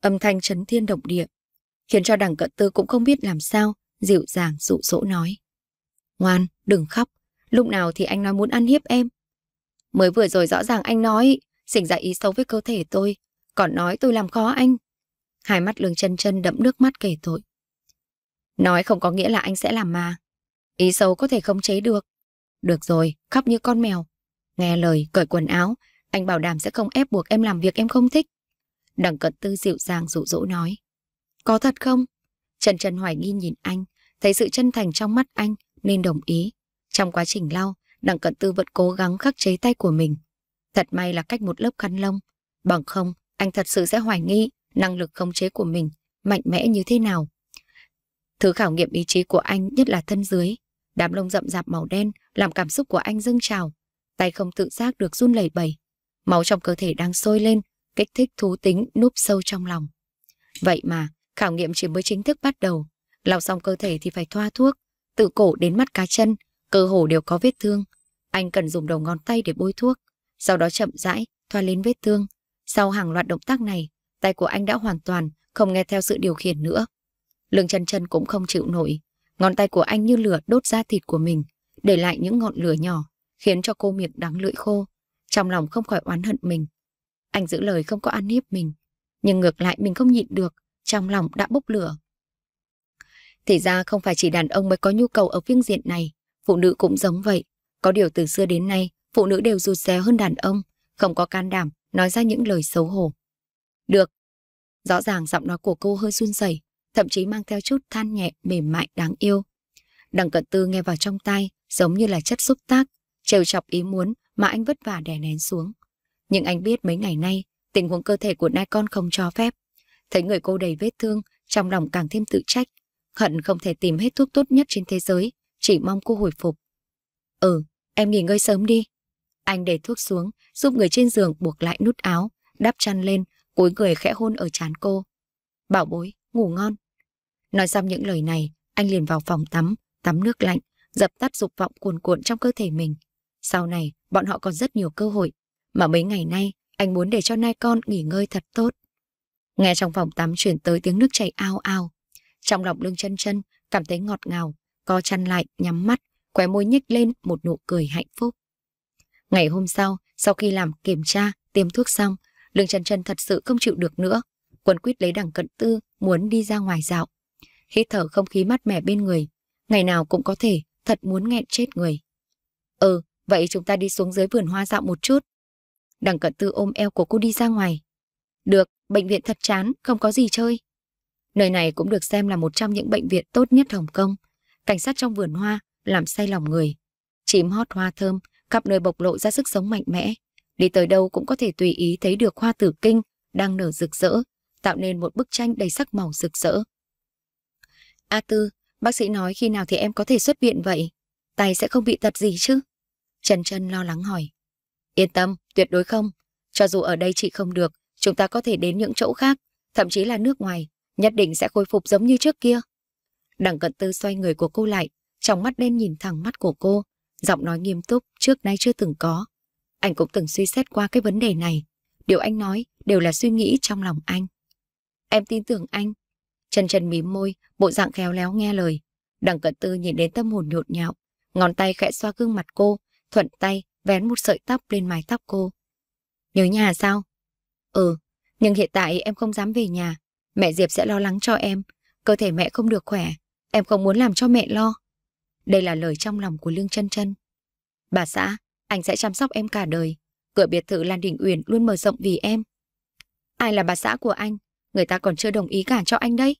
Âm thanh chấn thiên động địa, khiến cho đằng cận tư cũng không biết làm sao, dịu dàng dụ dỗ nói. Ngoan, đừng khóc, lúc nào thì anh nói muốn ăn hiếp em. Mới vừa rồi rõ ràng anh nói, sinh ra ý xấu với cơ thể tôi, còn nói tôi làm khó anh. Hai mắt lương chân chân đẫm nước mắt kể tội. Nói không có nghĩa là anh sẽ làm mà. Ý xấu có thể không chế được. Được rồi, khóc như con mèo. Nghe lời, cởi quần áo, anh bảo đảm sẽ không ép buộc em làm việc em không thích. Đằng cận tư dịu dàng dụ dỗ nói. Có thật không? Trần Trần hoài nghi nhìn anh, thấy sự chân thành trong mắt anh nên đồng ý. Trong quá trình lau, Đặng Cận Tư vẫn cố gắng khắc chế tay của mình. Thật may là cách một lớp khăn lông. Bằng không, anh thật sự sẽ hoài nghi năng lực khống chế của mình mạnh mẽ như thế nào. Thứ khảo nghiệm ý chí của anh nhất là thân dưới. Đám lông rậm rạp màu đen làm cảm xúc của anh dâng trào. Tay không tự giác được run lẩy bẩy. Máu trong cơ thể đang sôi lên, kích thích thú tính núp sâu trong lòng. Vậy mà, Khảo nghiệm chỉ mới chính thức bắt đầu. Lọc xong cơ thể thì phải thoa thuốc, từ cổ đến mắt cá chân, cơ hồ đều có vết thương. Anh cần dùng đầu ngón tay để bôi thuốc, sau đó chậm rãi, thoa lên vết thương. Sau hàng loạt động tác này, tay của anh đã hoàn toàn không nghe theo sự điều khiển nữa. Lương chân chân cũng không chịu nổi, ngón tay của anh như lửa đốt da thịt của mình, để lại những ngọn lửa nhỏ, khiến cho cô miệng đắng lưỡi khô. Trong lòng không khỏi oán hận mình. Anh giữ lời không có ăn hiếp mình, nhưng ngược lại mình không nhịn được, trong lòng đã bốc lửa. Thì ra không phải chỉ đàn ông mới có nhu cầu ở phương diện này, phụ nữ cũng giống vậy. Có điều từ xưa đến nay, phụ nữ đều rụt rè hơn đàn ông, không có can đảm nói ra những lời xấu hổ. Được. Rõ ràng giọng nói của cô hơi run rẩy, thậm chí mang theo chút than nhẹ mềm mại đáng yêu. Đằng cận tư nghe vào trong tai, giống như là chất xúc tác, trêu chọc ý muốn mà anh vất vả đè nén xuống. Nhưng anh biết mấy ngày nay, tình huống cơ thể của nai con không cho phép Thấy người cô đầy vết thương, trong lòng càng thêm tự trách. Hận không thể tìm hết thuốc tốt nhất trên thế giới, chỉ mong cô hồi phục. Ừ, em nghỉ ngơi sớm đi. Anh để thuốc xuống, giúp người trên giường buộc lại nút áo, đắp chăn lên, cúi người khẽ hôn ở trán cô. Bảo bối, ngủ ngon. Nói xong những lời này, anh liền vào phòng tắm, tắm nước lạnh, dập tắt dục vọng cuồn cuộn trong cơ thể mình. Sau này, bọn họ còn rất nhiều cơ hội, mà mấy ngày nay, anh muốn để cho nai con nghỉ ngơi thật tốt. Nghe trong phòng tắm chuyển tới tiếng nước chảy ao ao. Trong lòng lương chân chân, cảm thấy ngọt ngào, co chăn lại, nhắm mắt, khóe môi nhếch lên một nụ cười hạnh phúc. Ngày hôm sau, sau khi làm kiểm tra, tiêm thuốc xong, lương chân chân thật sự không chịu được nữa. Quấn quýt lấy đằng cận tư, muốn đi ra ngoài dạo. Hít thở không khí mát mẻ bên người, ngày nào cũng có thể, thật muốn nghẹn chết người. Ừ, vậy chúng ta đi xuống dưới vườn hoa dạo một chút. Đằng cận tư ôm eo của cô đi ra ngoài. Được, bệnh viện thật chán, không có gì chơi. Nơi này cũng được xem là một trong những bệnh viện tốt nhất Hồng Kông. Cảnh sát trong vườn hoa, làm say lòng người. Chím hót hoa thơm, khắp nơi bộc lộ ra sức sống mạnh mẽ. Đi tới đâu cũng có thể tùy ý thấy được hoa tử kinh đang nở rực rỡ, tạo nên một bức tranh đầy sắc màu rực rỡ. A Tư, bác sĩ nói khi nào thì em có thể xuất viện vậy? Tay sẽ không bị tật gì chứ? Trần Trần lo lắng hỏi. Yên tâm, tuyệt đối không. Cho dù ở đây chị không được, chúng ta có thể đến những chỗ khác, thậm chí là nước ngoài, nhất định sẽ khôi phục giống như trước kia. Đằng cận tư xoay người của cô lại, trong mắt đen nhìn thẳng mắt của cô, giọng nói nghiêm túc trước nay chưa từng có. Anh cũng từng suy xét qua cái vấn đề này, điều anh nói đều là suy nghĩ trong lòng anh. Em tin tưởng anh. Trần Trần mím môi, bộ dạng khéo léo nghe lời. Đằng cận tư nhìn đến tâm hồn nhộn nhạo, ngón tay khẽ xoa gương mặt cô, thuận tay vén một sợi tóc lên mái tóc cô. Nhớ nhà sao? Ừ, nhưng hiện tại em không dám về nhà. Mẹ Diệp sẽ lo lắng cho em. Cơ thể mẹ không được khỏe. Em không muốn làm cho mẹ lo. Đây là lời trong lòng của Lương Trân Trân Bà xã, anh sẽ chăm sóc em cả đời. Cửa biệt thự Lan Đình Uyển luôn mở rộng vì em. Ai là bà xã của anh? Người ta còn chưa đồng ý cả cho anh đấy.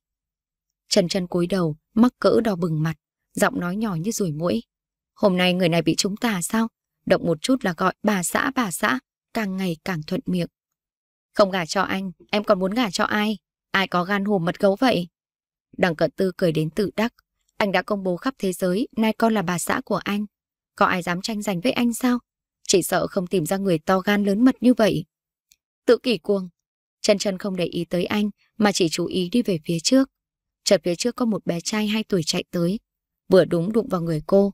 Trần Trân cúi đầu, mắc cỡ đỏ bừng mặt, giọng nói nhỏ như rủi mũi. Hôm nay người này bị chúng ta sao? Động một chút là gọi bà xã bà xã, càng ngày càng thuận miệng. Không gả cho anh, em còn muốn gả cho ai? Ai có gan hùm mật gấu vậy? Đằng cận tư cười đến tự đắc. Anh đã công bố khắp thế giới, nay con là bà xã của anh. Có ai dám tranh giành với anh sao? Chỉ sợ không tìm ra người to gan lớn mật như vậy. Tự kỷ cuồng. Chân chân không để ý tới anh, mà chỉ chú ý đi về phía trước. Chợt phía trước có một bé trai 2 tuổi chạy tới. Vừa đúng đụng vào người cô.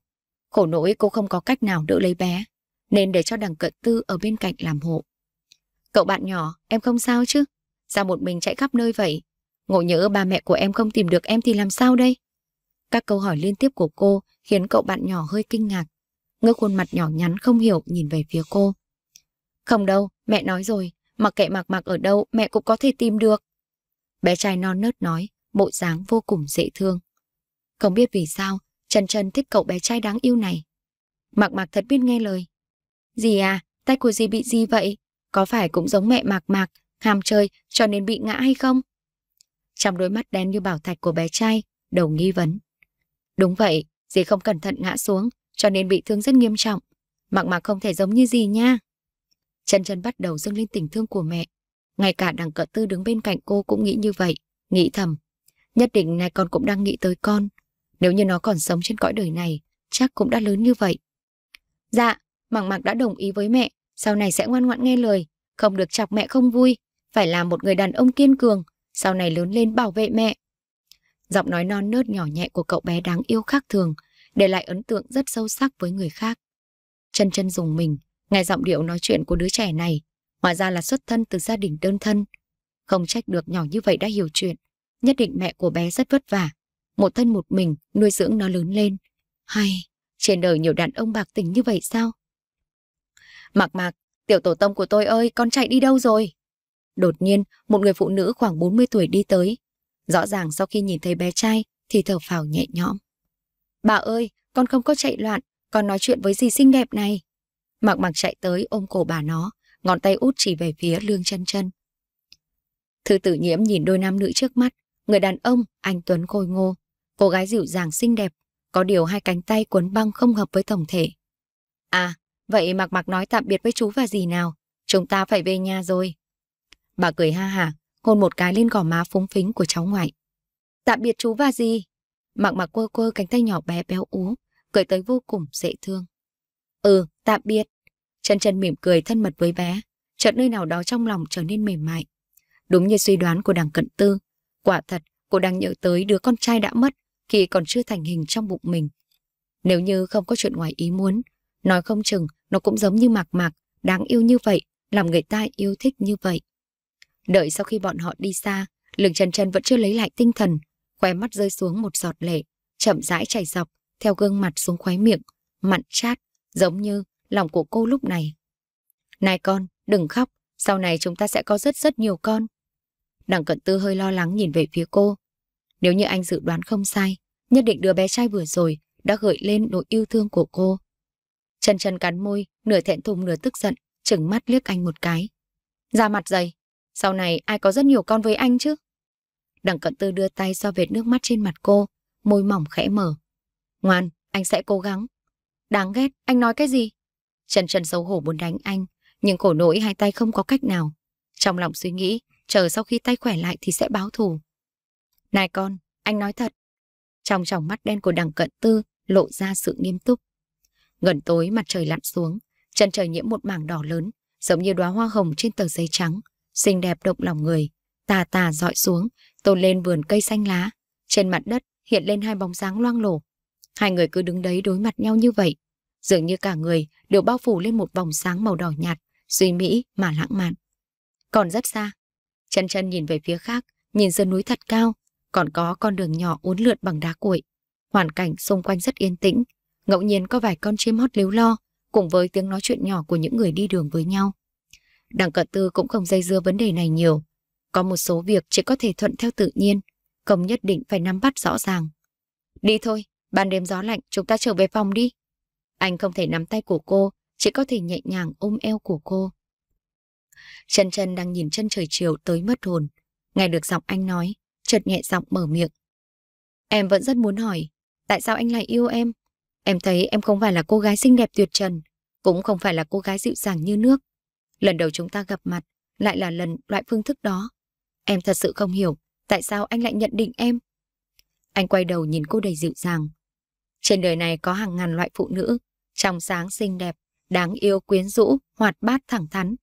Khổ nỗi cô không có cách nào đỡ lấy bé, nên để cho đằng cận tư ở bên cạnh làm hộ. Cậu bạn nhỏ, em không sao chứ? Sao một mình chạy khắp nơi vậy? Ngộ nhớ ba mẹ của em không tìm được em thì làm sao đây? Các câu hỏi liên tiếp của cô khiến cậu bạn nhỏ hơi kinh ngạc. Ngước khuôn mặt nhỏ nhắn không hiểu nhìn về phía cô. Không đâu, mẹ nói rồi. Mặc kệ mặc mặc ở đâu, mẹ cũng có thể tìm được. Bé trai non nớt nói, bộ dáng vô cùng dễ thương. Không biết vì sao, Trần Trần thích cậu bé trai đáng yêu này. mặc mặc thật biết nghe lời. gì à, tay của gì bị gì vậy? có phải cũng giống mẹ mạc mạc, ham chơi cho nên bị ngã hay không? Trong đôi mắt đen như bảo thạch của bé trai, đầu nghi vấn. Đúng vậy, dì không cẩn thận ngã xuống, cho nên bị thương rất nghiêm trọng. Mạc mạc không thể giống như gì nha. Chân chân bắt đầu dâng lên tình thương của mẹ. Ngay cả đằng cỡ tư đứng bên cạnh cô cũng nghĩ như vậy, nghĩ thầm. Nhất định này con cũng đang nghĩ tới con. Nếu như nó còn sống trên cõi đời này, chắc cũng đã lớn như vậy. Dạ, Mạc Mạc đã đồng ý với mẹ sau này sẽ ngoan ngoãn nghe lời, không được chọc mẹ không vui, phải làm một người đàn ông kiên cường, sau này lớn lên bảo vệ mẹ. Giọng nói non nớt nhỏ nhẹ của cậu bé đáng yêu khác thường, để lại ấn tượng rất sâu sắc với người khác. Chân chân dùng mình, nghe giọng điệu nói chuyện của đứa trẻ này, hóa ra là xuất thân từ gia đình đơn thân. Không trách được nhỏ như vậy đã hiểu chuyện, nhất định mẹ của bé rất vất vả. Một thân một mình, nuôi dưỡng nó lớn lên. Hay, trên đời nhiều đàn ông bạc tình như vậy sao? Mạc mạc, tiểu tổ tông của tôi ơi, con chạy đi đâu rồi? Đột nhiên, một người phụ nữ khoảng 40 tuổi đi tới. Rõ ràng sau khi nhìn thấy bé trai thì thở phào nhẹ nhõm. Bà ơi, con không có chạy loạn, con nói chuyện với gì xinh đẹp này. Mạc mạc chạy tới ôm cổ bà nó, ngón tay út chỉ về phía lương chân chân. Thư tử nhiễm nhìn đôi nam nữ trước mắt, người đàn ông, anh Tuấn khôi ngô, cô gái dịu dàng xinh đẹp, có điều hai cánh tay quấn băng không hợp với tổng thể. À, Vậy Mạc Mạc nói tạm biệt với chú và dì nào, chúng ta phải về nhà rồi. Bà cười ha hả, hôn một cái lên gò má phúng phính của cháu ngoại. Tạm biệt chú và dì. Mạc Mạc quơ quơ cánh tay nhỏ bé béo ú, cười tới vô cùng dễ thương. Ừ, tạm biệt. Chân chân mỉm cười thân mật với bé, chợt nơi nào đó trong lòng trở nên mềm mại. Đúng như suy đoán của đằng cận tư, quả thật cô đang nhớ tới đứa con trai đã mất khi còn chưa thành hình trong bụng mình. Nếu như không có chuyện ngoài ý muốn, Nói không chừng, nó cũng giống như mạc mạc, đáng yêu như vậy, làm người ta yêu thích như vậy. Đợi sau khi bọn họ đi xa, lường chân chân vẫn chưa lấy lại tinh thần, khóe mắt rơi xuống một giọt lệ, chậm rãi chảy dọc, theo gương mặt xuống khóe miệng, mặn chát, giống như lòng của cô lúc này. Này con, đừng khóc, sau này chúng ta sẽ có rất rất nhiều con. Đằng cận tư hơi lo lắng nhìn về phía cô. Nếu như anh dự đoán không sai, nhất định đứa bé trai vừa rồi đã gợi lên nỗi yêu thương của cô. Chân chân cắn môi, nửa thẹn thùng nửa tức giận, chừng mắt liếc anh một cái. Ra mặt dày, sau này ai có rất nhiều con với anh chứ? đặng cận tư đưa tay so vệt nước mắt trên mặt cô, môi mỏng khẽ mở. Ngoan, anh sẽ cố gắng. Đáng ghét, anh nói cái gì? Trần Trần xấu hổ muốn đánh anh, nhưng khổ nỗi hai tay không có cách nào. Trong lòng suy nghĩ, chờ sau khi tay khỏe lại thì sẽ báo thù. Này con, anh nói thật. Trong tròng mắt đen của đằng cận tư lộ ra sự nghiêm túc. Gần tối mặt trời lặn xuống, chân trời nhiễm một mảng đỏ lớn, giống như đóa hoa hồng trên tờ giấy trắng, xinh đẹp động lòng người. Tà tà dọi xuống, tôn lên vườn cây xanh lá. Trên mặt đất hiện lên hai bóng dáng loang lổ. Hai người cứ đứng đấy đối mặt nhau như vậy. Dường như cả người đều bao phủ lên một vòng sáng màu đỏ nhạt, suy mỹ mà lãng mạn. Còn rất xa. Chân chân nhìn về phía khác, nhìn dần núi thật cao, còn có con đường nhỏ uốn lượn bằng đá cuội. Hoàn cảnh xung quanh rất yên tĩnh, Ngẫu nhiên có vài con chim hót líu lo, cùng với tiếng nói chuyện nhỏ của những người đi đường với nhau. Đặng cận tư cũng không dây dưa vấn đề này nhiều. Có một số việc chỉ có thể thuận theo tự nhiên, không nhất định phải nắm bắt rõ ràng. Đi thôi, ban đêm gió lạnh, chúng ta trở về phòng đi. Anh không thể nắm tay của cô, chỉ có thể nhẹ nhàng ôm eo của cô. Chân chân đang nhìn chân trời chiều tới mất hồn. Nghe được giọng anh nói, chợt nhẹ giọng mở miệng. Em vẫn rất muốn hỏi, tại sao anh lại yêu em? Em thấy em không phải là cô gái xinh đẹp tuyệt trần, cũng không phải là cô gái dịu dàng như nước. Lần đầu chúng ta gặp mặt, lại là lần loại phương thức đó. Em thật sự không hiểu tại sao anh lại nhận định em. Anh quay đầu nhìn cô đầy dịu dàng. Trên đời này có hàng ngàn loại phụ nữ, trong sáng xinh đẹp, đáng yêu quyến rũ, hoạt bát thẳng thắn.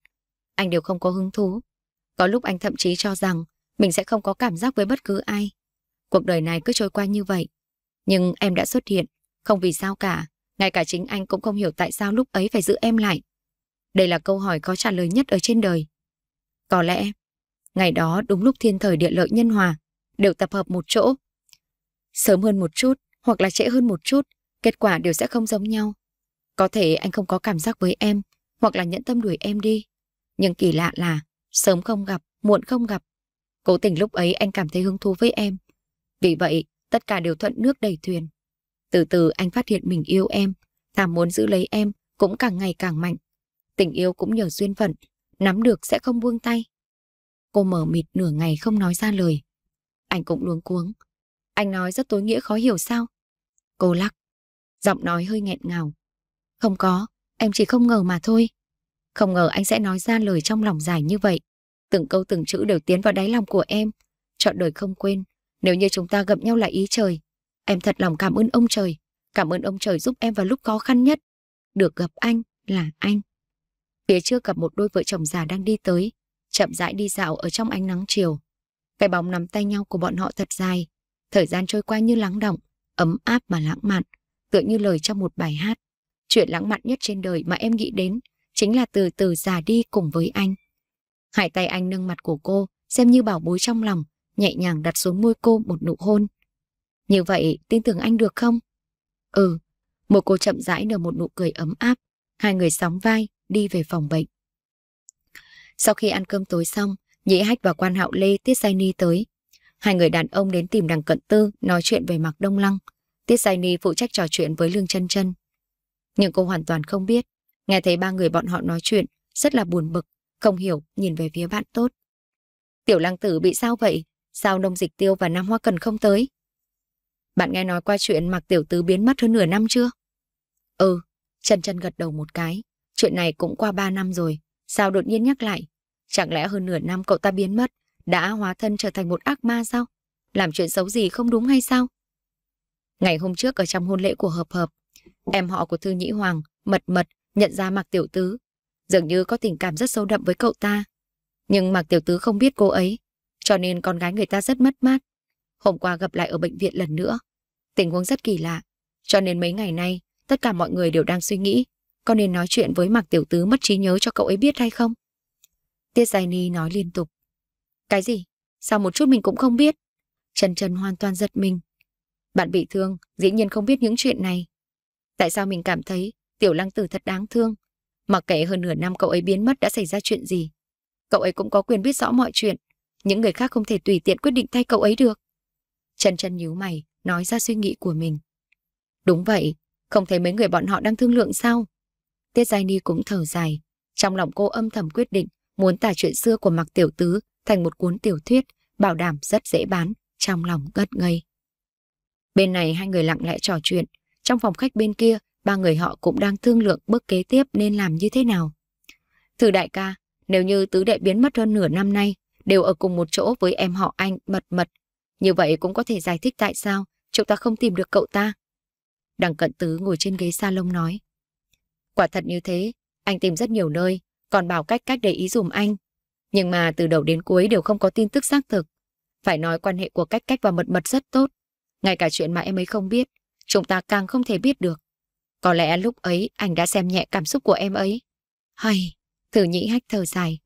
Anh đều không có hứng thú. Có lúc anh thậm chí cho rằng mình sẽ không có cảm giác với bất cứ ai. Cuộc đời này cứ trôi qua như vậy. Nhưng em đã xuất hiện không vì sao cả, ngay cả chính anh cũng không hiểu tại sao lúc ấy phải giữ em lại. Đây là câu hỏi có trả lời nhất ở trên đời. Có lẽ, ngày đó đúng lúc thiên thời địa lợi nhân hòa, đều tập hợp một chỗ. Sớm hơn một chút, hoặc là trễ hơn một chút, kết quả đều sẽ không giống nhau. Có thể anh không có cảm giác với em, hoặc là nhẫn tâm đuổi em đi. Nhưng kỳ lạ là, sớm không gặp, muộn không gặp. Cố tình lúc ấy anh cảm thấy hứng thú với em. Vì vậy, tất cả đều thuận nước đầy thuyền. Từ từ anh phát hiện mình yêu em, tham muốn giữ lấy em cũng càng ngày càng mạnh. Tình yêu cũng nhờ duyên phận, nắm được sẽ không buông tay. Cô mở mịt nửa ngày không nói ra lời. Anh cũng luống cuống. Anh nói rất tối nghĩa khó hiểu sao? Cô lắc. Giọng nói hơi nghẹn ngào. Không có, em chỉ không ngờ mà thôi. Không ngờ anh sẽ nói ra lời trong lòng dài như vậy. Từng câu từng chữ đều tiến vào đáy lòng của em. Chọn đời không quên. Nếu như chúng ta gặp nhau là ý trời, Em thật lòng cảm ơn ông trời. Cảm ơn ông trời giúp em vào lúc khó khăn nhất. Được gặp anh là anh. Phía trước gặp một đôi vợ chồng già đang đi tới, chậm rãi đi dạo ở trong ánh nắng chiều. Cái bóng nắm tay nhau của bọn họ thật dài. Thời gian trôi qua như lắng động, ấm áp mà lãng mạn, tựa như lời trong một bài hát. Chuyện lãng mạn nhất trên đời mà em nghĩ đến chính là từ từ già đi cùng với anh. Hai tay anh nâng mặt của cô, xem như bảo bối trong lòng, nhẹ nhàng đặt xuống môi cô một nụ hôn. Như vậy tin tưởng anh được không? Ừ. Một cô chậm rãi nở một nụ cười ấm áp. Hai người sóng vai, đi về phòng bệnh. Sau khi ăn cơm tối xong, Nhĩ Hách và Quan Hạo Lê Tiết Sai Ni tới. Hai người đàn ông đến tìm đằng cận tư nói chuyện về mặc đông lăng. Tiết Sai Ni phụ trách trò chuyện với Lương chân chân Nhưng cô hoàn toàn không biết. Nghe thấy ba người bọn họ nói chuyện, rất là buồn bực, không hiểu, nhìn về phía bạn tốt. Tiểu lăng tử bị sao vậy? Sao nông dịch tiêu và Nam Hoa Cần không tới? Bạn nghe nói qua chuyện Mạc Tiểu Tứ biến mất hơn nửa năm chưa? Ừ, Trần Trần gật đầu một cái. Chuyện này cũng qua ba năm rồi, sao đột nhiên nhắc lại? Chẳng lẽ hơn nửa năm cậu ta biến mất, đã hóa thân trở thành một ác ma sao? Làm chuyện xấu gì không đúng hay sao? Ngày hôm trước ở trong hôn lễ của Hợp Hợp, em họ của Thư Nhĩ Hoàng, Mật Mật, nhận ra Mạc Tiểu Tứ. Dường như có tình cảm rất sâu đậm với cậu ta. Nhưng Mạc Tiểu Tứ không biết cô ấy, cho nên con gái người ta rất mất mát. Hôm qua gặp lại ở bệnh viện lần nữa. Tình huống rất kỳ lạ. Cho nên mấy ngày nay, tất cả mọi người đều đang suy nghĩ có nên nói chuyện với Mạc Tiểu Tứ mất trí nhớ cho cậu ấy biết hay không? Tiết Giai Ni nói liên tục. Cái gì? Sao một chút mình cũng không biết? Trần Trần hoàn toàn giật mình. Bạn bị thương, dĩ nhiên không biết những chuyện này. Tại sao mình cảm thấy Tiểu Lăng Tử thật đáng thương? Mặc kệ hơn nửa năm cậu ấy biến mất đã xảy ra chuyện gì. Cậu ấy cũng có quyền biết rõ mọi chuyện. Những người khác không thể tùy tiện quyết định thay cậu ấy được trần chân nhíu mày, nói ra suy nghĩ của mình. Đúng vậy, không thấy mấy người bọn họ đang thương lượng sao? Tiết Giai Ni cũng thở dài. Trong lòng cô âm thầm quyết định muốn tả chuyện xưa của Mạc Tiểu Tứ thành một cuốn tiểu thuyết, bảo đảm rất dễ bán, trong lòng ngất ngây. Bên này hai người lặng lẽ trò chuyện, trong phòng khách bên kia, ba người họ cũng đang thương lượng bước kế tiếp nên làm như thế nào. Thử đại ca, nếu như tứ đệ biến mất hơn nửa năm nay, đều ở cùng một chỗ với em họ anh mật mật, như vậy cũng có thể giải thích tại sao chúng ta không tìm được cậu ta. Đằng cận tứ ngồi trên ghế salon nói. Quả thật như thế, anh tìm rất nhiều nơi, còn bảo cách cách để ý dùm anh. Nhưng mà từ đầu đến cuối đều không có tin tức xác thực. Phải nói quan hệ của cách cách và mật mật rất tốt. Ngay cả chuyện mà em ấy không biết, chúng ta càng không thể biết được. Có lẽ lúc ấy anh đã xem nhẹ cảm xúc của em ấy. Hay, thử nhĩ hách thở dài.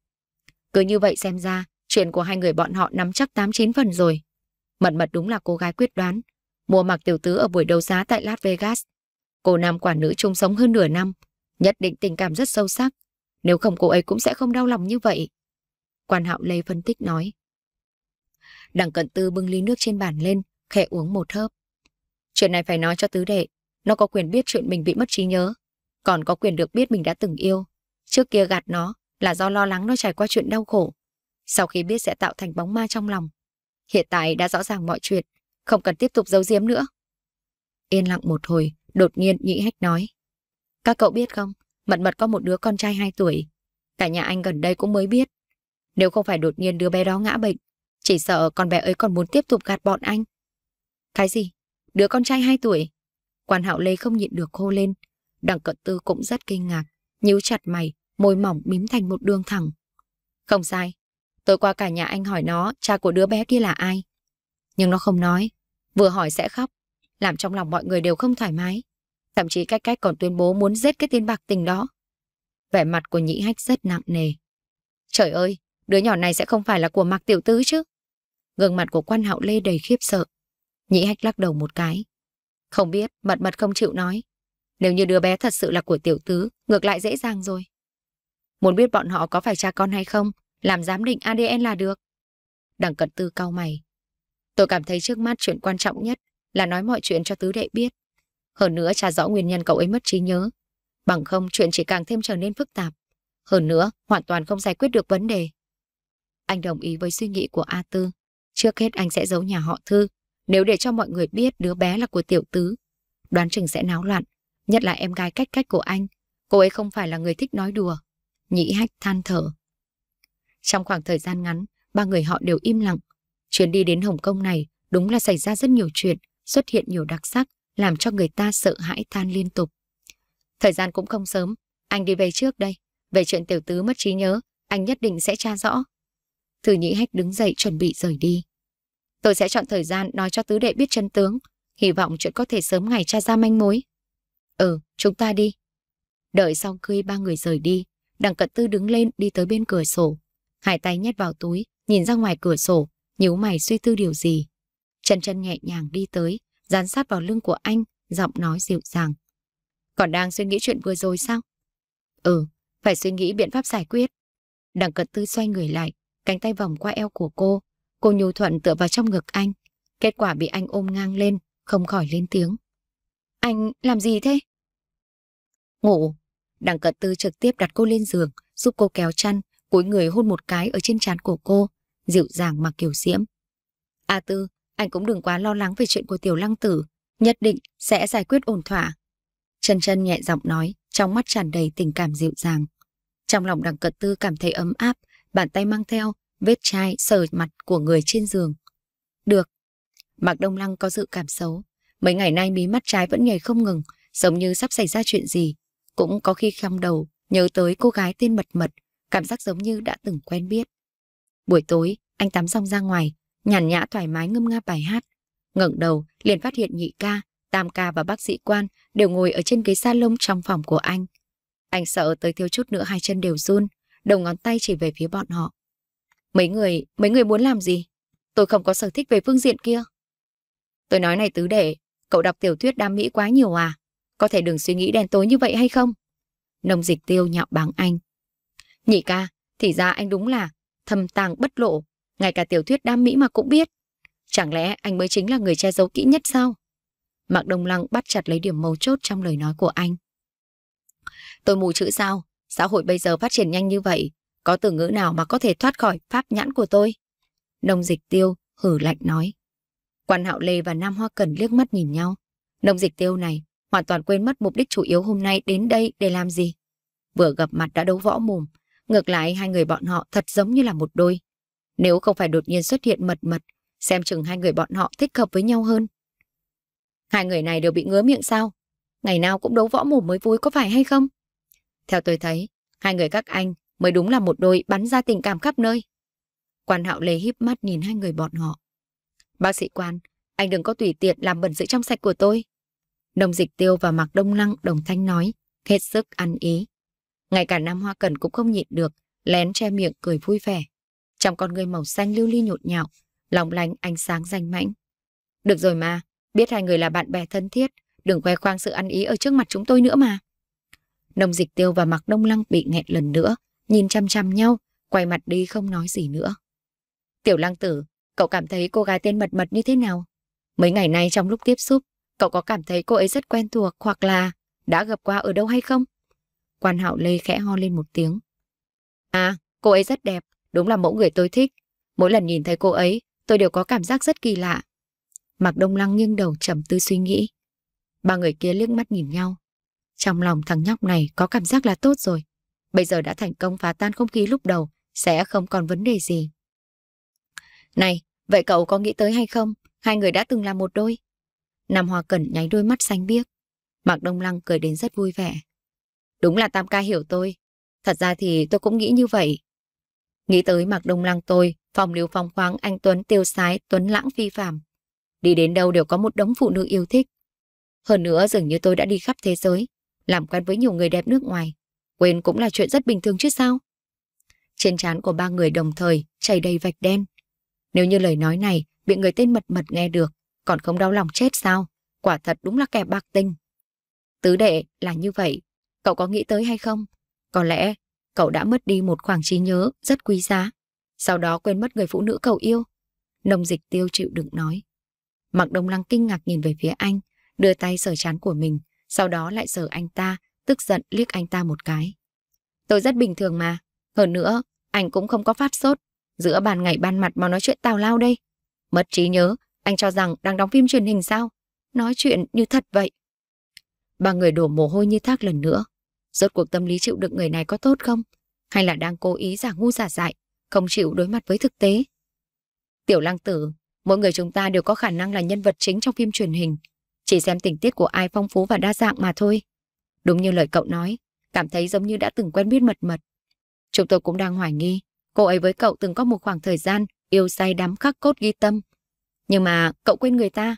Cứ như vậy xem ra, chuyện của hai người bọn họ nắm chắc 89 phần rồi. Mật mật đúng là cô gái quyết đoán. Mua mặc tiểu tứ ở buổi đấu giá tại Las Vegas. Cô nam quả nữ chung sống hơn nửa năm. Nhất định tình cảm rất sâu sắc. Nếu không cô ấy cũng sẽ không đau lòng như vậy. Quan hạo lê phân tích nói. Đằng cận tư bưng ly nước trên bàn lên, khẽ uống một hớp. Chuyện này phải nói cho tứ đệ. Nó có quyền biết chuyện mình bị mất trí nhớ. Còn có quyền được biết mình đã từng yêu. Trước kia gạt nó là do lo lắng nó trải qua chuyện đau khổ. Sau khi biết sẽ tạo thành bóng ma trong lòng. Hiện tại đã rõ ràng mọi chuyện, không cần tiếp tục giấu giếm nữa. Yên lặng một hồi, đột nhiên Nhĩ Hách nói. Các cậu biết không, Mật Mật có một đứa con trai 2 tuổi. Cả nhà anh gần đây cũng mới biết. Nếu không phải đột nhiên đứa bé đó ngã bệnh, chỉ sợ con bé ấy còn muốn tiếp tục gạt bọn anh. Cái gì? Đứa con trai 2 tuổi? Quan Hạo Lê không nhịn được khô lên. Đằng cận tư cũng rất kinh ngạc, nhíu chặt mày, môi mỏng bím thành một đường thẳng. Không sai, Tôi qua cả nhà anh hỏi nó cha của đứa bé kia là ai. Nhưng nó không nói, vừa hỏi sẽ khóc, làm trong lòng mọi người đều không thoải mái. Thậm chí cách cách còn tuyên bố muốn giết cái tên bạc tình đó. Vẻ mặt của nhị hách rất nặng nề. Trời ơi, đứa nhỏ này sẽ không phải là của mạc tiểu tứ chứ. Gương mặt của quan hạo lê đầy khiếp sợ. nhị hách lắc đầu một cái. Không biết, mật mật không chịu nói. Nếu như đứa bé thật sự là của tiểu tứ, ngược lại dễ dàng rồi. Muốn biết bọn họ có phải cha con hay không, làm giám định ADN là được. Đằng cận tư cau mày. Tôi cảm thấy trước mắt chuyện quan trọng nhất là nói mọi chuyện cho tứ đệ biết. Hơn nữa trả rõ nguyên nhân cậu ấy mất trí nhớ. Bằng không chuyện chỉ càng thêm trở nên phức tạp. Hơn nữa, hoàn toàn không giải quyết được vấn đề. Anh đồng ý với suy nghĩ của A Tư. Trước hết anh sẽ giấu nhà họ Thư. Nếu để cho mọi người biết đứa bé là của tiểu tứ, đoán chừng sẽ náo loạn. Nhất là em gái cách cách của anh. Cô ấy không phải là người thích nói đùa. Nhĩ hách than thở. Trong khoảng thời gian ngắn, ba người họ đều im lặng. Chuyến đi đến Hồng Kông này đúng là xảy ra rất nhiều chuyện, xuất hiện nhiều đặc sắc, làm cho người ta sợ hãi than liên tục. Thời gian cũng không sớm, anh đi về trước đây. Về chuyện tiểu tứ mất trí nhớ, anh nhất định sẽ tra rõ. Thử nhĩ hách đứng dậy chuẩn bị rời đi. Tôi sẽ chọn thời gian nói cho tứ đệ biết chân tướng. Hy vọng chuyện có thể sớm ngày tra ra manh mối. Ừ, chúng ta đi. Đợi xong khi ba người rời đi, đằng cận tư đứng lên đi tới bên cửa sổ, Hai tay nhét vào túi, nhìn ra ngoài cửa sổ, nhíu mày suy tư điều gì. Chân chân nhẹ nhàng đi tới, dán sát vào lưng của anh, giọng nói dịu dàng. Còn đang suy nghĩ chuyện vừa rồi sao? Ừ, phải suy nghĩ biện pháp giải quyết. Đằng cận tư xoay người lại, cánh tay vòng qua eo của cô. Cô nhu thuận tựa vào trong ngực anh. Kết quả bị anh ôm ngang lên, không khỏi lên tiếng. Anh làm gì thế? Ngủ. Đằng cận tư trực tiếp đặt cô lên giường, giúp cô kéo chăn, cúi người hôn một cái ở trên trán của cô, dịu dàng mà kiểu diễm. A Tư, anh cũng đừng quá lo lắng về chuyện của tiểu lăng tử, nhất định sẽ giải quyết ổn thỏa. Trần Trần nhẹ giọng nói, trong mắt tràn đầy tình cảm dịu dàng. Trong lòng đằng cận tư cảm thấy ấm áp, bàn tay mang theo, vết chai sờ mặt của người trên giường. Được. Mạc Đông Lăng có dự cảm xấu. Mấy ngày nay mí mắt trái vẫn nhảy không ngừng, giống như sắp xảy ra chuyện gì. Cũng có khi khăm đầu, nhớ tới cô gái tên mật mật cảm giác giống như đã từng quen biết. Buổi tối, anh tắm xong ra ngoài, nhàn nhã thoải mái ngâm nga bài hát. ngẩng đầu, liền phát hiện nhị ca, tam ca và bác sĩ quan đều ngồi ở trên ghế salon trong phòng của anh. Anh sợ tới thiếu chút nữa hai chân đều run, đầu ngón tay chỉ về phía bọn họ. Mấy người, mấy người muốn làm gì? Tôi không có sở thích về phương diện kia. Tôi nói này tứ đệ, cậu đọc tiểu thuyết đam mỹ quá nhiều à? Có thể đừng suy nghĩ đen tối như vậy hay không? Nông dịch tiêu nhạo báng anh, Nhị ca, thì ra anh đúng là thâm tàng bất lộ, ngay cả tiểu thuyết đam mỹ mà cũng biết. Chẳng lẽ anh mới chính là người che giấu kỹ nhất sao? Mạc Đông Lăng bắt chặt lấy điểm mấu chốt trong lời nói của anh. Tôi mù chữ sao? Xã hội bây giờ phát triển nhanh như vậy, có từ ngữ nào mà có thể thoát khỏi pháp nhãn của tôi? Nông dịch tiêu hử lạnh nói. Quan Hạo Lê và Nam Hoa Cần liếc mắt nhìn nhau. Nông dịch tiêu này hoàn toàn quên mất mục đích chủ yếu hôm nay đến đây để làm gì. Vừa gặp mặt đã đấu võ mồm, Ngược lại hai người bọn họ thật giống như là một đôi. Nếu không phải đột nhiên xuất hiện mật mật, xem chừng hai người bọn họ thích hợp với nhau hơn. Hai người này đều bị ngứa miệng sao? Ngày nào cũng đấu võ mồm mới vui có phải hay không? Theo tôi thấy, hai người các anh mới đúng là một đôi bắn ra tình cảm khắp nơi. Quan hạo lê híp mắt nhìn hai người bọn họ. Bác sĩ quan, anh đừng có tùy tiện làm bẩn sự trong sạch của tôi. Đồng dịch tiêu và mặc Đông Lăng đồng thanh nói, hết sức ăn ý. Ngay cả Nam Hoa Cần cũng không nhịn được, lén che miệng cười vui vẻ. Trong con người màu xanh lưu ly nhột nhạo, lòng lánh ánh sáng danh mãnh. Được rồi mà, biết hai người là bạn bè thân thiết, đừng khoe khoang sự ăn ý ở trước mặt chúng tôi nữa mà. Nông dịch tiêu và mặc đông lăng bị nghẹn lần nữa, nhìn chăm chăm nhau, quay mặt đi không nói gì nữa. Tiểu lăng tử, cậu cảm thấy cô gái tên mật mật như thế nào? Mấy ngày nay trong lúc tiếp xúc, cậu có cảm thấy cô ấy rất quen thuộc hoặc là đã gặp qua ở đâu hay không? Quan Hạo Lê khẽ ho lên một tiếng. À, cô ấy rất đẹp, đúng là mẫu người tôi thích. Mỗi lần nhìn thấy cô ấy, tôi đều có cảm giác rất kỳ lạ. Mạc Đông Lăng nghiêng đầu trầm tư suy nghĩ. Ba người kia liếc mắt nhìn nhau. Trong lòng thằng nhóc này có cảm giác là tốt rồi. Bây giờ đã thành công phá tan không khí lúc đầu, sẽ không còn vấn đề gì. Này, vậy cậu có nghĩ tới hay không? Hai người đã từng là một đôi. Nam Hoa Cẩn nháy đôi mắt xanh biếc. Mạc Đông Lăng cười đến rất vui vẻ. Đúng là Tam ca hiểu tôi. Thật ra thì tôi cũng nghĩ như vậy. Nghĩ tới mặc đông lăng tôi, phòng liều phong khoáng anh Tuấn tiêu sái, Tuấn lãng phi phạm. Đi đến đâu đều có một đống phụ nữ yêu thích. Hơn nữa dường như tôi đã đi khắp thế giới, làm quen với nhiều người đẹp nước ngoài. Quên cũng là chuyện rất bình thường chứ sao? Trên trán của ba người đồng thời chảy đầy vạch đen. Nếu như lời nói này bị người tên mật mật nghe được, còn không đau lòng chết sao? Quả thật đúng là kẻ bạc tinh. Tứ đệ là như vậy, Cậu có nghĩ tới hay không? Có lẽ cậu đã mất đi một khoảng trí nhớ rất quý giá, sau đó quên mất người phụ nữ cậu yêu. Nông dịch tiêu chịu đựng nói. Mặc Đông Lăng kinh ngạc nhìn về phía anh, đưa tay sờ chán của mình, sau đó lại sờ anh ta, tức giận liếc anh ta một cái. Tôi rất bình thường mà, hơn nữa, anh cũng không có phát sốt, giữa bàn ngày ban mặt mà nói chuyện tào lao đây. Mất trí nhớ, anh cho rằng đang đóng phim truyền hình sao? Nói chuyện như thật vậy. Ba người đổ mồ hôi như thác lần nữa. Rốt cuộc tâm lý chịu đựng người này có tốt không? Hay là đang cố ý giả ngu giả dại, không chịu đối mặt với thực tế? Tiểu Lang tử, mỗi người chúng ta đều có khả năng là nhân vật chính trong phim truyền hình. Chỉ xem tình tiết của ai phong phú và đa dạng mà thôi. Đúng như lời cậu nói, cảm thấy giống như đã từng quen biết mật mật. Chúng tôi cũng đang hoài nghi, cô ấy với cậu từng có một khoảng thời gian yêu say đắm khắc cốt ghi tâm. Nhưng mà cậu quên người ta.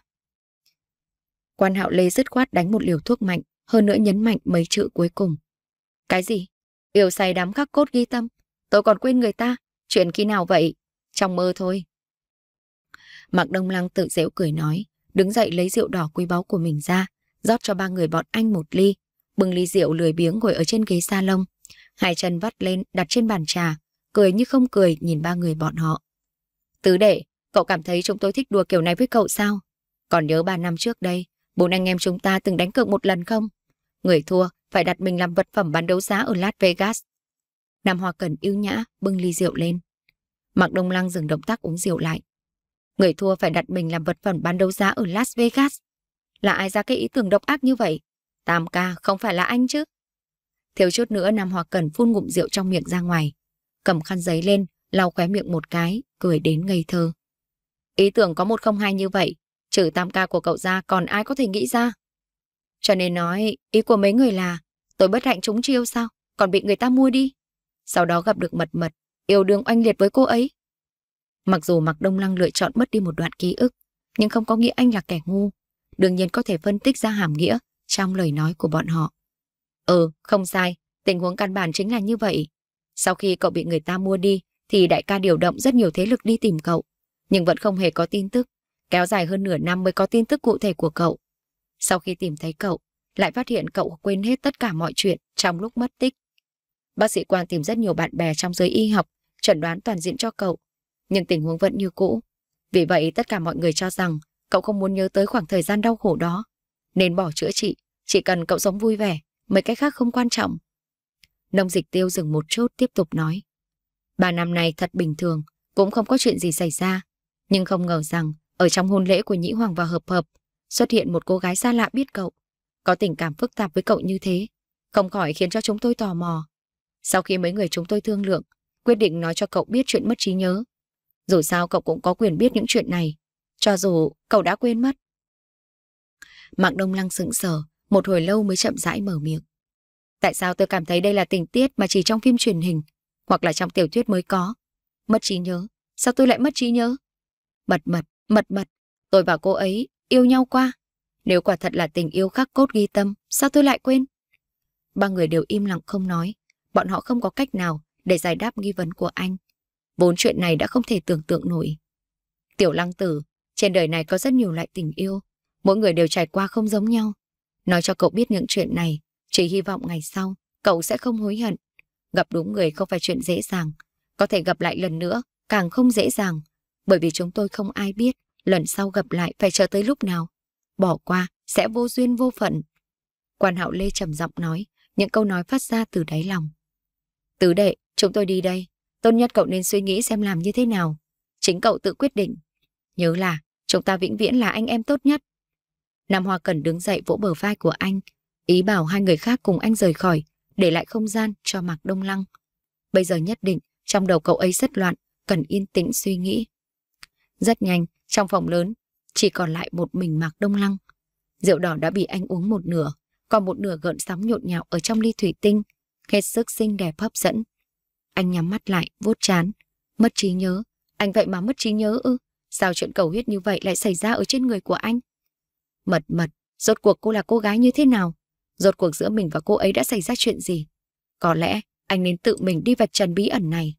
Quan hạo lê dứt khoát đánh một liều thuốc mạnh, hơn nữa nhấn mạnh mấy chữ cuối cùng. Cái gì? Yêu say đắm khắc cốt ghi tâm. Tôi còn quên người ta. Chuyện khi nào vậy? Trong mơ thôi. Mạc Đông Lăng tự dễu cười nói, đứng dậy lấy rượu đỏ quý báu của mình ra, rót cho ba người bọn anh một ly, bưng ly rượu lười biếng ngồi ở trên ghế salon. Hai chân vắt lên đặt trên bàn trà, cười như không cười nhìn ba người bọn họ. Tứ đệ, cậu cảm thấy chúng tôi thích đùa kiểu này với cậu sao? Còn nhớ ba năm trước đây, bốn anh em chúng ta từng đánh cược một lần không? Người thua phải đặt mình làm vật phẩm bán đấu giá ở Las Vegas. Nam Hoa Cần yêu nhã, bưng ly rượu lên. Mạc Đông Lăng dừng động tác uống rượu lại. Người thua phải đặt mình làm vật phẩm bán đấu giá ở Las Vegas. Là ai ra cái ý tưởng độc ác như vậy? Tam ca không phải là anh chứ. Thiếu chút nữa Nam Hoa Cần phun ngụm rượu trong miệng ra ngoài. Cầm khăn giấy lên, lau khóe miệng một cái, cười đến ngây thơ. Ý tưởng có một không hai như vậy, trừ tam ca của cậu ra còn ai có thể nghĩ ra. Cho nên nói, ý của mấy người là tôi bất hạnh trúng chiêu sao, còn bị người ta mua đi. Sau đó gặp được mật mật, yêu đương oanh liệt với cô ấy. Mặc dù Mạc Đông Lăng lựa chọn mất đi một đoạn ký ức, nhưng không có nghĩa anh là kẻ ngu. Đương nhiên có thể phân tích ra hàm nghĩa trong lời nói của bọn họ. Ừ, không sai, tình huống căn bản chính là như vậy. Sau khi cậu bị người ta mua đi, thì đại ca điều động rất nhiều thế lực đi tìm cậu, nhưng vẫn không hề có tin tức. Kéo dài hơn nửa năm mới có tin tức cụ thể của cậu. Sau khi tìm thấy cậu, lại phát hiện cậu quên hết tất cả mọi chuyện trong lúc mất tích. Bác sĩ Quang tìm rất nhiều bạn bè trong giới y học, chẩn đoán toàn diện cho cậu, nhưng tình huống vẫn như cũ. Vì vậy, tất cả mọi người cho rằng cậu không muốn nhớ tới khoảng thời gian đau khổ đó, nên bỏ chữa trị, chỉ cần cậu sống vui vẻ, mấy cái khác không quan trọng. Nông dịch tiêu dừng một chút tiếp tục nói. Ba năm nay thật bình thường, cũng không có chuyện gì xảy ra, nhưng không ngờ rằng ở trong hôn lễ của Nhĩ Hoàng và Hợp Hợp xuất hiện một cô gái xa lạ biết cậu, có tình cảm phức tạp với cậu như thế, không khỏi khiến cho chúng tôi tò mò. Sau khi mấy người chúng tôi thương lượng, quyết định nói cho cậu biết chuyện mất trí nhớ. Dù sao cậu cũng có quyền biết những chuyện này, cho dù cậu đã quên mất. Mạng Đông Lăng sững sờ, một hồi lâu mới chậm rãi mở miệng. Tại sao tôi cảm thấy đây là tình tiết mà chỉ trong phim truyền hình hoặc là trong tiểu thuyết mới có? Mất trí nhớ. Sao tôi lại mất trí nhớ? Mật mật, mật mật. Tôi và cô ấy yêu nhau qua. Nếu quả thật là tình yêu khắc cốt ghi tâm, sao tôi lại quên? Ba người đều im lặng không nói, bọn họ không có cách nào để giải đáp nghi vấn của anh. Bốn chuyện này đã không thể tưởng tượng nổi. Tiểu lăng tử, trên đời này có rất nhiều loại tình yêu, mỗi người đều trải qua không giống nhau. Nói cho cậu biết những chuyện này, chỉ hy vọng ngày sau cậu sẽ không hối hận. Gặp đúng người không phải chuyện dễ dàng, có thể gặp lại lần nữa càng không dễ dàng, bởi vì chúng tôi không ai biết lần sau gặp lại phải chờ tới lúc nào. Bỏ qua, sẽ vô duyên vô phận. Quan hạo Lê trầm giọng nói, những câu nói phát ra từ đáy lòng. Tứ đệ, chúng tôi đi đây. Tốt nhất cậu nên suy nghĩ xem làm như thế nào. Chính cậu tự quyết định. Nhớ là, chúng ta vĩnh viễn là anh em tốt nhất. Nam Hoa Cần đứng dậy vỗ bờ vai của anh, ý bảo hai người khác cùng anh rời khỏi, để lại không gian cho Mạc Đông Lăng. Bây giờ nhất định, trong đầu cậu ấy rất loạn, cần yên tĩnh suy nghĩ. Rất nhanh, trong phòng lớn, chỉ còn lại một mình Mạc Đông Lăng. Rượu đỏ đã bị anh uống một nửa, còn một nửa gợn sóng nhộn nhạo ở trong ly thủy tinh, hết sức xinh đẹp hấp dẫn. Anh nhắm mắt lại, vuốt chán, mất trí nhớ. Anh vậy mà mất trí nhớ ư? Sao chuyện cầu huyết như vậy lại xảy ra ở trên người của anh? Mật mật, rốt cuộc cô là cô gái như thế nào? Rốt cuộc giữa mình và cô ấy đã xảy ra chuyện gì? Có lẽ anh nên tự mình đi vạch trần bí ẩn này.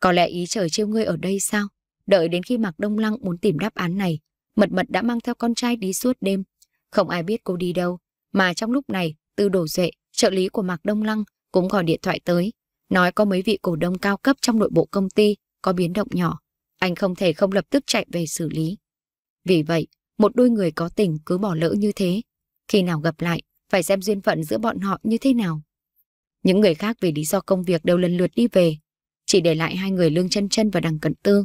Có lẽ ý trời trêu ngươi ở đây sao? Đợi đến khi Mạc Đông Lăng muốn tìm đáp án này, Mật Mật đã mang theo con trai đi suốt đêm. Không ai biết cô đi đâu, mà trong lúc này, Tư Đổ Duệ, trợ lý của Mạc Đông Lăng, cũng gọi điện thoại tới, nói có mấy vị cổ đông cao cấp trong nội bộ công ty có biến động nhỏ, anh không thể không lập tức chạy về xử lý. Vì vậy, một đôi người có tình cứ bỏ lỡ như thế, khi nào gặp lại, phải xem duyên phận giữa bọn họ như thế nào. Những người khác vì lý do công việc đều lần lượt đi về, chỉ để lại hai người Lương Chân Chân và Đằng Cận Tương.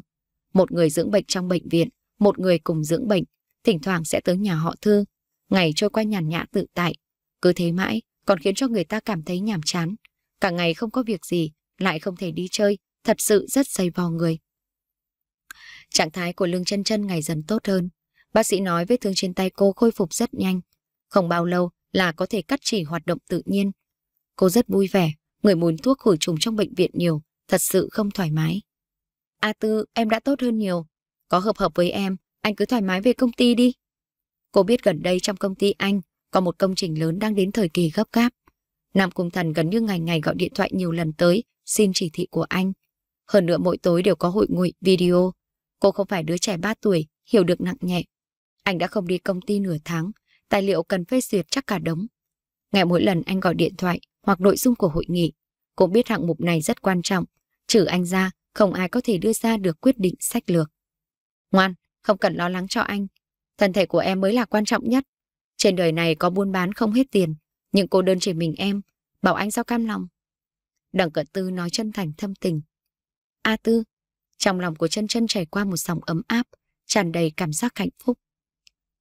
Một người dưỡng bệnh trong bệnh viện, một người cùng dưỡng bệnh, thỉnh thoảng sẽ tới nhà họ thư. Ngày trôi qua nhàn nhã tự tại, cứ thế mãi còn khiến cho người ta cảm thấy nhàm chán. Cả ngày không có việc gì, lại không thể đi chơi, thật sự rất dày vò người. Trạng thái của lương chân chân ngày dần tốt hơn. Bác sĩ nói vết thương trên tay cô khôi phục rất nhanh. Không bao lâu là có thể cắt chỉ hoạt động tự nhiên. Cô rất vui vẻ, người muốn thuốc khử trùng trong bệnh viện nhiều, thật sự không thoải mái. A Tư, em đã tốt hơn nhiều. Có hợp hợp với em, anh cứ thoải mái về công ty đi. Cô biết gần đây trong công ty anh có một công trình lớn đang đến thời kỳ gấp gáp. Nam Cung Thần gần như ngày ngày gọi điện thoại nhiều lần tới, xin chỉ thị của anh. Hơn nữa mỗi tối đều có hội nguội video. Cô không phải đứa trẻ 3 tuổi, hiểu được nặng nhẹ. Anh đã không đi công ty nửa tháng, tài liệu cần phê duyệt chắc cả đống. Ngày mỗi lần anh gọi điện thoại hoặc nội dung của hội nghị, cô biết hạng mục này rất quan trọng. Trừ anh ra, không ai có thể đưa ra được quyết định sách lược. Ngoan, không cần lo lắng cho anh. Thân thể của em mới là quan trọng nhất. Trên đời này có buôn bán không hết tiền, nhưng cô đơn chỉ mình em, bảo anh sao cam lòng. Đặng cận tư nói chân thành thâm tình. A tư, trong lòng của chân chân trải qua một dòng ấm áp, tràn đầy cảm giác hạnh phúc.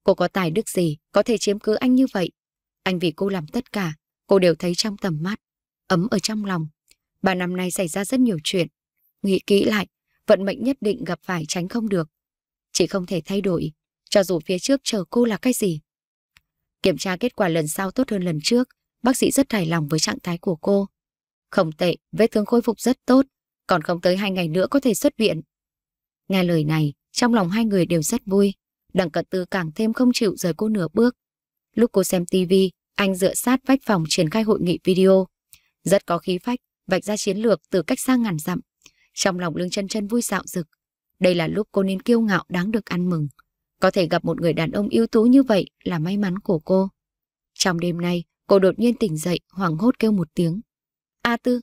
Cô có tài đức gì, có thể chiếm cứ anh như vậy. Anh vì cô làm tất cả, cô đều thấy trong tầm mắt, ấm ở trong lòng. Ba năm nay xảy ra rất nhiều chuyện, Nghĩ kỹ lại, vận mệnh nhất định gặp phải tránh không được. Chị không thể thay đổi, cho dù phía trước chờ cô là cái gì. Kiểm tra kết quả lần sau tốt hơn lần trước, bác sĩ rất hài lòng với trạng thái của cô. Không tệ, vết thương khôi phục rất tốt, còn không tới hai ngày nữa có thể xuất viện. Nghe lời này, trong lòng hai người đều rất vui. Đặng cận tư càng thêm không chịu rời cô nửa bước. Lúc cô xem tivi, anh dựa sát vách phòng triển khai hội nghị video. Rất có khí phách, vạch ra chiến lược từ cách xa ngàn dặm. Trong lòng lương chân chân vui dạo rực. Đây là lúc cô nên kiêu ngạo đáng được ăn mừng. Có thể gặp một người đàn ông ưu tú như vậy là may mắn của cô. Trong đêm nay, cô đột nhiên tỉnh dậy, hoảng hốt kêu một tiếng. A Tư!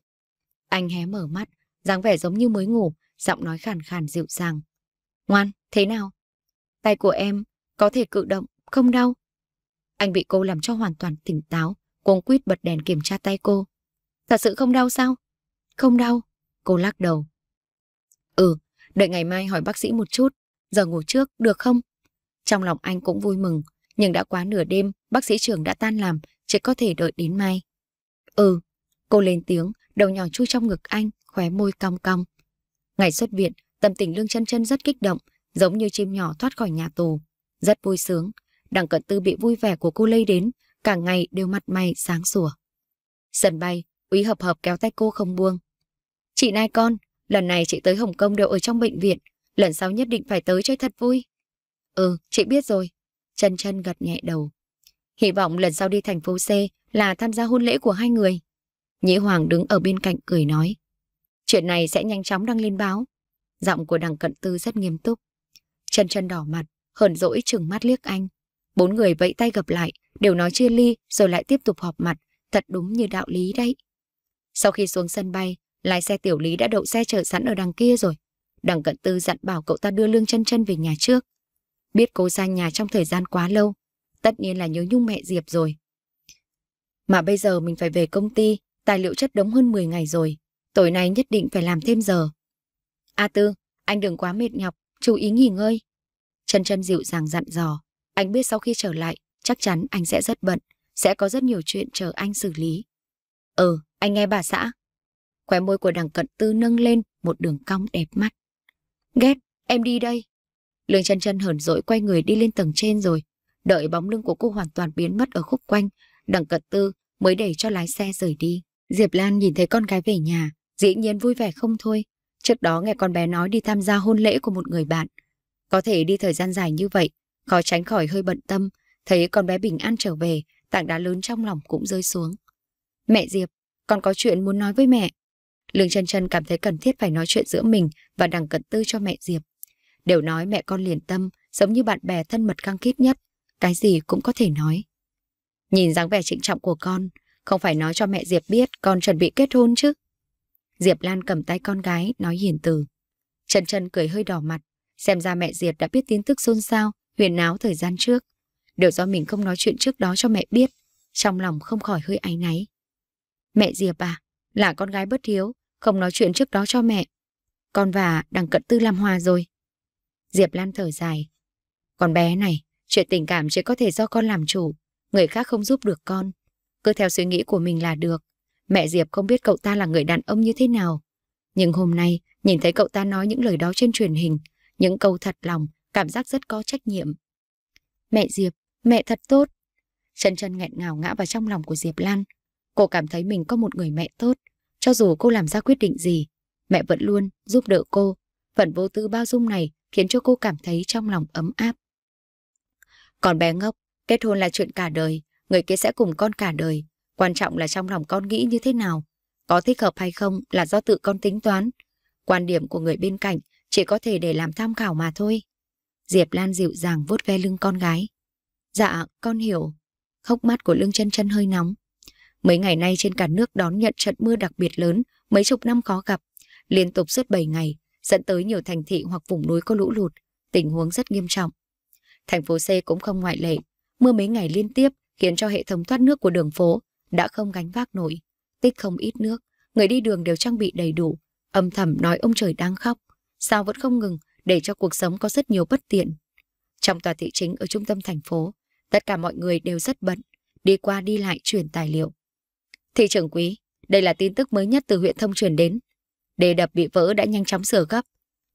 Anh hé mở mắt, dáng vẻ giống như mới ngủ, giọng nói khàn khàn dịu dàng. Ngoan, thế nào? Tay của em có thể cự động, không đau. Anh bị cô làm cho hoàn toàn tỉnh táo, cuống quýt bật đèn kiểm tra tay cô. Thật sự không đau sao? Không đau, cô lắc đầu. Ừ, đợi ngày mai hỏi bác sĩ một chút, giờ ngủ trước, được không? Trong lòng anh cũng vui mừng, nhưng đã quá nửa đêm, bác sĩ trưởng đã tan làm, chỉ có thể đợi đến mai. Ừ, cô lên tiếng, đầu nhỏ chui trong ngực anh, khóe môi cong cong. Ngày xuất viện, tâm tình Lương chân chân rất kích động, giống như chim nhỏ thoát khỏi nhà tù. Rất vui sướng, đằng cận tư bị vui vẻ của cô lây đến, cả ngày đều mặt mày sáng sủa. Sân bay, úy hợp hợp kéo tay cô không buông. Chị nai con, Lần này chị tới Hồng Kông đều ở trong bệnh viện, lần sau nhất định phải tới chơi thật vui. Ừ, chị biết rồi. Chân Trân gật nhẹ đầu. Hy vọng lần sau đi thành phố C là tham gia hôn lễ của hai người. Nhĩ Hoàng đứng ở bên cạnh cười nói. Chuyện này sẽ nhanh chóng đăng lên báo. Giọng của đằng cận tư rất nghiêm túc. Chân Trân đỏ mặt, hờn dỗi chừng mắt liếc anh. Bốn người vẫy tay gặp lại, đều nói chia ly rồi lại tiếp tục họp mặt. Thật đúng như đạo lý đấy. Sau khi xuống sân bay, Lái xe tiểu lý đã đậu xe chờ sẵn ở đằng kia rồi. Đằng cận tư dặn bảo cậu ta đưa lương chân chân về nhà trước. Biết cô ra nhà trong thời gian quá lâu, tất nhiên là nhớ nhung mẹ Diệp rồi. Mà bây giờ mình phải về công ty, tài liệu chất đống hơn 10 ngày rồi. Tối nay nhất định phải làm thêm giờ. A Tư, anh đừng quá mệt nhọc, chú ý nghỉ ngơi. Chân chân dịu dàng dặn dò. Anh biết sau khi trở lại, chắc chắn anh sẽ rất bận, sẽ có rất nhiều chuyện chờ anh xử lý. Ừ, anh nghe bà xã, Khóe môi của đằng cận tư nâng lên một đường cong đẹp mắt. Ghét, em đi đây. Lương chân chân hờn dỗi quay người đi lên tầng trên rồi. Đợi bóng lưng của cô hoàn toàn biến mất ở khúc quanh, đằng cận tư mới để cho lái xe rời đi. Diệp Lan nhìn thấy con gái về nhà, dĩ nhiên vui vẻ không thôi. Trước đó nghe con bé nói đi tham gia hôn lễ của một người bạn. Có thể đi thời gian dài như vậy, khó tránh khỏi hơi bận tâm. Thấy con bé bình an trở về, tảng đá lớn trong lòng cũng rơi xuống. Mẹ Diệp, con có chuyện muốn nói với mẹ. Lương chân chân cảm thấy cần thiết phải nói chuyện giữa mình và đằng cận tư cho mẹ Diệp. Đều nói mẹ con liền tâm, giống như bạn bè thân mật căng khít nhất, cái gì cũng có thể nói. Nhìn dáng vẻ trịnh trọng của con, không phải nói cho mẹ Diệp biết con chuẩn bị kết hôn chứ. Diệp Lan cầm tay con gái, nói hiền từ. Trần Trần cười hơi đỏ mặt, xem ra mẹ Diệp đã biết tin tức xôn xao, huyền áo thời gian trước. Đều do mình không nói chuyện trước đó cho mẹ biết, trong lòng không khỏi hơi áy náy. Mẹ Diệp à, là con gái bất hiếu, không nói chuyện trước đó cho mẹ. Con và đằng cận tư làm hòa rồi. Diệp Lan thở dài. Con bé này, chuyện tình cảm chỉ có thể do con làm chủ. Người khác không giúp được con. Cứ theo suy nghĩ của mình là được. Mẹ Diệp không biết cậu ta là người đàn ông như thế nào. Nhưng hôm nay, nhìn thấy cậu ta nói những lời đó trên truyền hình, những câu thật lòng, cảm giác rất có trách nhiệm. Mẹ Diệp, mẹ thật tốt. Chân chân nghẹn ngào ngã vào trong lòng của Diệp Lan. Cô cảm thấy mình có một người mẹ tốt, cho dù cô làm ra quyết định gì, mẹ vẫn luôn giúp đỡ cô. Phần vô tư bao dung này khiến cho cô cảm thấy trong lòng ấm áp. Còn bé ngốc, kết hôn là chuyện cả đời, người kia sẽ cùng con cả đời. Quan trọng là trong lòng con nghĩ như thế nào. Có thích hợp hay không là do tự con tính toán. Quan điểm của người bên cạnh chỉ có thể để làm tham khảo mà thôi. Diệp Lan dịu dàng vuốt ve lưng con gái. Dạ, con hiểu. Khóc mắt của lưng chân chân hơi nóng. Mấy ngày nay trên cả nước đón nhận trận mưa đặc biệt lớn, mấy chục năm khó gặp, liên tục suốt 7 ngày, dẫn tới nhiều thành thị hoặc vùng núi có lũ lụt, tình huống rất nghiêm trọng. Thành phố C cũng không ngoại lệ, mưa mấy ngày liên tiếp khiến cho hệ thống thoát nước của đường phố đã không gánh vác nổi, tích không ít nước, người đi đường đều trang bị đầy đủ, âm thầm nói ông trời đang khóc, sao vẫn không ngừng để cho cuộc sống có rất nhiều bất tiện. Trong tòa thị chính ở trung tâm thành phố, tất cả mọi người đều rất bận, đi qua đi lại chuyển tài liệu, Thị trưởng quý, đây là tin tức mới nhất từ huyện thông truyền đến. Đề đập bị vỡ đã nhanh chóng sửa gấp.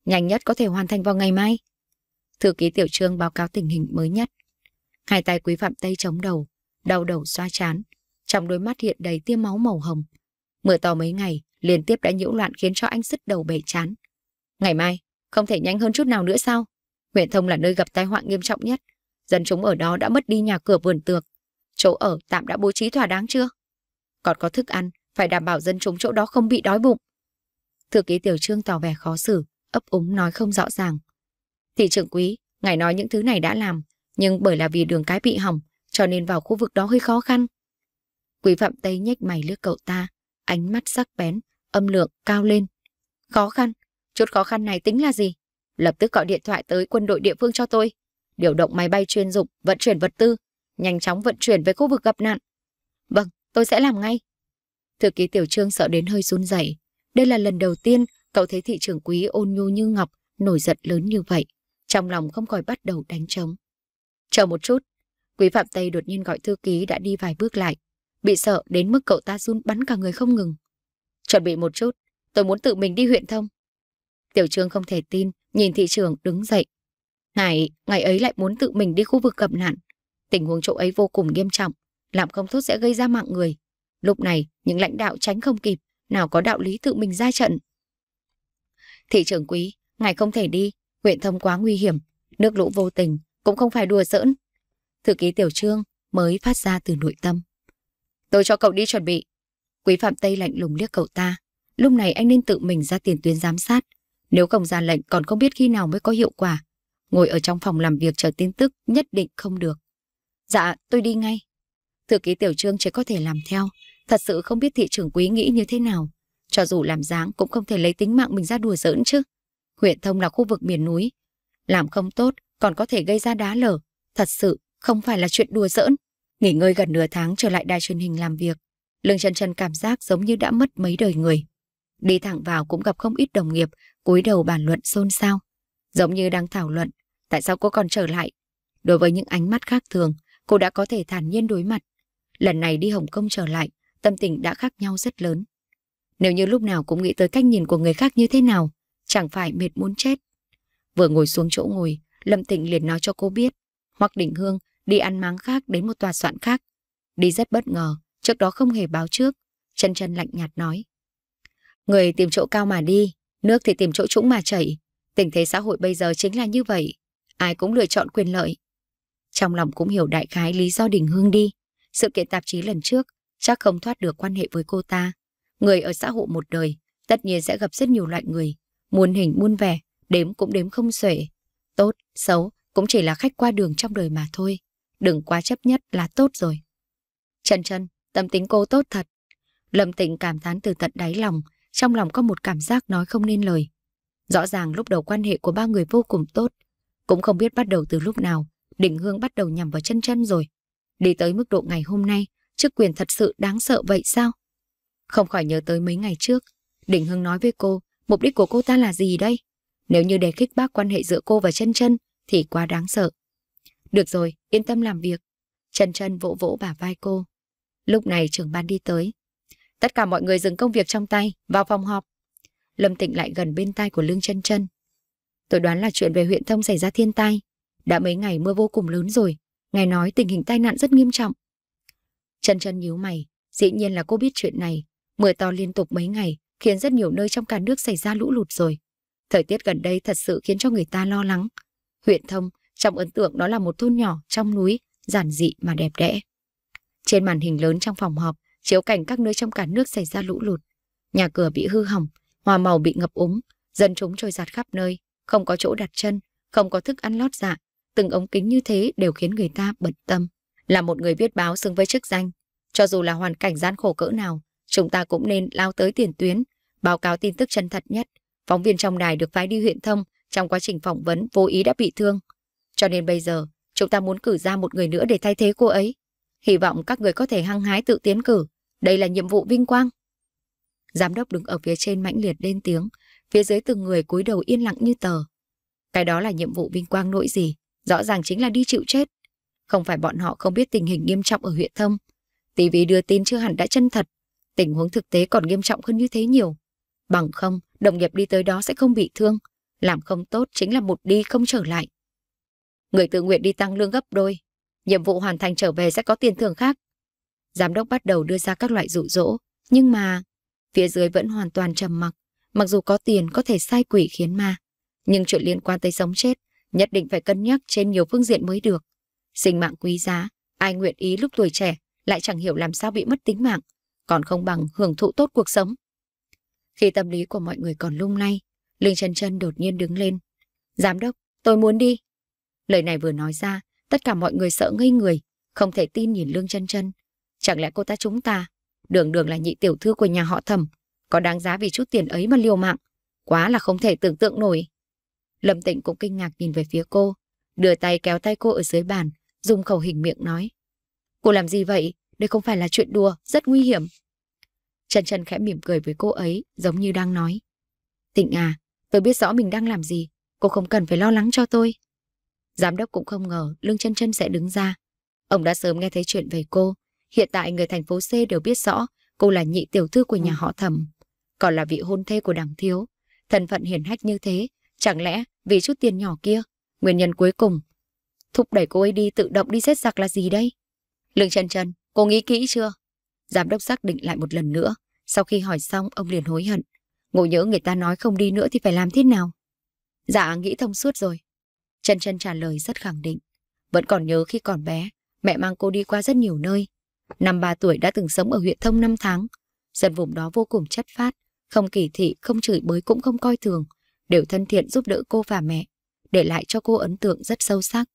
Nhanh nhất có thể hoàn thành vào ngày mai. Thư ký tiểu trương báo cáo tình hình mới nhất. Hai tay quý phạm tây chống đầu, đau đầu xoa chán. Trong đôi mắt hiện đầy tia máu màu hồng. Mưa to mấy ngày, liên tiếp đã nhiễu loạn khiến cho anh sứt đầu bể chán. Ngày mai, không thể nhanh hơn chút nào nữa sao? Huyện thông là nơi gặp tai họa nghiêm trọng nhất. Dân chúng ở đó đã mất đi nhà cửa vườn tược. Chỗ ở tạm đã bố trí thỏa đáng chưa? còn có thức ăn, phải đảm bảo dân chúng chỗ đó không bị đói bụng. Thư ký Tiểu Trương tỏ vẻ khó xử, ấp úng nói không rõ ràng. Thị trưởng quý, ngài nói những thứ này đã làm, nhưng bởi là vì đường cái bị hỏng, cho nên vào khu vực đó hơi khó khăn. Quý Phạm Tây nhếch mày lướt cậu ta, ánh mắt sắc bén, âm lượng cao lên. Khó khăn, chút khó khăn này tính là gì? Lập tức gọi điện thoại tới quân đội địa phương cho tôi. Điều động máy bay chuyên dụng, vận chuyển vật tư, nhanh chóng vận chuyển về khu vực gặp nạn. Vâng, Tôi sẽ làm ngay. Thư ký Tiểu Trương sợ đến hơi run rẩy. Đây là lần đầu tiên cậu thấy thị trưởng quý ôn nhu như ngọc, nổi giận lớn như vậy. Trong lòng không khỏi bắt đầu đánh trống. Chờ một chút. Quý Phạm Tây đột nhiên gọi thư ký đã đi vài bước lại. Bị sợ đến mức cậu ta run bắn cả người không ngừng. Chuẩn bị một chút. Tôi muốn tự mình đi huyện thông. Tiểu Trương không thể tin, nhìn thị trưởng đứng dậy. ngày ngày ấy lại muốn tự mình đi khu vực gặp nạn. Tình huống chỗ ấy vô cùng nghiêm trọng làm không tốt sẽ gây ra mạng người. Lúc này, những lãnh đạo tránh không kịp, nào có đạo lý tự mình ra trận. Thị trưởng quý, ngài không thể đi, huyện thông quá nguy hiểm, nước lũ vô tình, cũng không phải đùa giỡn. Thư ký tiểu trương mới phát ra từ nội tâm. Tôi cho cậu đi chuẩn bị. Quý Phạm Tây lạnh lùng liếc cậu ta. Lúc này anh nên tự mình ra tiền tuyến giám sát. Nếu không ra lệnh còn không biết khi nào mới có hiệu quả. Ngồi ở trong phòng làm việc chờ tin tức nhất định không được. Dạ, tôi đi ngay. Thư ký Tiểu Trương chỉ có thể làm theo, thật sự không biết thị trưởng quý nghĩ như thế nào. Cho dù làm dáng cũng không thể lấy tính mạng mình ra đùa giỡn chứ. Huyện Thông là khu vực miền núi. Làm không tốt còn có thể gây ra đá lở. Thật sự không phải là chuyện đùa giỡn. Nghỉ ngơi gần nửa tháng trở lại đài truyền hình làm việc. Lương chân chân cảm giác giống như đã mất mấy đời người. Đi thẳng vào cũng gặp không ít đồng nghiệp, cúi đầu bàn luận xôn xao. Giống như đang thảo luận, tại sao cô còn trở lại? Đối với những ánh mắt khác thường, cô đã có thể thản nhiên đối mặt, Lần này đi Hồng Kông trở lại, tâm tình đã khác nhau rất lớn. Nếu như lúc nào cũng nghĩ tới cách nhìn của người khác như thế nào, chẳng phải mệt muốn chết. Vừa ngồi xuống chỗ ngồi, Lâm Tịnh liền nói cho cô biết, hoặc Đình Hương đi ăn máng khác đến một tòa soạn khác. Đi rất bất ngờ, trước đó không hề báo trước, chân chân lạnh nhạt nói. Người tìm chỗ cao mà đi, nước thì tìm chỗ trũng mà chảy. Tình thế xã hội bây giờ chính là như vậy, ai cũng lựa chọn quyền lợi. Trong lòng cũng hiểu đại khái lý do Đình Hương đi, sự kiện tạp chí lần trước chắc không thoát được quan hệ với cô ta. Người ở xã hội một đời tất nhiên sẽ gặp rất nhiều loại người. Muôn hình muôn vẻ, đếm cũng đếm không xuể. Tốt, xấu cũng chỉ là khách qua đường trong đời mà thôi. Đừng quá chấp nhất là tốt rồi. Trần Trần, tâm tính cô tốt thật. Lâm Tịnh cảm thán từ tận đáy lòng, trong lòng có một cảm giác nói không nên lời. Rõ ràng lúc đầu quan hệ của ba người vô cùng tốt, cũng không biết bắt đầu từ lúc nào, định hương bắt đầu nhằm vào chân chân rồi. Đi tới mức độ ngày hôm nay, chức quyền thật sự đáng sợ vậy sao? Không khỏi nhớ tới mấy ngày trước, Đình Hưng nói với cô, mục đích của cô ta là gì đây? Nếu như để khích bác quan hệ giữa cô và chân chân thì quá đáng sợ. Được rồi, yên tâm làm việc. Chân chân vỗ vỗ bả vai cô. Lúc này trưởng ban đi tới. Tất cả mọi người dừng công việc trong tay, vào phòng họp. Lâm Tịnh lại gần bên tai của Lương Chân Chân. Tôi đoán là chuyện về huyện thông xảy ra thiên tai. Đã mấy ngày mưa vô cùng lớn rồi, Nghe nói tình hình tai nạn rất nghiêm trọng. Chân chân nhíu mày, dĩ nhiên là cô biết chuyện này. Mưa to liên tục mấy ngày, khiến rất nhiều nơi trong cả nước xảy ra lũ lụt rồi. Thời tiết gần đây thật sự khiến cho người ta lo lắng. Huyện Thông, trong ấn tượng đó là một thôn nhỏ trong núi, giản dị mà đẹp đẽ. Trên màn hình lớn trong phòng họp, chiếu cảnh các nơi trong cả nước xảy ra lũ lụt. Nhà cửa bị hư hỏng, hoa màu bị ngập úng, dân chúng trôi giạt khắp nơi, không có chỗ đặt chân, không có thức ăn lót dạ, từng ống kính như thế đều khiến người ta bận tâm. Là một người viết báo xứng với chức danh, cho dù là hoàn cảnh gian khổ cỡ nào, chúng ta cũng nên lao tới tiền tuyến, báo cáo tin tức chân thật nhất. Phóng viên trong đài được phái đi huyện thông trong quá trình phỏng vấn vô ý đã bị thương. Cho nên bây giờ, chúng ta muốn cử ra một người nữa để thay thế cô ấy. Hy vọng các người có thể hăng hái tự tiến cử. Đây là nhiệm vụ vinh quang. Giám đốc đứng ở phía trên mãnh liệt lên tiếng, phía dưới từng người cúi đầu yên lặng như tờ. Cái đó là nhiệm vụ vinh quang nỗi gì? Rõ ràng chính là đi chịu chết. Không phải bọn họ không biết tình hình nghiêm trọng ở huyện thâm. TV đưa tin chưa hẳn đã chân thật. Tình huống thực tế còn nghiêm trọng hơn như thế nhiều. Bằng không, đồng nghiệp đi tới đó sẽ không bị thương. Làm không tốt chính là một đi không trở lại. Người tự nguyện đi tăng lương gấp đôi. Nhiệm vụ hoàn thành trở về sẽ có tiền thưởng khác. Giám đốc bắt đầu đưa ra các loại dụ dỗ. Nhưng mà, phía dưới vẫn hoàn toàn trầm mặc. Mặc dù có tiền có thể sai quỷ khiến ma. Nhưng chuyện liên quan tới sống chết nhất định phải cân nhắc trên nhiều phương diện mới được. Sinh mạng quý giá, ai nguyện ý lúc tuổi trẻ lại chẳng hiểu làm sao bị mất tính mạng, còn không bằng hưởng thụ tốt cuộc sống. Khi tâm lý của mọi người còn lung lay, Linh Trần Trần đột nhiên đứng lên. Giám đốc, tôi muốn đi. Lời này vừa nói ra, tất cả mọi người sợ ngây người, không thể tin nhìn Lương Trần Trần. Chẳng lẽ cô ta chúng ta, đường đường là nhị tiểu thư của nhà họ thẩm, có đáng giá vì chút tiền ấy mà liều mạng, quá là không thể tưởng tượng nổi. Lâm Tịnh cũng kinh ngạc nhìn về phía cô, đưa tay kéo tay cô ở dưới bàn, dùng khẩu hình miệng nói. Cô làm gì vậy? Đây không phải là chuyện đùa, rất nguy hiểm. Trần Trần khẽ mỉm cười với cô ấy, giống như đang nói. Tịnh à, tôi biết rõ mình đang làm gì, cô không cần phải lo lắng cho tôi. Giám đốc cũng không ngờ Lương Trân Trân sẽ đứng ra. Ông đã sớm nghe thấy chuyện về cô. Hiện tại người thành phố C đều biết rõ cô là nhị tiểu thư của nhà ừ. họ thẩm, còn là vị hôn thê của đằng thiếu. Thân phận hiển hách như thế, Chẳng lẽ vì chút tiền nhỏ kia, nguyên nhân cuối cùng, thúc đẩy cô ấy đi tự động đi xét giặc là gì đây? Lương Trần Trần, cô nghĩ kỹ chưa? Giám đốc xác định lại một lần nữa. Sau khi hỏi xong, ông liền hối hận. Ngộ nhớ người ta nói không đi nữa thì phải làm thế nào? Dạ, nghĩ thông suốt rồi. Trần Trần trả lời rất khẳng định. Vẫn còn nhớ khi còn bé, mẹ mang cô đi qua rất nhiều nơi. Năm ba tuổi đã từng sống ở huyện Thông năm tháng. Dân vùng đó vô cùng chất phát, không kỳ thị, không chửi bới cũng không coi thường đều thân thiện giúp đỡ cô và mẹ, để lại cho cô ấn tượng rất sâu sắc.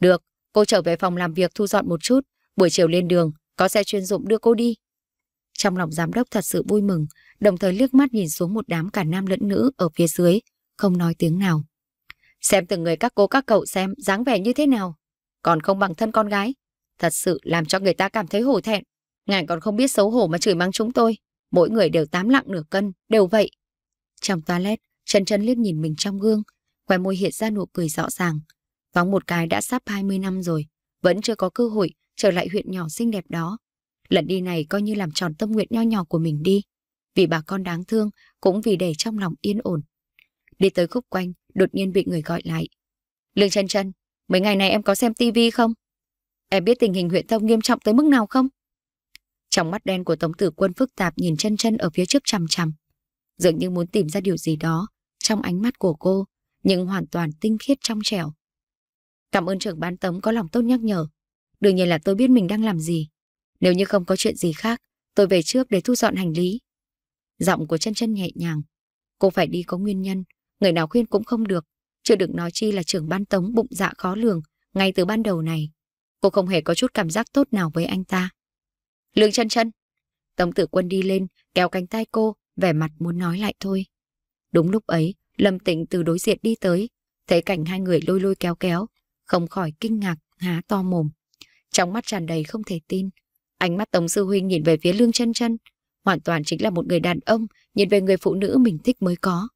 Được, cô trở về phòng làm việc thu dọn một chút, buổi chiều lên đường, có xe chuyên dụng đưa cô đi. Trong lòng giám đốc thật sự vui mừng, đồng thời liếc mắt nhìn xuống một đám cả nam lẫn nữ ở phía dưới, không nói tiếng nào. Xem từng người các cô các cậu xem dáng vẻ như thế nào, còn không bằng thân con gái. Thật sự làm cho người ta cảm thấy hổ thẹn. Ngài còn không biết xấu hổ mà chửi mắng chúng tôi. Mỗi người đều tám lặng nửa cân, đều vậy. Trong toilet, Trần Trần liếc nhìn mình trong gương, khóe môi hiện ra nụ cười rõ ràng. Vóng một cái đã sắp 20 năm rồi, vẫn chưa có cơ hội trở lại huyện nhỏ xinh đẹp đó. Lần đi này coi như làm tròn tâm nguyện nho nhỏ của mình đi. Vì bà con đáng thương, cũng vì để trong lòng yên ổn. Đi tới khúc quanh, đột nhiên bị người gọi lại. Lương Trần Trần, mấy ngày này em có xem tivi không? Em biết tình hình huyện Tông nghiêm trọng tới mức nào không? Trong mắt đen của Tống Tử Quân phức tạp nhìn chân chân ở phía trước chằm chằm dường như muốn tìm ra điều gì đó trong ánh mắt của cô, nhưng hoàn toàn tinh khiết trong trẻo. Cảm ơn trưởng ban tấm có lòng tốt nhắc nhở. Đương nhiên là tôi biết mình đang làm gì. Nếu như không có chuyện gì khác, tôi về trước để thu dọn hành lý. Giọng của chân chân nhẹ nhàng. Cô phải đi có nguyên nhân, người nào khuyên cũng không được. Chưa được nói chi là trưởng ban tống bụng dạ khó lường, ngay từ ban đầu này. Cô không hề có chút cảm giác tốt nào với anh ta. Lương chân chân. Tống tử quân đi lên, kéo cánh tay cô, vẻ mặt muốn nói lại thôi. Đúng lúc ấy, Lâm Tịnh từ đối diện đi tới, thấy cảnh hai người lôi lôi kéo kéo, không khỏi kinh ngạc, há to mồm. Trong mắt tràn đầy không thể tin, ánh mắt Tống Sư Huynh nhìn về phía Lương chân chân hoàn toàn chính là một người đàn ông nhìn về người phụ nữ mình thích mới có.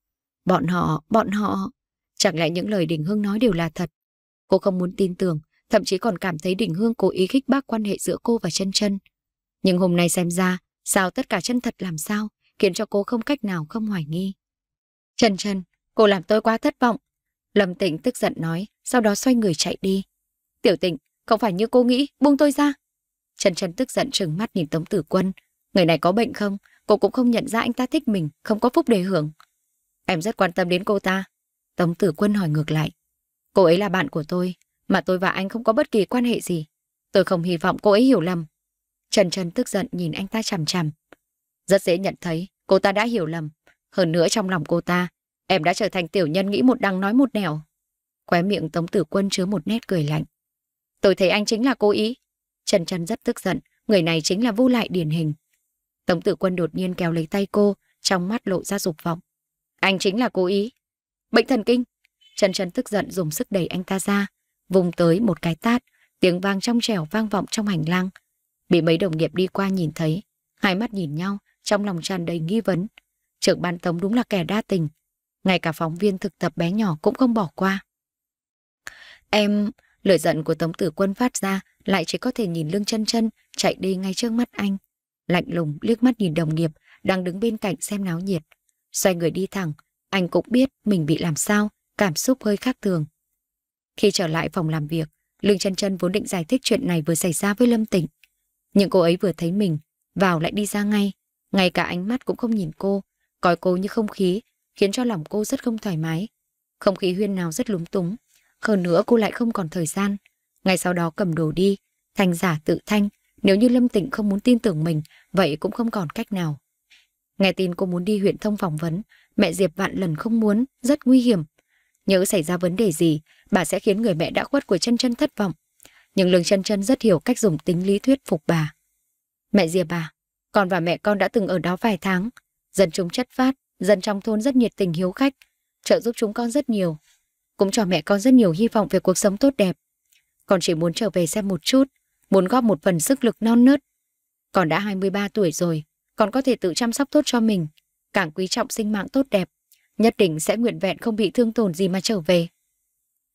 Bọn họ, bọn họ, chẳng lẽ những lời Đình Hương nói đều là thật. Cô không muốn tin tưởng, thậm chí còn cảm thấy Đình Hương cố ý khích bác quan hệ giữa cô và chân chân. Nhưng hôm nay xem ra, sao tất cả chân thật làm sao? khiến cho cô không cách nào không hoài nghi. Trần Trần, cô làm tôi quá thất vọng. Lâm Tịnh tức giận nói, sau đó xoay người chạy đi. Tiểu Tịnh, không phải như cô nghĩ, buông tôi ra. Trần Trần tức giận trừng mắt nhìn Tống Tử Quân. Người này có bệnh không? Cô cũng không nhận ra anh ta thích mình, không có phúc đề hưởng. Em rất quan tâm đến cô ta. Tống Tử Quân hỏi ngược lại. Cô ấy là bạn của tôi, mà tôi và anh không có bất kỳ quan hệ gì. Tôi không hy vọng cô ấy hiểu lầm. Trần Trần tức giận nhìn anh ta chằm chằm, rất dễ nhận thấy, cô ta đã hiểu lầm. Hơn nữa trong lòng cô ta, em đã trở thành tiểu nhân nghĩ một đằng nói một nẻo. Khóe miệng Tống Tử Quân chứa một nét cười lạnh. Tôi thấy anh chính là cô ý. Trần Trần rất tức giận, người này chính là vô lại điển hình. Tống Tử Quân đột nhiên kéo lấy tay cô, trong mắt lộ ra dục vọng. Anh chính là cố ý. Bệnh thần kinh. Trần Trần tức giận dùng sức đẩy anh ta ra, vùng tới một cái tát, tiếng vang trong trẻo vang vọng trong hành lang. Bị mấy đồng nghiệp đi qua nhìn thấy, hai mắt nhìn nhau, trong lòng tràn đầy nghi vấn. Trưởng ban tống đúng là kẻ đa tình, ngay cả phóng viên thực tập bé nhỏ cũng không bỏ qua. Em, lời giận của Tống Tử Quân phát ra lại chỉ có thể nhìn lương chân chân chạy đi ngay trước mắt anh. Lạnh lùng liếc mắt nhìn đồng nghiệp đang đứng bên cạnh xem náo nhiệt. Xoay người đi thẳng, anh cũng biết mình bị làm sao, cảm xúc hơi khác thường. Khi trở lại phòng làm việc, Lương chân chân vốn định giải thích chuyện này vừa xảy ra với Lâm Tịnh. Nhưng cô ấy vừa thấy mình, vào lại đi ra ngay, ngay cả ánh mắt cũng không nhìn cô, coi cô như không khí, khiến cho lòng cô rất không thoải mái. Không khí huyên nào rất lúng túng. Hơn nữa cô lại không còn thời gian. Ngay sau đó cầm đồ đi, thành giả tự thanh. Nếu như Lâm Tịnh không muốn tin tưởng mình, vậy cũng không còn cách nào. Nghe tin cô muốn đi huyện thông phỏng vấn, mẹ Diệp vạn lần không muốn, rất nguy hiểm. Nhớ xảy ra vấn đề gì, bà sẽ khiến người mẹ đã khuất của chân chân thất vọng. Nhưng Lương chân chân rất hiểu cách dùng tính lý thuyết phục bà. Mẹ Diệp à, con và mẹ con đã từng ở đó vài tháng. Dân chúng chất phát, dân trong thôn rất nhiệt tình hiếu khách, trợ giúp chúng con rất nhiều. Cũng cho mẹ con rất nhiều hy vọng về cuộc sống tốt đẹp. Con chỉ muốn trở về xem một chút, muốn góp một phần sức lực non nớt. Con đã 23 tuổi rồi, con có thể tự chăm sóc tốt cho mình, càng quý trọng sinh mạng tốt đẹp, nhất định sẽ nguyện vẹn không bị thương tổn gì mà trở về.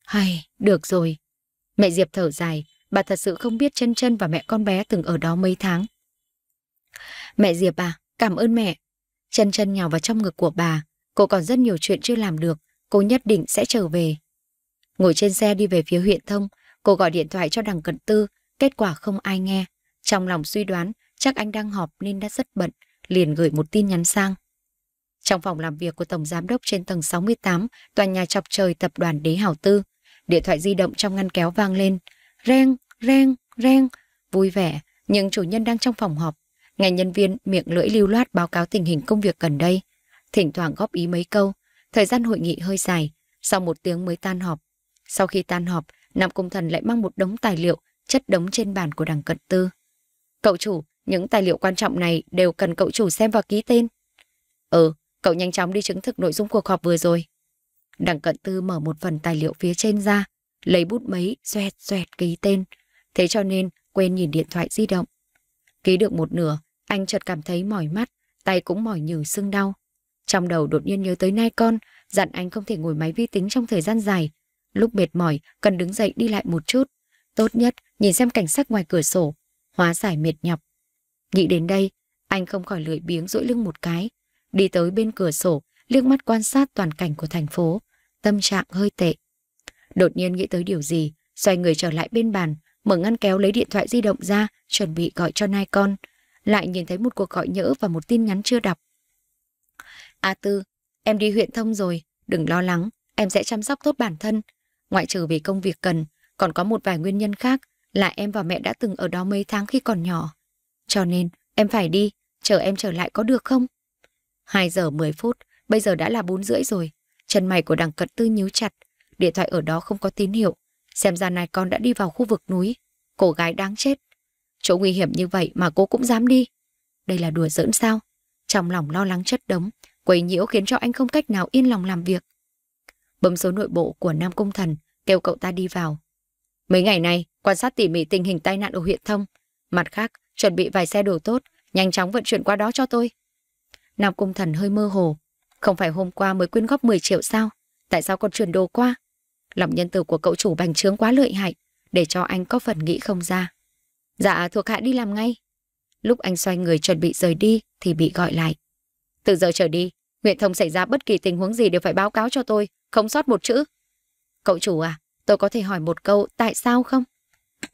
Hay, được rồi. Mẹ Diệp thở dài, bà thật sự không biết chân chân và mẹ con bé từng ở đó mấy tháng. Mẹ Diệp à, cảm ơn mẹ. Chân chân nhào vào trong ngực của bà. Cô còn rất nhiều chuyện chưa làm được. Cô nhất định sẽ trở về. Ngồi trên xe đi về phía huyện thông. Cô gọi điện thoại cho đằng cận tư. Kết quả không ai nghe. Trong lòng suy đoán chắc anh đang họp nên đã rất bận. Liền gửi một tin nhắn sang. Trong phòng làm việc của Tổng Giám đốc trên tầng 68, tòa nhà chọc trời tập đoàn Đế Hảo Tư, điện thoại di động trong ngăn kéo vang lên. Reng, reng, reng, vui vẻ, nhưng chủ nhân đang trong phòng họp, Nghe nhân viên miệng lưỡi lưu loát báo cáo tình hình công việc gần đây, thỉnh thoảng góp ý mấy câu. Thời gian hội nghị hơi dài, sau một tiếng mới tan họp. Sau khi tan họp, Nam cung Thần lại mang một đống tài liệu chất đống trên bàn của đằng cận tư. Cậu chủ, những tài liệu quan trọng này đều cần cậu chủ xem và ký tên. Ừ, cậu nhanh chóng đi chứng thực nội dung cuộc họp vừa rồi. Đằng cận tư mở một phần tài liệu phía trên ra, lấy bút máy xoẹt xoẹt ký tên. Thế cho nên quên nhìn điện thoại di động. Ký được một nửa, anh chợt cảm thấy mỏi mắt, tay cũng mỏi nhừ sưng đau. Trong đầu đột nhiên nhớ tới nai con, dặn anh không thể ngồi máy vi tính trong thời gian dài. Lúc mệt mỏi, cần đứng dậy đi lại một chút. Tốt nhất, nhìn xem cảnh sắc ngoài cửa sổ, hóa giải mệt nhọc. Nghĩ đến đây, anh không khỏi lười biếng duỗi lưng một cái, đi tới bên cửa sổ, liếc mắt quan sát toàn cảnh của thành phố, tâm trạng hơi tệ. Đột nhiên nghĩ tới điều gì, xoay người trở lại bên bàn, mở ngăn kéo lấy điện thoại di động ra, chuẩn bị gọi cho nai con lại nhìn thấy một cuộc gọi nhỡ và một tin nhắn chưa đọc. A Tư, em đi huyện thông rồi, đừng lo lắng, em sẽ chăm sóc tốt bản thân. Ngoại trừ vì công việc cần, còn có một vài nguyên nhân khác là em và mẹ đã từng ở đó mấy tháng khi còn nhỏ. Cho nên, em phải đi, chờ em trở lại có được không? 2 giờ 10 phút, bây giờ đã là 4 rưỡi rồi. Chân mày của đằng cận tư nhíu chặt, điện thoại ở đó không có tín hiệu. Xem ra này con đã đi vào khu vực núi. Cô gái đáng chết, Chỗ nguy hiểm như vậy mà cô cũng dám đi. Đây là đùa giỡn sao? Trong lòng lo lắng chất đống, quấy nhiễu khiến cho anh không cách nào yên lòng làm việc. Bấm số nội bộ của Nam cung Thần, kêu cậu ta đi vào. Mấy ngày này, quan sát tỉ mỉ tình hình tai nạn ở huyện Thông. Mặt khác, chuẩn bị vài xe đồ tốt, nhanh chóng vận chuyển qua đó cho tôi. Nam cung Thần hơi mơ hồ. Không phải hôm qua mới quyên góp 10 triệu sao? Tại sao còn chuyển đồ qua? Lòng nhân từ của cậu chủ bành trướng quá lợi hại, để cho anh có phần nghĩ không ra. Dạ thuộc hạ đi làm ngay. Lúc anh xoay người chuẩn bị rời đi thì bị gọi lại. Từ giờ trở đi, huyện Thông xảy ra bất kỳ tình huống gì đều phải báo cáo cho tôi, không sót một chữ. Cậu chủ à, tôi có thể hỏi một câu tại sao không?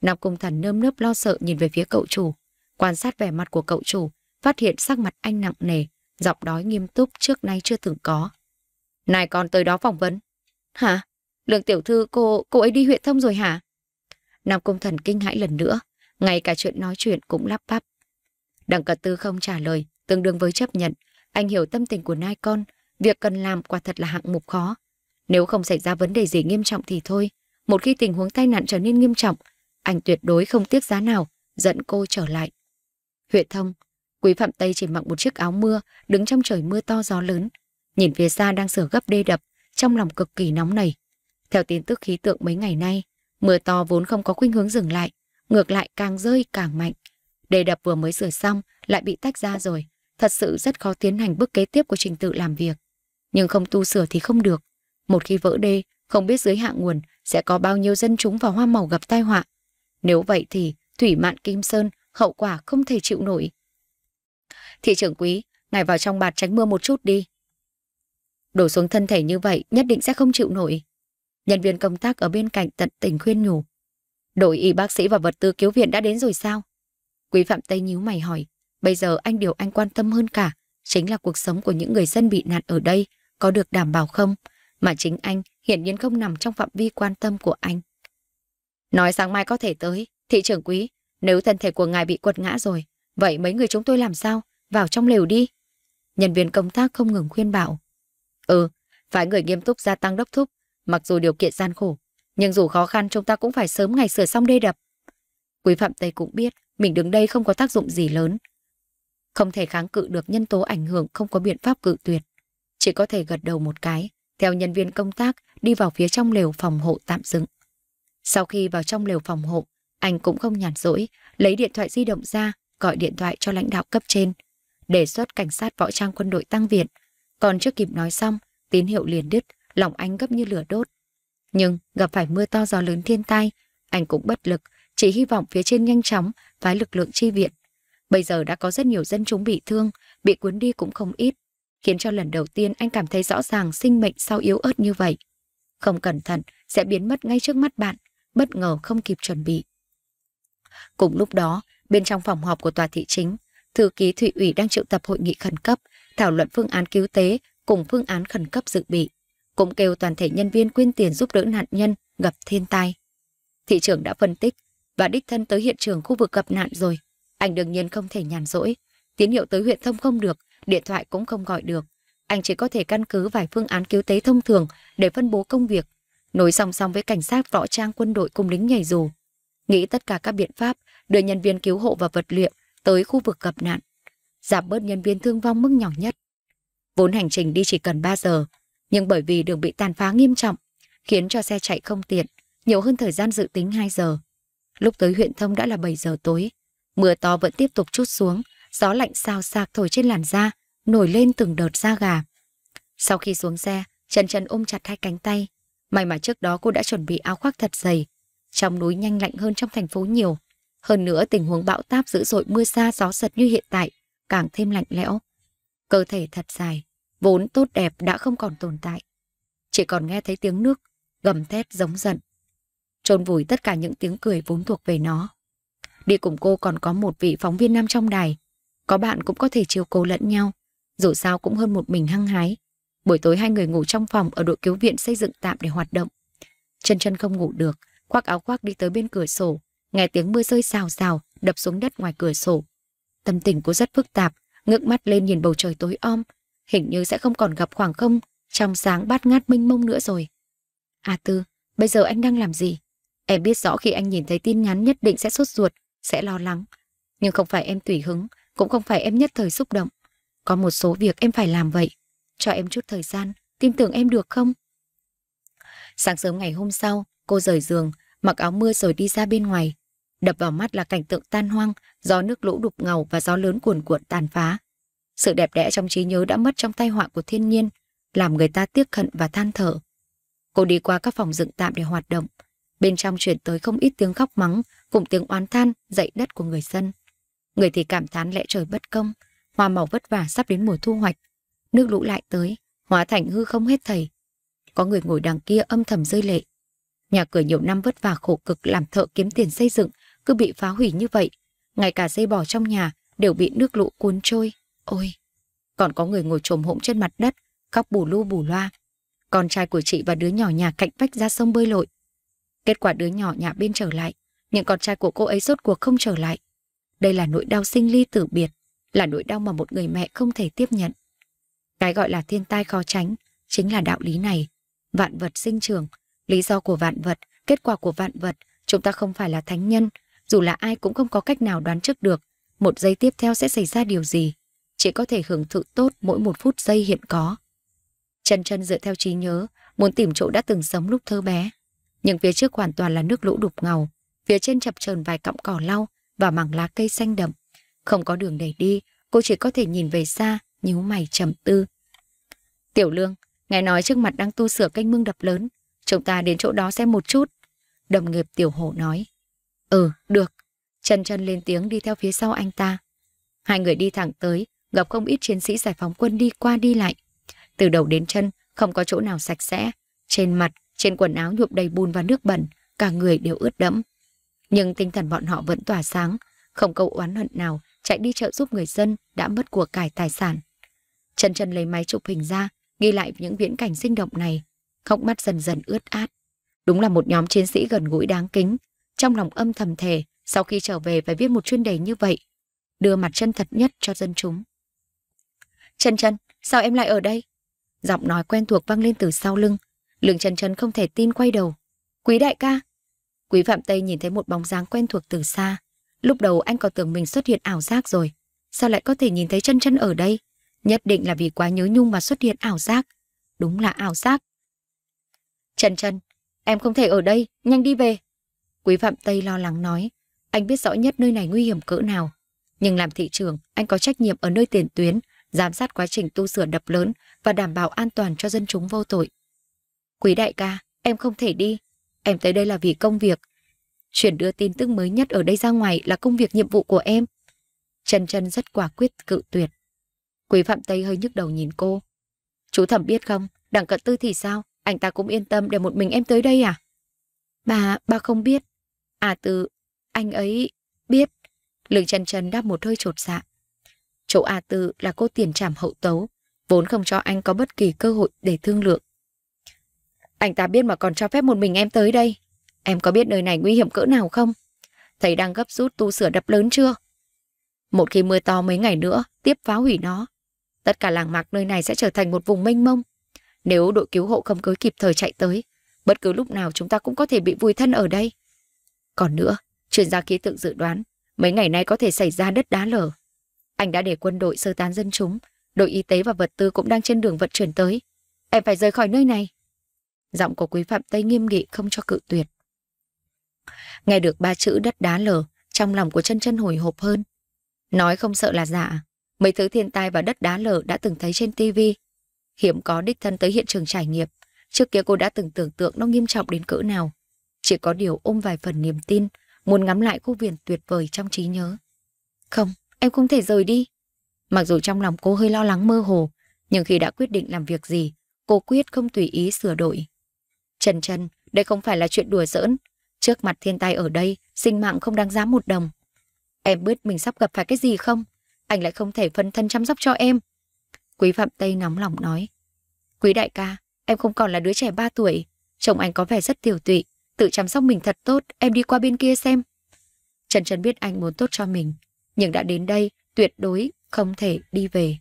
nam cung thần nơm nớp lo sợ nhìn về phía cậu chủ, quan sát vẻ mặt của cậu chủ, phát hiện sắc mặt anh nặng nề, giọng đói nghiêm túc trước nay chưa từng có. Này con tới đó phỏng vấn. Hả? lương tiểu thư cô, cô ấy đi huyện thông rồi hả? Nam Công Thần kinh hãi lần nữa, ngay cả chuyện nói chuyện cũng lắp bắp. Đặng Cật Tư không trả lời, tương đương với chấp nhận. Anh hiểu tâm tình của nai con, việc cần làm quả thật là hạng mục khó. Nếu không xảy ra vấn đề gì nghiêm trọng thì thôi. Một khi tình huống tai nạn trở nên nghiêm trọng, anh tuyệt đối không tiếc giá nào, dẫn cô trở lại. Huyện thông, Quý Phạm Tây chỉ mặc một chiếc áo mưa, đứng trong trời mưa to gió lớn. Nhìn phía xa đang sửa gấp đê đập, trong lòng cực kỳ nóng nảy. Theo tin tức khí tượng mấy ngày nay, mưa to vốn không có khuynh hướng dừng lại, ngược lại càng rơi càng mạnh. Đề đập vừa mới sửa xong lại bị tách ra rồi, thật sự rất khó tiến hành bước kế tiếp của trình tự làm việc. Nhưng không tu sửa thì không được. Một khi vỡ đê, không biết dưới hạ nguồn sẽ có bao nhiêu dân chúng và hoa màu gặp tai họa. Nếu vậy thì thủy mạn Kim Sơn hậu quả không thể chịu nổi. Thị trưởng quý, ngài vào trong bạt tránh mưa một chút đi. Đổ xuống thân thể như vậy nhất định sẽ không chịu nổi. Nhân viên công tác ở bên cạnh tận tình khuyên nhủ. Đội y bác sĩ và vật tư cứu viện đã đến rồi sao? Quý Phạm Tây nhíu mày hỏi. Bây giờ anh điều anh quan tâm hơn cả chính là cuộc sống của những người dân bị nạn ở đây có được đảm bảo không? Mà chính anh hiển nhiên không nằm trong phạm vi quan tâm của anh. Nói sáng mai có thể tới, thị trưởng quý, nếu thân thể của ngài bị quật ngã rồi, vậy mấy người chúng tôi làm sao? Vào trong lều đi. Nhân viên công tác không ngừng khuyên bảo. Ừ, phải người nghiêm túc gia tăng đốc thúc, mặc dù điều kiện gian khổ, nhưng dù khó khăn chúng ta cũng phải sớm ngày sửa xong đê đập. Quý Phạm Tây cũng biết mình đứng đây không có tác dụng gì lớn. Không thể kháng cự được nhân tố ảnh hưởng không có biện pháp cự tuyệt. Chỉ có thể gật đầu một cái, theo nhân viên công tác đi vào phía trong lều phòng hộ tạm dựng. Sau khi vào trong lều phòng hộ, anh cũng không nhàn rỗi, lấy điện thoại di động ra, gọi điện thoại cho lãnh đạo cấp trên, đề xuất cảnh sát võ trang quân đội tăng viện. Còn chưa kịp nói xong, tín hiệu liền đứt, lòng anh gấp như lửa đốt. Nhưng gặp phải mưa to gió lớn thiên tai, anh cũng bất lực, chỉ hy vọng phía trên nhanh chóng phái lực lượng chi viện. Bây giờ đã có rất nhiều dân chúng bị thương, bị cuốn đi cũng không ít, khiến cho lần đầu tiên anh cảm thấy rõ ràng sinh mệnh sau yếu ớt như vậy. Không cẩn thận sẽ biến mất ngay trước mắt bạn, bất ngờ không kịp chuẩn bị. Cùng lúc đó, bên trong phòng họp của tòa thị chính, thư ký Thụy ủy đang triệu tập hội nghị khẩn cấp, thảo luận phương án cứu tế cùng phương án khẩn cấp dự bị cũng kêu toàn thể nhân viên quyên tiền giúp đỡ nạn nhân gặp thiên tai. Thị trưởng đã phân tích và đích thân tới hiện trường khu vực gặp nạn rồi. Anh đương nhiên không thể nhàn rỗi, tín hiệu tới huyện thông không được, điện thoại cũng không gọi được. Anh chỉ có thể căn cứ vài phương án cứu tế thông thường để phân bố công việc, nối song song với cảnh sát võ trang quân đội cùng lính nhảy dù. Nghĩ tất cả các biện pháp đưa nhân viên cứu hộ và vật liệu tới khu vực gặp nạn, giảm bớt nhân viên thương vong mức nhỏ nhất. Vốn hành trình đi chỉ cần 3 giờ, nhưng bởi vì đường bị tàn phá nghiêm trọng, khiến cho xe chạy không tiện, nhiều hơn thời gian dự tính 2 giờ. Lúc tới huyện thông đã là 7 giờ tối, mưa to vẫn tiếp tục chút xuống, gió lạnh sao sạc thổi trên làn da, nổi lên từng đợt da gà. Sau khi xuống xe, Trần Trần ôm chặt hai cánh tay. May mà trước đó cô đã chuẩn bị áo khoác thật dày. Trong núi nhanh lạnh hơn trong thành phố nhiều. Hơn nữa tình huống bão táp dữ dội mưa xa gió giật như hiện tại, càng thêm lạnh lẽo. Cơ thể thật dài, vốn tốt đẹp đã không còn tồn tại. Chỉ còn nghe thấy tiếng nước, gầm thét giống giận. Trôn vùi tất cả những tiếng cười vốn thuộc về nó. Đi cùng cô còn có một vị phóng viên nam trong đài. Có bạn cũng có thể chiều cô lẫn nhau. Dù sao cũng hơn một mình hăng hái. Buổi tối hai người ngủ trong phòng ở đội cứu viện xây dựng tạm để hoạt động. Chân chân không ngủ được, khoác áo khoác đi tới bên cửa sổ. Nghe tiếng mưa rơi xào xào, đập xuống đất ngoài cửa sổ. Tâm tình cô rất phức tạp, ngước mắt lên nhìn bầu trời tối om, hình như sẽ không còn gặp khoảng không trong sáng bát ngát mênh mông nữa rồi. À Tư, bây giờ anh đang làm gì? Em biết rõ khi anh nhìn thấy tin nhắn nhất định sẽ sốt ruột, sẽ lo lắng. Nhưng không phải em tùy hứng, cũng không phải em nhất thời xúc động. Có một số việc em phải làm vậy. Cho em chút thời gian, tin tưởng em được không? Sáng sớm ngày hôm sau, cô rời giường, mặc áo mưa rồi đi ra bên ngoài. Đập vào mắt là cảnh tượng tan hoang, gió nước lũ đục ngầu và gió lớn cuồn cuộn tàn phá. Sự đẹp đẽ trong trí nhớ đã mất trong tai họa của thiên nhiên, làm người ta tiếc hận và than thở. Cô đi qua các phòng dựng tạm để hoạt động. Bên trong chuyển tới không ít tiếng khóc mắng cùng tiếng oán than dậy đất của người dân. Người thì cảm thán lẽ trời bất công, hoa màu vất vả sắp đến mùa thu hoạch. Nước lũ lại tới, hóa thành hư không hết thầy. Có người ngồi đằng kia âm thầm rơi lệ. Nhà cửa nhiều năm vất vả khổ cực làm thợ kiếm tiền xây dựng, cứ bị phá hủy như vậy. Ngay cả dây bò trong nhà đều bị nước lũ cuốn trôi. Ôi, còn có người ngồi trồm hỗn trên mặt đất, khóc bù lu bù loa. Con trai của chị và đứa nhỏ nhà cạnh vách ra sông bơi lội. Kết quả đứa nhỏ nhà bên trở lại, nhưng con trai của cô ấy rốt cuộc không trở lại. Đây là nỗi đau sinh ly tử biệt, là nỗi đau mà một người mẹ không thể tiếp nhận. Cái gọi là thiên tai khó tránh chính là đạo lý này. Vạn vật sinh trường, lý do của vạn vật, kết quả của vạn vật, chúng ta không phải là thánh nhân, dù là ai cũng không có cách nào đoán trước được một giây tiếp theo sẽ xảy ra điều gì chỉ có thể hưởng thụ tốt mỗi một phút giây hiện có. Chân chân dựa theo trí nhớ, muốn tìm chỗ đã từng sống lúc thơ bé. Nhưng phía trước hoàn toàn là nước lũ đục ngầu, phía trên chập chờn vài cọng cỏ lau và mảng lá cây xanh đậm. Không có đường để đi, cô chỉ có thể nhìn về xa, nhíu mày trầm tư. Tiểu Lương, nghe nói trước mặt đang tu sửa canh mương đập lớn, chúng ta đến chỗ đó xem một chút. Đồng nghiệp Tiểu Hổ nói. Ừ, được. Trần Trần lên tiếng đi theo phía sau anh ta. Hai người đi thẳng tới, gặp không ít chiến sĩ giải phóng quân đi qua đi lại. Từ đầu đến chân, không có chỗ nào sạch sẽ. Trên mặt, trên quần áo nhuộm đầy bùn và nước bẩn, cả người đều ướt đẫm. Nhưng tinh thần bọn họ vẫn tỏa sáng, không câu oán hận nào chạy đi chợ giúp người dân đã mất của cải tài sản. chân chân lấy máy chụp hình ra, ghi lại những viễn cảnh sinh động này, khóc mắt dần dần ướt át. Đúng là một nhóm chiến sĩ gần gũi đáng kính, trong lòng âm thầm thề, sau khi trở về phải viết một chuyên đề như vậy, đưa mặt chân thật nhất cho dân chúng. Chân chân, sao em lại ở đây? Giọng nói quen thuộc vang lên từ sau lưng. Lương chân chân không thể tin quay đầu. Quý đại ca. Quý Phạm Tây nhìn thấy một bóng dáng quen thuộc từ xa. Lúc đầu anh còn tưởng mình xuất hiện ảo giác rồi. Sao lại có thể nhìn thấy chân chân ở đây? Nhất định là vì quá nhớ nhung mà xuất hiện ảo giác. Đúng là ảo giác. Trần Trần, em không thể ở đây, nhanh đi về. Quý Phạm Tây lo lắng nói, anh biết rõ nhất nơi này nguy hiểm cỡ nào. Nhưng làm thị trường, anh có trách nhiệm ở nơi tiền tuyến, giám sát quá trình tu sửa đập lớn và đảm bảo an toàn cho dân chúng vô tội. Quý đại ca, em không thể đi. Em tới đây là vì công việc. Chuyển đưa tin tức mới nhất ở đây ra ngoài là công việc nhiệm vụ của em. Trần Trần rất quả quyết cự tuyệt. Quý Phạm Tây hơi nhức đầu nhìn cô. Chú thẩm biết không, đặng cận tư thì sao? Anh ta cũng yên tâm để một mình em tới đây à? Bà, bà không biết. À từ, anh ấy biết. Lương Trần Trần đáp một hơi trột dạ chỗ A Tư là cô tiền trảm hậu tấu, vốn không cho anh có bất kỳ cơ hội để thương lượng. Anh ta biết mà còn cho phép một mình em tới đây. Em có biết nơi này nguy hiểm cỡ nào không? Thầy đang gấp rút tu sửa đập lớn chưa? Một khi mưa to mấy ngày nữa, tiếp phá hủy nó. Tất cả làng mạc nơi này sẽ trở thành một vùng mênh mông. Nếu đội cứu hộ không cứ kịp thời chạy tới, bất cứ lúc nào chúng ta cũng có thể bị vùi thân ở đây. Còn nữa, chuyên gia khí tượng dự đoán, mấy ngày nay có thể xảy ra đất đá lở. Anh đã để quân đội sơ tán dân chúng, đội y tế và vật tư cũng đang trên đường vận chuyển tới. Em phải rời khỏi nơi này. Giọng của quý phạm Tây nghiêm nghị không cho cự tuyệt. Nghe được ba chữ đất đá lở, trong lòng của chân chân hồi hộp hơn. Nói không sợ là giả, mấy thứ thiên tai và đất đá lở đã từng thấy trên tivi. Hiểm có đích thân tới hiện trường trải nghiệm, trước kia cô đã từng tưởng tượng nó nghiêm trọng đến cỡ nào. Chỉ có điều ôm vài phần niềm tin, muốn ngắm lại khu vườn tuyệt vời trong trí nhớ. Không, Em không thể rời đi. Mặc dù trong lòng cô hơi lo lắng mơ hồ, nhưng khi đã quyết định làm việc gì, cô quyết không tùy ý sửa đổi. Trần Trần, đây không phải là chuyện đùa giỡn. Trước mặt thiên tai ở đây, sinh mạng không đáng giá một đồng. Em biết mình sắp gặp phải cái gì không? Anh lại không thể phân thân chăm sóc cho em. Quý Phạm Tây nóng lòng nói. Quý đại ca, em không còn là đứa trẻ 3 tuổi. Chồng anh có vẻ rất tiểu tụy, tự chăm sóc mình thật tốt, em đi qua bên kia xem. Trần Trần biết anh muốn tốt cho mình, nhưng đã đến đây tuyệt đối không thể đi về.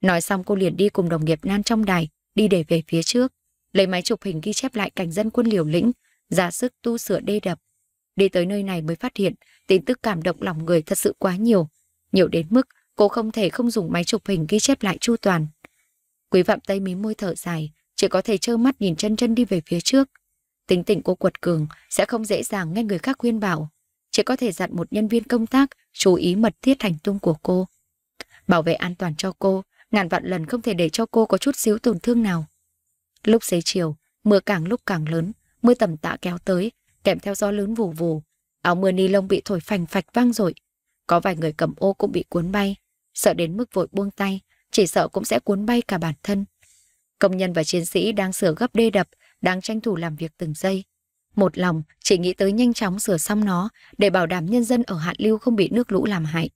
Nói xong cô liền đi cùng đồng nghiệp nan trong đài, đi để về phía trước, lấy máy chụp hình ghi chép lại cảnh dân quân liều lĩnh, ra sức tu sửa đê đập. Đi tới nơi này mới phát hiện tin tức cảm động lòng người thật sự quá nhiều, nhiều đến mức cô không thể không dùng máy chụp hình ghi chép lại chu toàn. Quý vạm tây mí môi thở dài, chỉ có thể trơ mắt nhìn chân chân đi về phía trước. Tính tình cô quật cường sẽ không dễ dàng nghe người khác khuyên bảo, chỉ có thể dặn một nhân viên công tác chú ý mật thiết hành tung của cô. Bảo vệ an toàn cho cô, ngàn vạn lần không thể để cho cô có chút xíu tổn thương nào. Lúc xế chiều, mưa càng lúc càng lớn, mưa tầm tạ kéo tới, kèm theo gió lớn vù vù. Áo mưa ni lông bị thổi phành phạch vang rội Có vài người cầm ô cũng bị cuốn bay, sợ đến mức vội buông tay, chỉ sợ cũng sẽ cuốn bay cả bản thân. Công nhân và chiến sĩ đang sửa gấp đê đập, đang tranh thủ làm việc từng giây một lòng chỉ nghĩ tới nhanh chóng sửa xong nó để bảo đảm nhân dân ở hạn Lưu không bị nước lũ làm hại.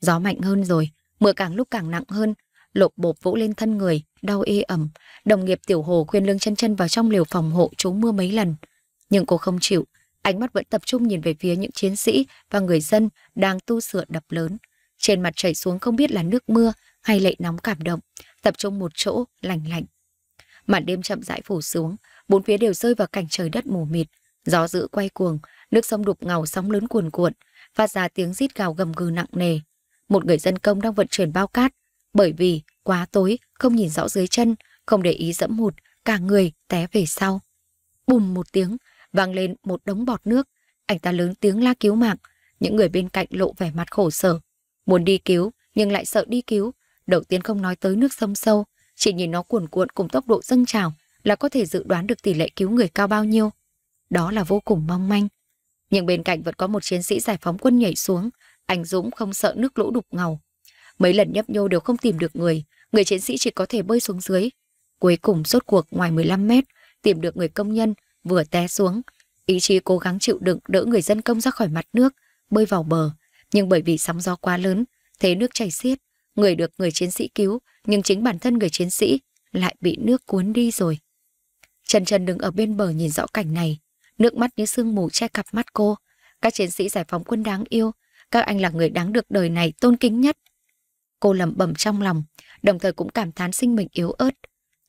Gió mạnh hơn rồi, mưa càng lúc càng nặng hơn, lộp bộp vỗ lên thân người, đau ê ẩm. Đồng nghiệp Tiểu Hồ khuyên Lương Chân Chân vào trong liều phòng hộ trú mưa mấy lần, nhưng cô không chịu, ánh mắt vẫn tập trung nhìn về phía những chiến sĩ và người dân đang tu sửa đập lớn. Trên mặt chảy xuống không biết là nước mưa hay lệ nóng cảm động, tập trung một chỗ lành lạnh. Màn đêm chậm rãi phủ xuống, bốn phía đều rơi vào cảnh trời đất mù mịt, gió dữ quay cuồng, nước sông đục ngầu sóng lớn cuồn cuộn, phát ra tiếng rít gào gầm gừ nặng nề. Một người dân công đang vận chuyển bao cát, bởi vì quá tối, không nhìn rõ dưới chân, không để ý dẫm hụt, cả người té về sau. Bùm một tiếng, vang lên một đống bọt nước, anh ta lớn tiếng la cứu mạng, những người bên cạnh lộ vẻ mặt khổ sở, muốn đi cứu nhưng lại sợ đi cứu, đầu tiên không nói tới nước sông sâu, chỉ nhìn nó cuồn cuộn cùng tốc độ dâng trào, là có thể dự đoán được tỷ lệ cứu người cao bao nhiêu. Đó là vô cùng mong manh. Nhưng bên cạnh vẫn có một chiến sĩ giải phóng quân nhảy xuống, anh Dũng không sợ nước lũ đục ngầu. Mấy lần nhấp nhô đều không tìm được người, người chiến sĩ chỉ có thể bơi xuống dưới. Cuối cùng rốt cuộc ngoài 15 mét, tìm được người công nhân, vừa té xuống. Ý chí cố gắng chịu đựng đỡ người dân công ra khỏi mặt nước, bơi vào bờ. Nhưng bởi vì sóng gió quá lớn, thế nước chảy xiết, người được người chiến sĩ cứu, nhưng chính bản thân người chiến sĩ lại bị nước cuốn đi rồi. Trần Trần đứng ở bên bờ nhìn rõ cảnh này, nước mắt như sương mù che cặp mắt cô. Các chiến sĩ giải phóng quân đáng yêu, các anh là người đáng được đời này tôn kính nhất. Cô lẩm bẩm trong lòng, đồng thời cũng cảm thán sinh mệnh yếu ớt.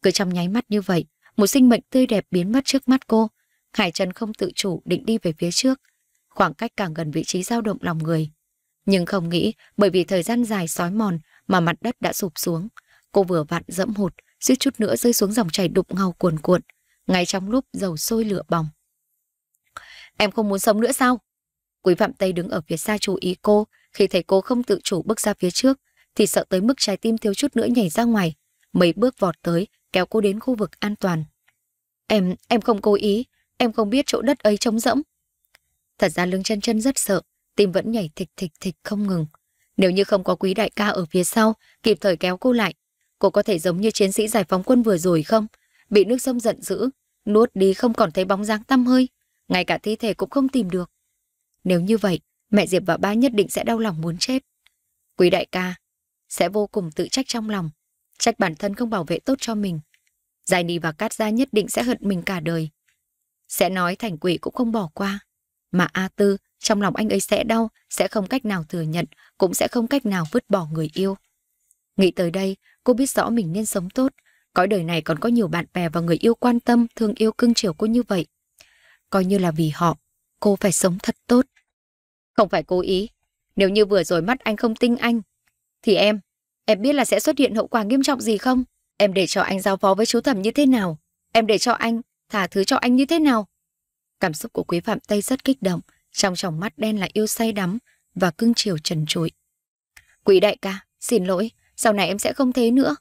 Cứ trong nháy mắt như vậy, một sinh mệnh tươi đẹp biến mất trước mắt cô. Hải Trần không tự chủ định đi về phía trước, khoảng cách càng gần vị trí dao động lòng người. Nhưng không nghĩ, bởi vì thời gian dài sói mòn mà mặt đất đã sụp xuống. Cô vừa vặn dẫm hụt, suýt chút nữa rơi xuống dòng chảy đục ngầu cuồn cuộn ngay trong lúc dầu sôi lửa bỏng. Em không muốn sống nữa sao? Quý Phạm Tây đứng ở phía xa chú ý cô, khi thấy cô không tự chủ bước ra phía trước, thì sợ tới mức trái tim thiếu chút nữa nhảy ra ngoài. Mấy bước vọt tới, kéo cô đến khu vực an toàn. Em, em không cố ý, em không biết chỗ đất ấy trống rỗng. Thật ra lưng chân chân rất sợ, tim vẫn nhảy thịch thịch thịch không ngừng. Nếu như không có quý đại ca ở phía sau, kịp thời kéo cô lại, cô có thể giống như chiến sĩ giải phóng quân vừa rồi không? bị nước sông giận dữ, nuốt đi không còn thấy bóng dáng tăm hơi, ngay cả thi thể cũng không tìm được. Nếu như vậy, mẹ Diệp và ba nhất định sẽ đau lòng muốn chết. Quý đại ca sẽ vô cùng tự trách trong lòng, trách bản thân không bảo vệ tốt cho mình. Giải Nì và Cát Gia nhất định sẽ hận mình cả đời. Sẽ nói thành quỷ cũng không bỏ qua. Mà A Tư, trong lòng anh ấy sẽ đau, sẽ không cách nào thừa nhận, cũng sẽ không cách nào vứt bỏ người yêu. Nghĩ tới đây, cô biết rõ mình nên sống tốt, Cõi đời này còn có nhiều bạn bè và người yêu quan tâm, thương yêu cưng chiều cô như vậy. Coi như là vì họ, cô phải sống thật tốt. Không phải cố ý. Nếu như vừa rồi mắt anh không tin anh, thì em, em biết là sẽ xuất hiện hậu quả nghiêm trọng gì không? Em để cho anh giao phó với chú thẩm như thế nào? Em để cho anh, thả thứ cho anh như thế nào? Cảm xúc của quý phạm Tây rất kích động, trong tròng mắt đen là yêu say đắm và cưng chiều trần trụi. Quý đại ca, xin lỗi, sau này em sẽ không thế nữa.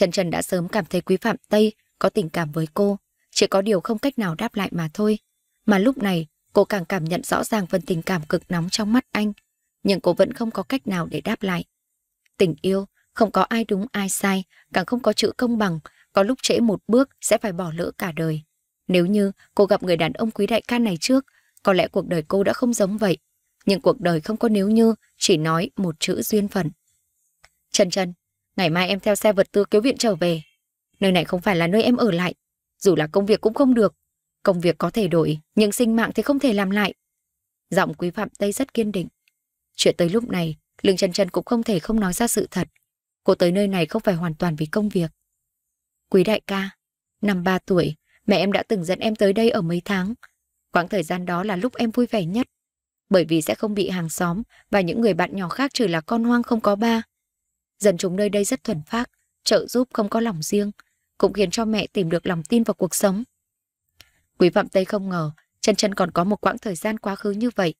Trần Trần đã sớm cảm thấy quý Phạm Tây có tình cảm với cô, chỉ có điều không cách nào đáp lại mà thôi. Mà lúc này, cô càng cảm nhận rõ ràng phần tình cảm cực nóng trong mắt anh, nhưng cô vẫn không có cách nào để đáp lại. Tình yêu, không có ai đúng ai sai, càng không có chữ công bằng, có lúc trễ một bước sẽ phải bỏ lỡ cả đời. Nếu như cô gặp người đàn ông quý đại ca này trước, có lẽ cuộc đời cô đã không giống vậy. Nhưng cuộc đời không có nếu như, chỉ nói một chữ duyên phận. Trần Trần, Ngày mai em theo xe vật tư cứu viện trở về. Nơi này không phải là nơi em ở lại. Dù là công việc cũng không được. Công việc có thể đổi, nhưng sinh mạng thì không thể làm lại. Giọng quý phạm Tây rất kiên định. Chuyện tới lúc này, Lương Trần Trần cũng không thể không nói ra sự thật. Cô tới nơi này không phải hoàn toàn vì công việc. Quý đại ca, năm 3 tuổi, mẹ em đã từng dẫn em tới đây ở mấy tháng. Quãng thời gian đó là lúc em vui vẻ nhất. Bởi vì sẽ không bị hàng xóm và những người bạn nhỏ khác trừ là con hoang không có ba. Dân chúng nơi đây rất thuần phác, trợ giúp không có lòng riêng, cũng khiến cho mẹ tìm được lòng tin vào cuộc sống. Quý Phạm Tây không ngờ, chân chân còn có một quãng thời gian quá khứ như vậy.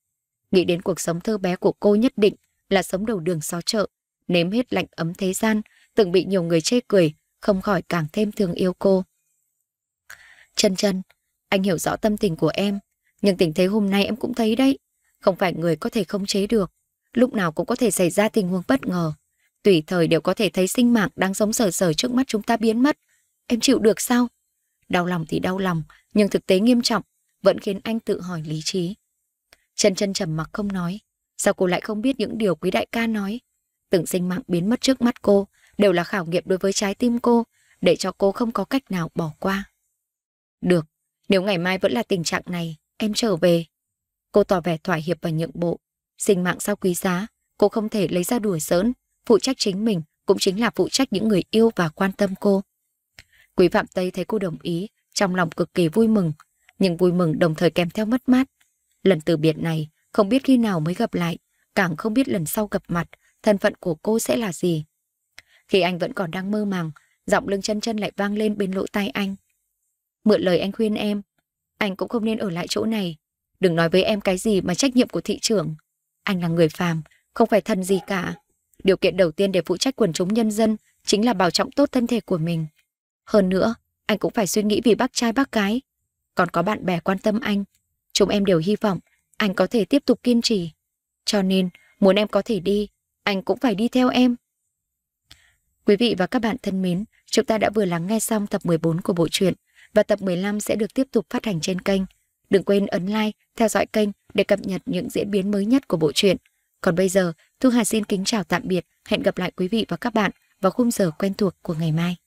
Nghĩ đến cuộc sống thơ bé của cô nhất định là sống đầu đường xó chợ, nếm hết lạnh ấm thế gian, từng bị nhiều người chê cười, không khỏi càng thêm thương yêu cô. Chân chân, anh hiểu rõ tâm tình của em, nhưng tình thế hôm nay em cũng thấy đấy, không phải người có thể khống chế được, lúc nào cũng có thể xảy ra tình huống bất ngờ. Tùy thời đều có thể thấy sinh mạng đang sống sờ sờ trước mắt chúng ta biến mất. Em chịu được sao? Đau lòng thì đau lòng, nhưng thực tế nghiêm trọng, vẫn khiến anh tự hỏi lý trí. Chân chân trầm mặc không nói. Sao cô lại không biết những điều quý đại ca nói? Từng sinh mạng biến mất trước mắt cô đều là khảo nghiệm đối với trái tim cô, để cho cô không có cách nào bỏ qua. Được, nếu ngày mai vẫn là tình trạng này, em trở về. Cô tỏ vẻ thỏa hiệp và nhượng bộ. Sinh mạng sao quý giá, cô không thể lấy ra đùa giỡn phụ trách chính mình cũng chính là phụ trách những người yêu và quan tâm cô. Quý Phạm Tây thấy cô đồng ý, trong lòng cực kỳ vui mừng, nhưng vui mừng đồng thời kèm theo mất mát. Lần từ biệt này, không biết khi nào mới gặp lại, càng không biết lần sau gặp mặt, thân phận của cô sẽ là gì. Khi anh vẫn còn đang mơ màng, giọng lưng chân chân lại vang lên bên lỗ tai anh. Mượn lời anh khuyên em, anh cũng không nên ở lại chỗ này. Đừng nói với em cái gì mà trách nhiệm của thị trưởng. Anh là người phàm, không phải thần gì cả. Điều kiện đầu tiên để phụ trách quần chúng nhân dân chính là bảo trọng tốt thân thể của mình. Hơn nữa, anh cũng phải suy nghĩ vì bác trai bác gái. Còn có bạn bè quan tâm anh. Chúng em đều hy vọng anh có thể tiếp tục kiên trì. Cho nên, muốn em có thể đi, anh cũng phải đi theo em. Quý vị và các bạn thân mến, chúng ta đã vừa lắng nghe xong tập 14 của bộ truyện và tập 15 sẽ được tiếp tục phát hành trên kênh. Đừng quên ấn like, theo dõi kênh để cập nhật những diễn biến mới nhất của bộ truyện. Còn bây giờ, Thu Hà xin kính chào tạm biệt, hẹn gặp lại quý vị và các bạn vào khung giờ quen thuộc của ngày mai.